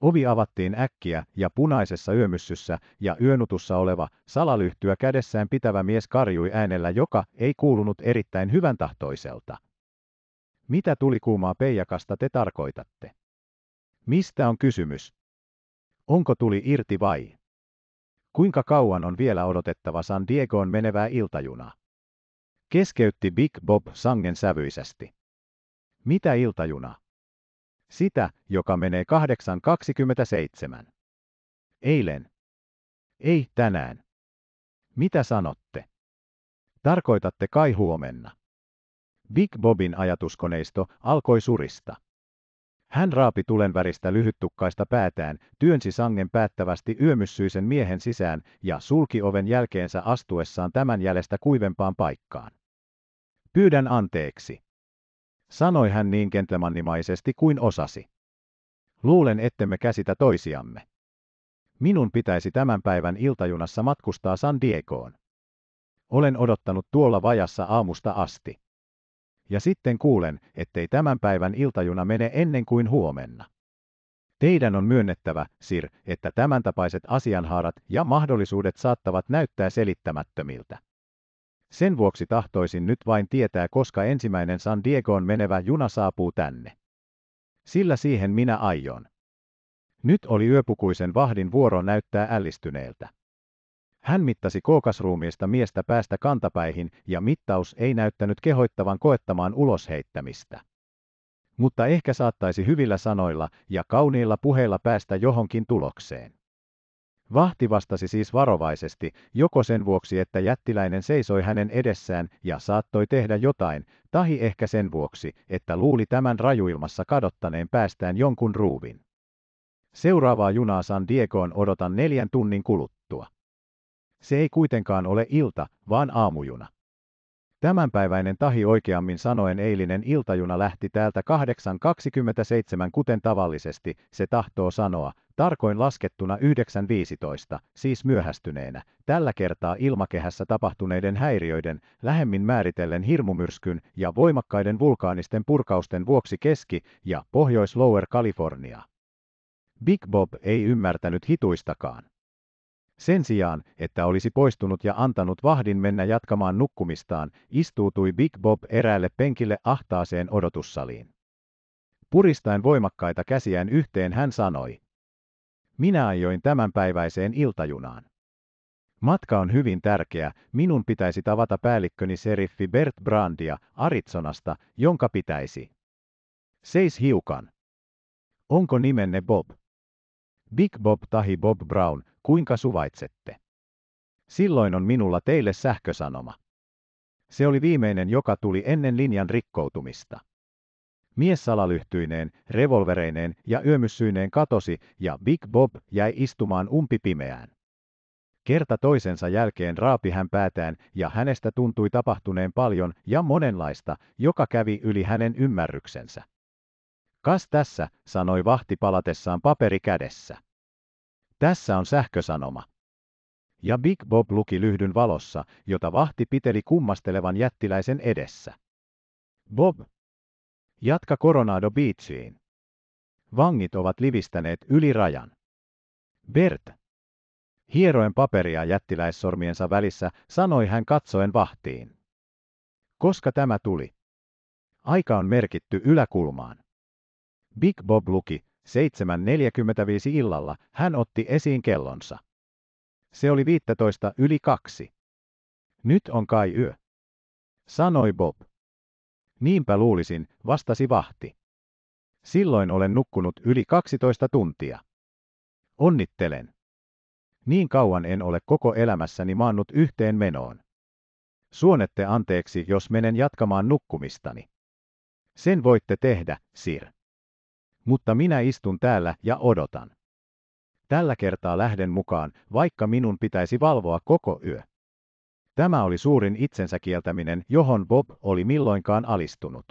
Ovi avattiin äkkiä ja punaisessa yömyssyssä ja yönutussa oleva, salalyhtyä kädessään pitävä mies karjui äänellä, joka ei kuulunut erittäin hyvän tahtoiselta. Mitä kuumaa peijakasta te tarkoitatte? Mistä on kysymys? Onko tuli irti vai? Kuinka kauan on vielä odotettava San Diegoon menevää iltajunaa? Keskeytti Big Bob sangen sävyisesti. Mitä iltajuna? Sitä, joka menee 8.27. Eilen. Ei tänään. Mitä sanotte? Tarkoitatte kai huomenna. Big Bobin ajatuskoneisto alkoi surista. Hän raapi tulenväristä lyhyttukkaista päätään, työnsi sangen päättävästi yömyssyisen miehen sisään ja sulki oven jälkeensä astuessaan tämän jäljestä kuivempaan paikkaan. Pyydän anteeksi sanoi hän niin Kentlemannimaisesti kuin osasi. Luulen, ettemme käsitä toisiamme. Minun pitäisi tämän päivän iltajunassa matkustaa San Diegoon. Olen odottanut tuolla vajassa aamusta asti. Ja sitten kuulen, ettei tämän päivän iltajuna mene ennen kuin huomenna. Teidän on myönnettävä, Sir, että tämän tapaiset asianhaarat ja mahdollisuudet saattavat näyttää selittämättömiltä. Sen vuoksi tahtoisin nyt vain tietää, koska ensimmäinen San Diegoon menevä juna saapuu tänne. Sillä siihen minä aion. Nyt oli yöpukuisen vahdin vuoro näyttää ällistyneeltä. Hän mittasi kookasruumiista miestä päästä kantapäihin ja mittaus ei näyttänyt kehoittavan koettamaan ulosheittämistä. Mutta ehkä saattaisi hyvillä sanoilla ja kauniilla puheilla päästä johonkin tulokseen. Vahti vastasi siis varovaisesti, joko sen vuoksi, että jättiläinen seisoi hänen edessään ja saattoi tehdä jotain, tahi ehkä sen vuoksi, että luuli tämän rajuilmassa kadottaneen päästään jonkun ruuvin. Seuraavaa junaa San Diegoon odotan neljän tunnin kuluttua. Se ei kuitenkaan ole ilta, vaan aamujuna. Tämänpäiväinen tahi oikeammin sanoen eilinen iltajuna lähti täältä 8.27, kuten tavallisesti se tahtoo sanoa, tarkoin laskettuna 9.15, siis myöhästyneenä, tällä kertaa ilmakehässä tapahtuneiden häiriöiden, lähemmin määritellen hirmumyrskyn ja voimakkaiden vulkaanisten purkausten vuoksi Keski- ja Pohjois-Lower California. Big Bob ei ymmärtänyt hituistakaan. Sen sijaan, että olisi poistunut ja antanut vahdin mennä jatkamaan nukkumistaan, istuutui Big Bob eräälle penkille ahtaaseen odotussaliin. Puristaen voimakkaita käsiään yhteen hän sanoi. Minä ajoin tämänpäiväiseen iltajunaan. Matka on hyvin tärkeä, minun pitäisi tavata päällikköni seriffi Bert Brandia Aritsonasta, jonka pitäisi. Seis hiukan. Onko nimenne Bob? Big Bob tahi Bob Brown, kuinka suvaitsette. Silloin on minulla teille sähkösanoma. Se oli viimeinen, joka tuli ennen linjan rikkoutumista. Mies salalyhtyineen, revolvereineen ja yömyssyineen katosi ja Big Bob jäi istumaan umpipimeään. Kerta toisensa jälkeen raapi hän päätään ja hänestä tuntui tapahtuneen paljon ja monenlaista, joka kävi yli hänen ymmärryksensä. Kas tässä, sanoi vahti palatessaan paperi kädessä. Tässä on sähkösanoma. Ja Big Bob luki lyhdyn valossa, jota vahti piteli kummastelevan jättiläisen edessä. Bob, jatka Coronado Beachiin. Vangit ovat livistäneet yli rajan. Bert, hieroen paperia jättiläissormiensa välissä, sanoi hän katsoen vahtiin. Koska tämä tuli? Aika on merkitty yläkulmaan. Big Bob luki, 7.45 illalla hän otti esiin kellonsa. Se oli 15 yli kaksi. Nyt on kai yö. Sanoi Bob. Niinpä luulisin, vastasi vahti. Silloin olen nukkunut yli 12 tuntia. Onnittelen. Niin kauan en ole koko elämässäni maannut yhteen menoon. Suonette anteeksi, jos menen jatkamaan nukkumistani. Sen voitte tehdä, Sir. Mutta minä istun täällä ja odotan. Tällä kertaa lähden mukaan, vaikka minun pitäisi valvoa koko yö. Tämä oli suurin itsensä kieltäminen, johon Bob oli milloinkaan alistunut.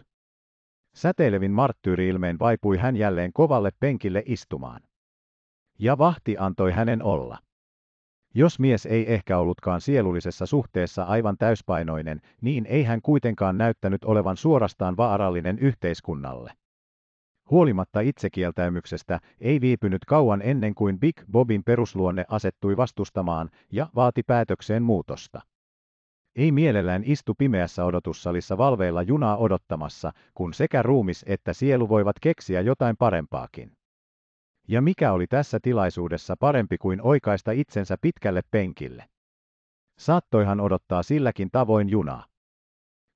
Säteilevin marttyyriilmeen vaipui hän jälleen kovalle penkille istumaan. Ja vahti antoi hänen olla. Jos mies ei ehkä ollutkaan sielullisessa suhteessa aivan täyspainoinen, niin ei hän kuitenkaan näyttänyt olevan suorastaan vaarallinen yhteiskunnalle. Huolimatta itsekieltäymyksestä ei viipynyt kauan ennen kuin Big Bobin perusluonne asettui vastustamaan ja vaati päätökseen muutosta. Ei mielellään istu pimeässä odotussalissa valveilla junaa odottamassa, kun sekä ruumis että sielu voivat keksiä jotain parempaakin. Ja mikä oli tässä tilaisuudessa parempi kuin oikaista itsensä pitkälle penkille? Saattoihan odottaa silläkin tavoin junaa.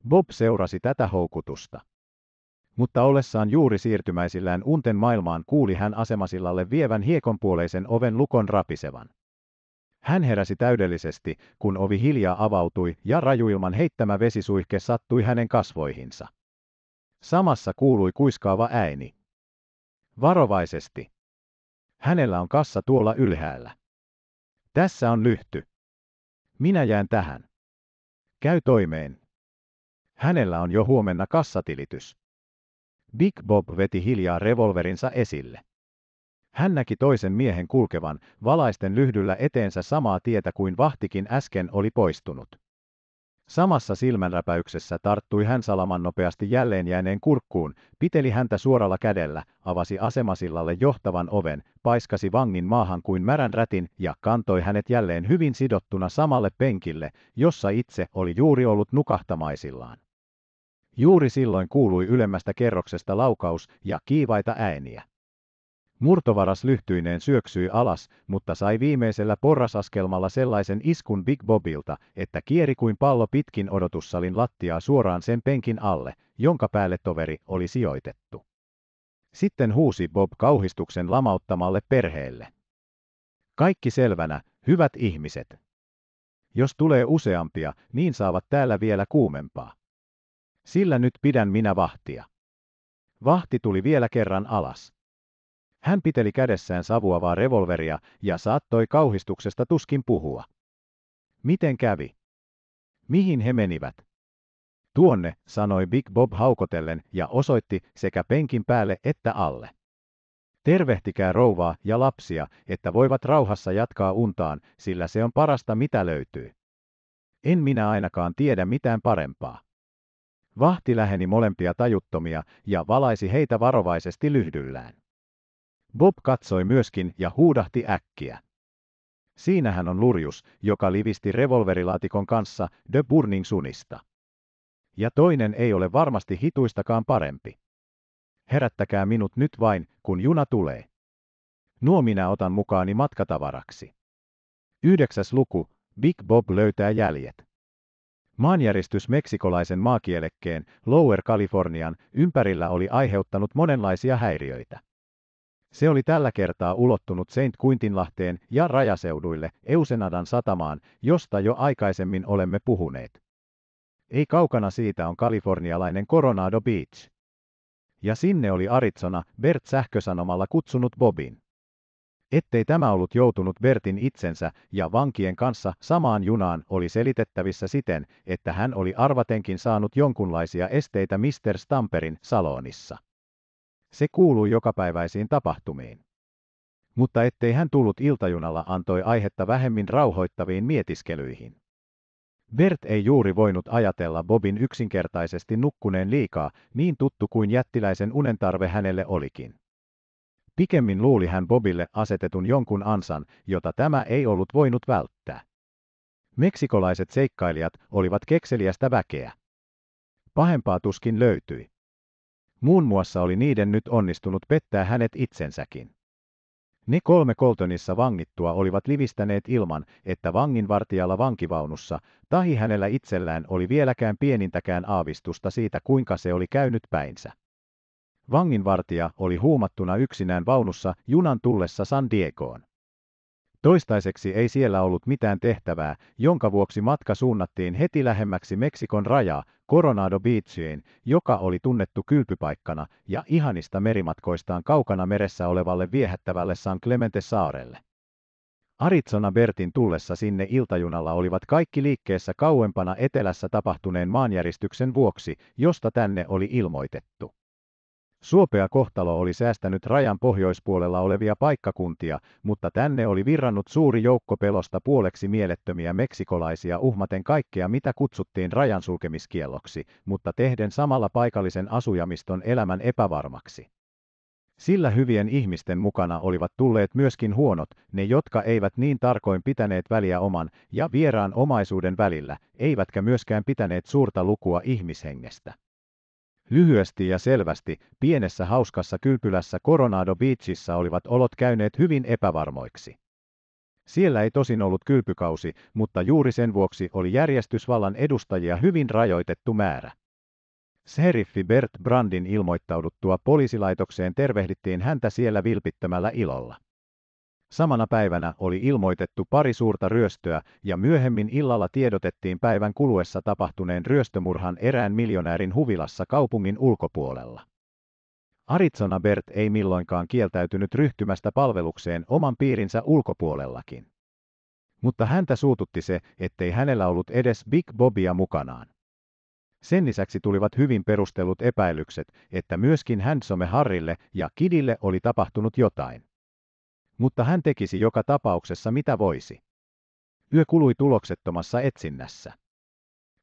Bob seurasi tätä houkutusta mutta ollessaan juuri siirtymäisillään unten maailmaan kuuli hän asemasillalle vievän hiekonpuoleisen oven lukon rapisevan. Hän heräsi täydellisesti, kun ovi hiljaa avautui ja rajuilman heittämä vesisuihke sattui hänen kasvoihinsa. Samassa kuului kuiskaava ääni. Varovaisesti. Hänellä on kassa tuolla ylhäällä. Tässä on lyhty. Minä jään tähän. Käy toimeen. Hänellä on jo huomenna kassatilitys. Big Bob veti hiljaa revolverinsa esille. Hän näki toisen miehen kulkevan, valaisten lyhdyllä eteensä samaa tietä kuin vahtikin äsken oli poistunut. Samassa silmänräpäyksessä tarttui hän salaman nopeasti jälleen jääneen kurkkuun, piteli häntä suoralla kädellä, avasi asemasillalle johtavan oven, paiskasi vangin maahan kuin märän rätin ja kantoi hänet jälleen hyvin sidottuna samalle penkille, jossa itse oli juuri ollut nukahtamaisillaan. Juuri silloin kuului ylemmästä kerroksesta laukaus ja kiivaita ääniä. Murtovaras lyhtyineen syöksyi alas, mutta sai viimeisellä porrasaskelmalla sellaisen iskun Big Bobilta, että kieri kuin pallo pitkin odotussalin lattiaa suoraan sen penkin alle, jonka päälle toveri oli sijoitettu. Sitten huusi Bob kauhistuksen lamauttamalle perheelle. Kaikki selvänä, hyvät ihmiset. Jos tulee useampia, niin saavat täällä vielä kuumempaa. Sillä nyt pidän minä vahtia. Vahti tuli vielä kerran alas. Hän piteli kädessään savuavaa revolveria ja saattoi kauhistuksesta tuskin puhua. Miten kävi? Mihin he menivät? Tuonne, sanoi Big Bob haukotellen ja osoitti sekä penkin päälle että alle. Tervehtikää rouvaa ja lapsia, että voivat rauhassa jatkaa untaan, sillä se on parasta mitä löytyy. En minä ainakaan tiedä mitään parempaa. Vahti läheni molempia tajuttomia ja valaisi heitä varovaisesti lyhdyllään. Bob katsoi myöskin ja huudahti äkkiä. Siinähän on lurjus, joka livisti revolverilaatikon kanssa The Burning Sunista. Ja toinen ei ole varmasti hituistakaan parempi. Herättäkää minut nyt vain, kun juna tulee. Nuo minä otan mukaani matkatavaraksi. Yhdeksäs luku, Big Bob löytää jäljet. Maanjäristys meksikolaisen maakielekkeen, Lower Californian, ympärillä oli aiheuttanut monenlaisia häiriöitä. Se oli tällä kertaa ulottunut Saint Quintinlahteen ja rajaseuduille Eusenadan satamaan, josta jo aikaisemmin olemme puhuneet. Ei kaukana siitä on kalifornialainen Coronado Beach. Ja sinne oli Arizona Bert sähkösanomalla kutsunut Bobin. Ettei tämä ollut joutunut Bertin itsensä ja vankien kanssa samaan junaan oli selitettävissä siten, että hän oli arvatenkin saanut jonkunlaisia esteitä Mr. Stamperin salonissa. Se kuului jokapäiväisiin tapahtumiin. Mutta ettei hän tullut iltajunalla antoi aihetta vähemmin rauhoittaviin mietiskelyihin. Bert ei juuri voinut ajatella Bobin yksinkertaisesti nukkuneen liikaa, niin tuttu kuin jättiläisen unentarve hänelle olikin. Pikemmin luuli hän Bobille asetetun jonkun ansan, jota tämä ei ollut voinut välttää. Meksikolaiset seikkailijat olivat kekseliästä väkeä. Pahempaa tuskin löytyi. Muun muassa oli niiden nyt onnistunut pettää hänet itsensäkin. Ne kolme Coltonissa vangittua olivat livistäneet ilman, että vanginvartijalla vankivaunussa, tahi hänellä itsellään oli vieläkään pienintäkään aavistusta siitä kuinka se oli käynyt päinsä. Vanginvartija oli huumattuna yksinään vaunussa junan tullessa San Diegoon. Toistaiseksi ei siellä ollut mitään tehtävää, jonka vuoksi matka suunnattiin heti lähemmäksi Meksikon rajaa, Coronado Beachiin, joka oli tunnettu kylpypaikkana ja ihanista merimatkoistaan kaukana meressä olevalle viehättävälle San Clemente saarelle. Arizona Bertin tullessa sinne iltajunalla olivat kaikki liikkeessä kauempana etelässä tapahtuneen maanjäristyksen vuoksi, josta tänne oli ilmoitettu. Suopea kohtalo oli säästänyt rajan pohjoispuolella olevia paikkakuntia, mutta tänne oli virrannut suuri joukko pelosta puoleksi mielettömiä meksikolaisia uhmaten kaikkea mitä kutsuttiin rajan sulkemiskielloksi, mutta tehden samalla paikallisen asujamiston elämän epävarmaksi. Sillä hyvien ihmisten mukana olivat tulleet myöskin huonot, ne jotka eivät niin tarkoin pitäneet väliä oman ja vieraan omaisuuden välillä, eivätkä myöskään pitäneet suurta lukua ihmishengestä. Lyhyesti ja selvästi, pienessä hauskassa kylpylässä Coronado Beachissa olivat olot käyneet hyvin epävarmoiksi. Siellä ei tosin ollut kylpykausi, mutta juuri sen vuoksi oli järjestysvallan edustajia hyvin rajoitettu määrä. Seriffi Bert Brandin ilmoittauduttua poliisilaitokseen tervehdittiin häntä siellä vilpittömällä ilolla. Samana päivänä oli ilmoitettu pari suurta ryöstöä ja myöhemmin illalla tiedotettiin päivän kuluessa tapahtuneen ryöstömurhan erään miljonäärin huvilassa kaupungin ulkopuolella. Arizona Bert ei milloinkaan kieltäytynyt ryhtymästä palvelukseen oman piirinsä ulkopuolellakin. Mutta häntä suututti se, ettei hänellä ollut edes Big Bobia mukanaan. Sen lisäksi tulivat hyvin perustellut epäilykset, että myöskin Handsome Harrille ja Kidille oli tapahtunut jotain mutta hän tekisi joka tapauksessa mitä voisi. Yö kului tuloksettomassa etsinnässä.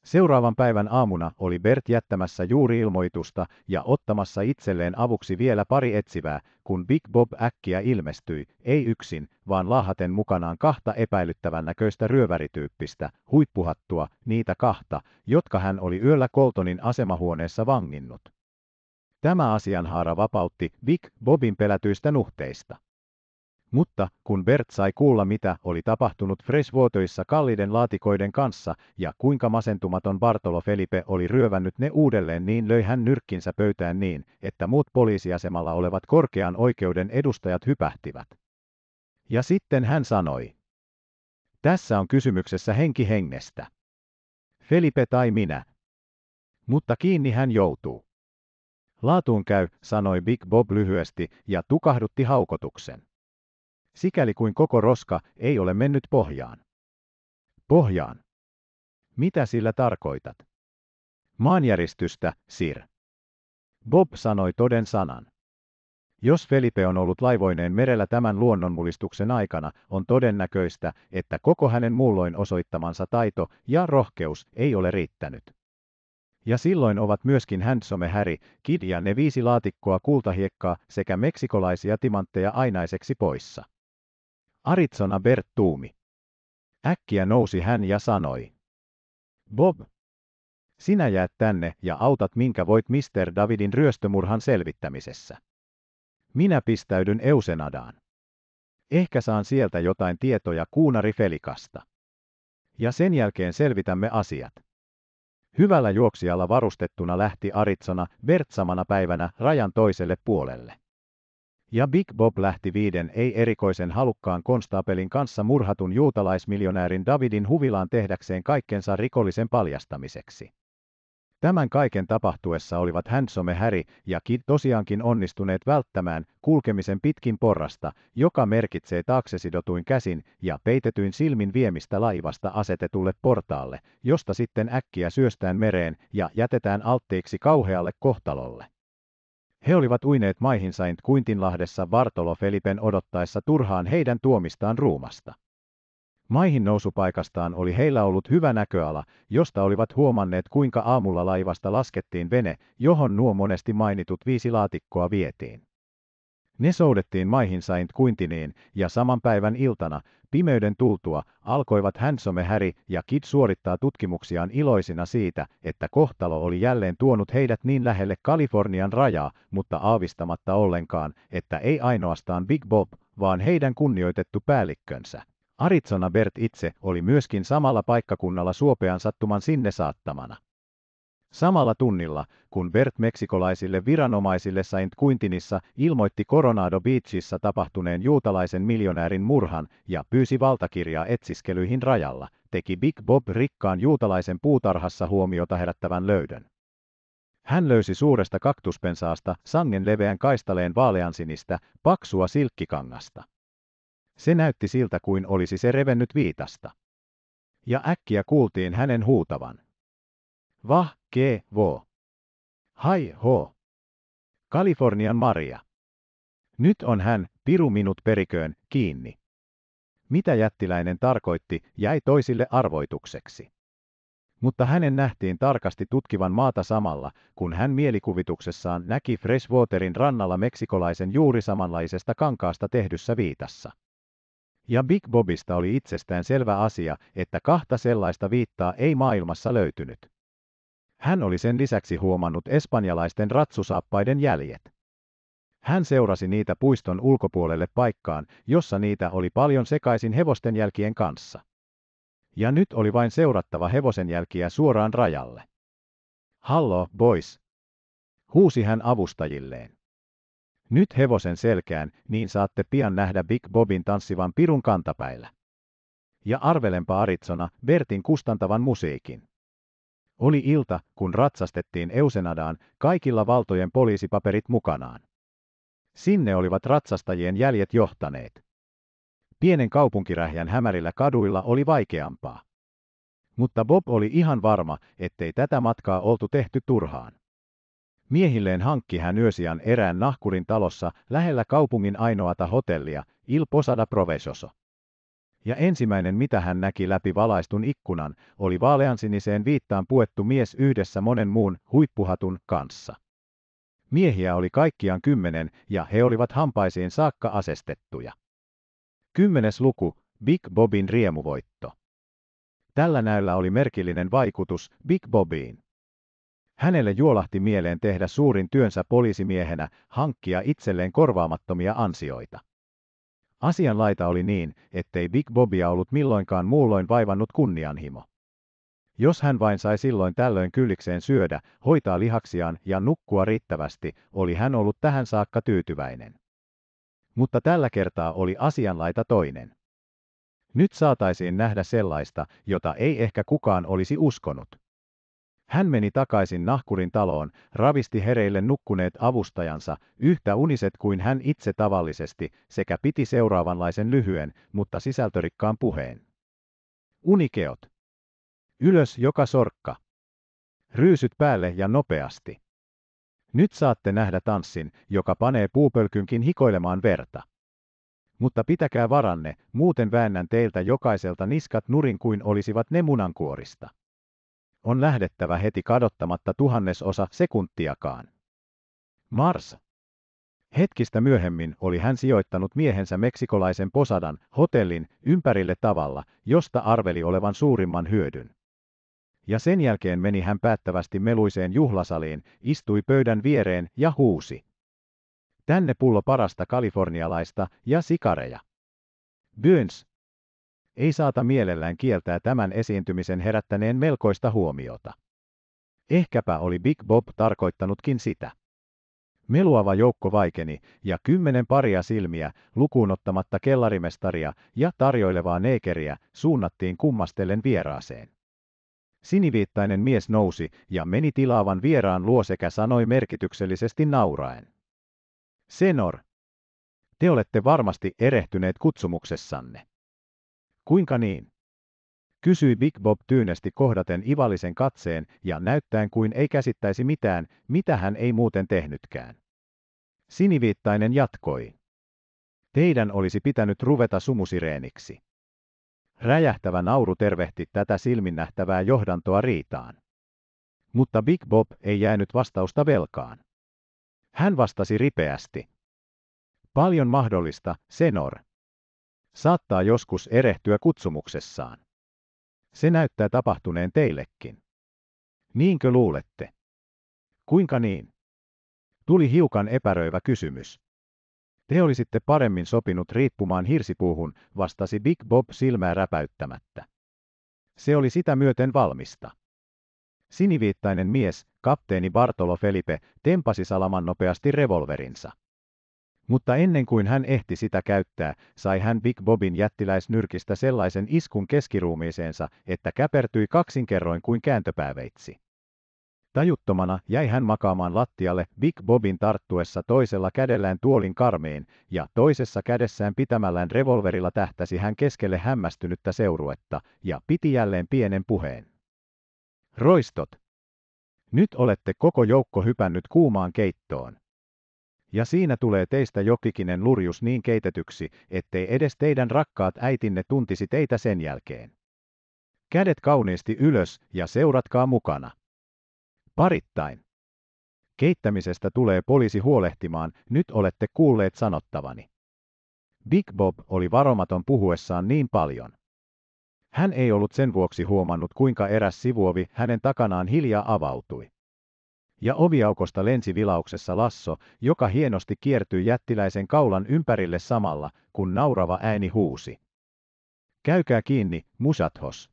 Seuraavan päivän aamuna oli Bert jättämässä juuri ilmoitusta ja ottamassa itselleen avuksi vielä pari etsivää, kun Big Bob äkkiä ilmestyi, ei yksin, vaan lahaten mukanaan kahta epäilyttävän näköistä ryövärityyppistä, huippuhattua, niitä kahta, jotka hän oli yöllä Coltonin asemahuoneessa vanginnut. Tämä asianhaara vapautti Big Bobin pelätyistä nuhteista. Mutta kun Bert sai kuulla mitä oli tapahtunut Freshwaterissa kalliiden laatikoiden kanssa ja kuinka masentumaton Bartolo Felipe oli ryövännyt ne uudelleen niin löi hän nyrkkinsä pöytään niin, että muut poliisiasemalla olevat korkean oikeuden edustajat hypähtivät. Ja sitten hän sanoi. Tässä on kysymyksessä henki hengestä. Felipe tai minä. Mutta kiinni hän joutuu. Laatuun käy, sanoi Big Bob lyhyesti ja tukahdutti haukotuksen sikäli kuin koko roska ei ole mennyt pohjaan. Pohjaan. Mitä sillä tarkoitat? Maanjäristystä, Sir. Bob sanoi toden sanan. Jos Felipe on ollut laivoineen merellä tämän luonnonmulistuksen aikana, on todennäköistä, että koko hänen muulloin osoittamansa taito ja rohkeus ei ole riittänyt. Ja silloin ovat myöskin Handsome Harry, Kid ja ne viisi laatikkoa kultahiekkaa sekä meksikolaisia timantteja ainaiseksi poissa. Arizona tuumi. Äkkiä nousi hän ja sanoi. Bob, sinä jäät tänne ja autat minkä voit Mr. Davidin ryöstömurhan selvittämisessä. Minä pistäydyn Eusenadaan. Ehkä saan sieltä jotain tietoja kuunari Felikasta. Ja sen jälkeen selvitämme asiat. Hyvällä juoksijalla varustettuna lähti Aritsona Bert samana päivänä rajan toiselle puolelle ja Big Bob lähti viiden ei erikoisen halukkaan konstaapelin kanssa murhatun juutalaismiljonäärin Davidin huvilaan tehdäkseen kaikkensa rikollisen paljastamiseksi. Tämän kaiken tapahtuessa olivat Handsome Harry ja Kid tosiaankin onnistuneet välttämään kulkemisen pitkin porrasta, joka merkitsee taakse sidotuin käsin ja peitetyin silmin viemistä laivasta asetetulle portaalle, josta sitten äkkiä syöstään mereen ja jätetään alttiiksi kauhealle kohtalolle. He olivat uineet maihin Saint Kuintinlahdessa Bartolo Felipen odottaessa turhaan heidän tuomistaan ruumasta. Maihin nousupaikastaan oli heillä ollut hyvä näköala, josta olivat huomanneet kuinka aamulla laivasta laskettiin vene, johon nuo monesti mainitut viisi laatikkoa vietiin. Ne soudettiin Saint Quintiniin ja saman päivän iltana, pimeyden tultua, alkoivat Hansome Häri ja Kit suorittaa tutkimuksiaan iloisina siitä, että kohtalo oli jälleen tuonut heidät niin lähelle Kalifornian rajaa, mutta aavistamatta ollenkaan, että ei ainoastaan Big Bob, vaan heidän kunnioitettu päällikkönsä. Arizona Bert itse oli myöskin samalla paikkakunnalla suopean sattuman sinne saattamana. Samalla tunnilla, kun Bert meksikolaisille viranomaisille Saint Quintinissa ilmoitti Coronado Beachissa tapahtuneen juutalaisen miljonäärin murhan ja pyysi valtakirjaa etsiskelyihin rajalla, teki Big Bob rikkaan juutalaisen puutarhassa huomiota herättävän löydön. Hän löysi suuresta kaktuspensaasta sangen leveän kaistaleen vaaleansinistä, paksua silkkikangasta. Se näytti siltä kuin olisi se revennyt viitasta. Ja äkkiä kuultiin hänen huutavan. Hai ho. Kalifornian Maria. Nyt on hän, piru minut periköön, kiinni. Mitä jättiläinen tarkoitti, jäi toisille arvoitukseksi. Mutta hänen nähtiin tarkasti tutkivan maata samalla, kun hän mielikuvituksessaan näki Freshwaterin rannalla meksikolaisen juuri samanlaisesta kankaasta tehdyssä viitassa. Ja Big Bobista oli itsestään selvä asia, että kahta sellaista viittaa ei maailmassa löytynyt. Hän oli sen lisäksi huomannut espanjalaisten ratsusappaiden jäljet. Hän seurasi niitä puiston ulkopuolelle paikkaan, jossa niitä oli paljon sekaisin hevosten jälkien kanssa. Ja nyt oli vain seurattava hevosen jälkiä suoraan rajalle. Hallo, boys! Huusi hän avustajilleen. Nyt hevosen selkään, niin saatte pian nähdä Big Bobin tanssivan pirun kantapäillä. Ja arvelenpa Aritsona Bertin kustantavan musiikin. Oli ilta, kun ratsastettiin Eusenadaan, kaikilla valtojen poliisipaperit mukanaan. Sinne olivat ratsastajien jäljet johtaneet. Pienen kaupunkirähjän hämärillä kaduilla oli vaikeampaa. Mutta Bob oli ihan varma, ettei tätä matkaa oltu tehty turhaan. Miehilleen hankki hän yösiän erään nahkurin talossa lähellä kaupungin ainoata hotellia, Il Posada Provesoso ja ensimmäinen mitä hän näki läpi valaistun ikkunan, oli vaaleansiniseen viittaan puettu mies yhdessä monen muun huippuhatun kanssa. Miehiä oli kaikkiaan kymmenen, ja he olivat hampaisiin saakka asestettuja. Kymmenes luku, Big Bobin riemuvoitto. Tällä näillä oli merkillinen vaikutus Big Bobiin. Hänelle juolahti mieleen tehdä suurin työnsä poliisimiehenä, hankkia itselleen korvaamattomia ansioita. Asian laita oli niin, ettei Big Bobia ollut milloinkaan muulloin vaivannut kunnianhimo. Jos hän vain sai silloin tällöin kyllikseen syödä, hoitaa lihaksiaan ja nukkua riittävästi, oli hän ollut tähän saakka tyytyväinen. Mutta tällä kertaa oli asianlaita toinen. Nyt saataisiin nähdä sellaista, jota ei ehkä kukaan olisi uskonut. Hän meni takaisin nahkurin taloon, ravisti hereille nukkuneet avustajansa, yhtä uniset kuin hän itse tavallisesti, sekä piti seuraavanlaisen lyhyen, mutta sisältörikkaan puheen. Unikeot. Ylös joka sorkka. Ryysyt päälle ja nopeasti. Nyt saatte nähdä tanssin, joka panee puupölkynkin hikoilemaan verta. Mutta pitäkää varanne, muuten väännän teiltä jokaiselta niskat nurin kuin olisivat ne munankuorista on lähdettävä heti kadottamatta tuhannesosa sekuntiakaan. Mars. Hetkistä myöhemmin oli hän sijoittanut miehensä meksikolaisen posadan, hotellin, ympärille tavalla, josta arveli olevan suurimman hyödyn. Ja sen jälkeen meni hän päättävästi meluiseen juhlasaliin, istui pöydän viereen ja huusi. Tänne pullo parasta kalifornialaista ja sikareja. Byns, ei saata mielellään kieltää tämän esiintymisen herättäneen melkoista huomiota. Ehkäpä oli Big Bob tarkoittanutkin sitä. Meluava joukko vaikeni, ja kymmenen paria silmiä, lukuun ottamatta kellarimestaria ja tarjoilevaa neekeriä, suunnattiin kummastellen vieraaseen. Siniviittainen mies nousi ja meni tilaavan vieraan luo sekä sanoi merkityksellisesti nauraen. Senor, te olette varmasti erehtyneet kutsumuksessanne. Kuinka niin? Kysyi Big Bob tyynesti kohdaten ivallisen katseen ja näyttäen kuin ei käsittäisi mitään, mitä hän ei muuten tehnytkään. Siniviittainen jatkoi. Teidän olisi pitänyt ruveta sumusireeniksi. Räjähtävä nauru tervehti tätä silmin nähtävää johdantoa riitaan. Mutta Big Bob ei jäänyt vastausta velkaan. Hän vastasi ripeästi. Paljon mahdollista, senor saattaa joskus erehtyä kutsumuksessaan. Se näyttää tapahtuneen teillekin. Niinkö luulette? Kuinka niin? Tuli hiukan epäröivä kysymys. Te olisitte paremmin sopinut riippumaan hirsipuuhun, vastasi Big Bob silmää räpäyttämättä. Se oli sitä myöten valmista. Siniviittainen mies, kapteeni Bartolo Felipe, tempasi salaman nopeasti revolverinsa. Mutta ennen kuin hän ehti sitä käyttää, sai hän Big Bobin jättiläisnyrkistä sellaisen iskun keskiruumiiseensa, että käpertyi kaksinkerroin kuin kääntöpääveitsi. Tajuttomana jäi hän makaamaan lattialle Big Bobin tarttuessa toisella kädellään tuolin karmiin, ja toisessa kädessään pitämällään revolverilla tähtäsi hän keskelle hämmästynyttä seuruetta, ja piti jälleen pienen puheen. Roistot! Nyt olette koko joukko hypännyt kuumaan keittoon. Ja siinä tulee teistä jokikinen lurjus niin keitetyksi, ettei edes teidän rakkaat äitinne tuntisi teitä sen jälkeen. Kädet kauniisti ylös ja seuratkaa mukana. Parittain. Keittämisestä tulee poliisi huolehtimaan, nyt olette kuulleet sanottavani. Big Bob oli varomaton puhuessaan niin paljon. Hän ei ollut sen vuoksi huomannut, kuinka eräs sivuovi hänen takanaan hiljaa avautui ja oviaukosta lensi vilauksessa lasso, joka hienosti kiertyi jättiläisen kaulan ympärille samalla, kun naurava ääni huusi. Käykää kiinni, musathos.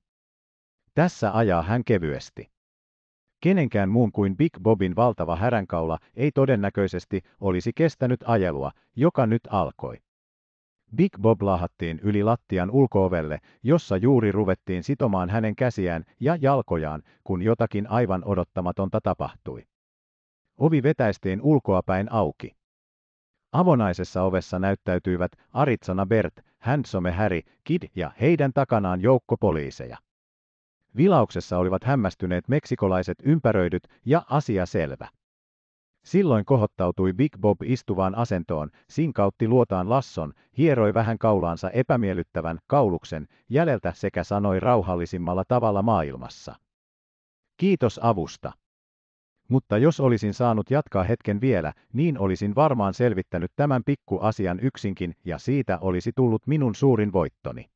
Tässä ajaa hän kevyesti. Kenenkään muun kuin Big Bobin valtava häränkaula ei todennäköisesti olisi kestänyt ajelua, joka nyt alkoi. Big Bob lahattiin yli lattian ulkoovelle, jossa juuri ruvettiin sitomaan hänen käsiään ja jalkojaan, kun jotakin aivan odottamatonta tapahtui. Ovi vetäistiin ulkoapäin auki. Avonaisessa ovessa näyttäytyivät Aritsana Bert, Handsome Harry, Kid ja heidän takanaan joukko poliiseja. Vilauksessa olivat hämmästyneet meksikolaiset ympäröidyt ja asia selvä. Silloin kohottautui Big Bob istuvaan asentoon, sinkautti luotaan lasson, hieroi vähän kaulaansa epämiellyttävän kauluksen jäljeltä sekä sanoi rauhallisimmalla tavalla maailmassa. Kiitos avusta. Mutta jos olisin saanut jatkaa hetken vielä, niin olisin varmaan selvittänyt tämän pikkuasian yksinkin ja siitä olisi tullut minun suurin voittoni.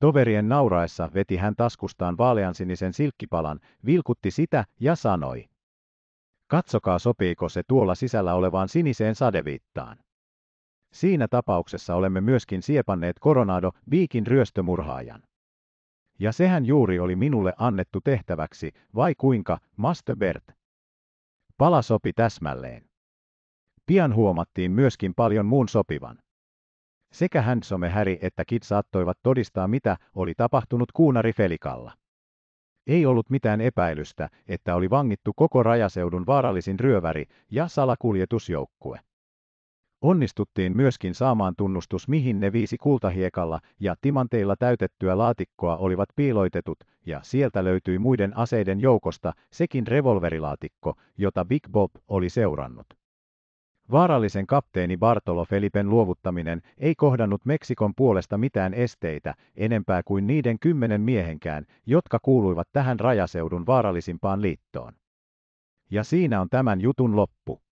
Toverien nauraessa veti hän taskustaan vaaleansinisen silkkipalan, vilkutti sitä ja sanoi. Katsokaa sopiiko se tuolla sisällä olevaan siniseen sadeviittaan. Siinä tapauksessa olemme myöskin siepanneet Coronado viikin ryöstömurhaajan. Ja sehän juuri oli minulle annettu tehtäväksi, vai kuinka, Master Bert? Pala sopi täsmälleen. Pian huomattiin myöskin paljon muun sopivan. Sekä Handsome Häri että Kit saattoivat todistaa, mitä oli tapahtunut kuunari Felikalla. Ei ollut mitään epäilystä, että oli vangittu koko rajaseudun vaarallisin ryöväri ja salakuljetusjoukkue. Onnistuttiin myöskin saamaan tunnustus mihin ne viisi kultahiekalla ja timanteilla täytettyä laatikkoa olivat piiloitetut, ja sieltä löytyi muiden aseiden joukosta sekin revolverilaatikko, jota Big Bob oli seurannut. Vaarallisen kapteeni Bartolo Felipen luovuttaminen ei kohdannut Meksikon puolesta mitään esteitä, enempää kuin niiden kymmenen miehenkään, jotka kuuluivat tähän rajaseudun vaarallisimpaan liittoon. Ja siinä on tämän jutun loppu.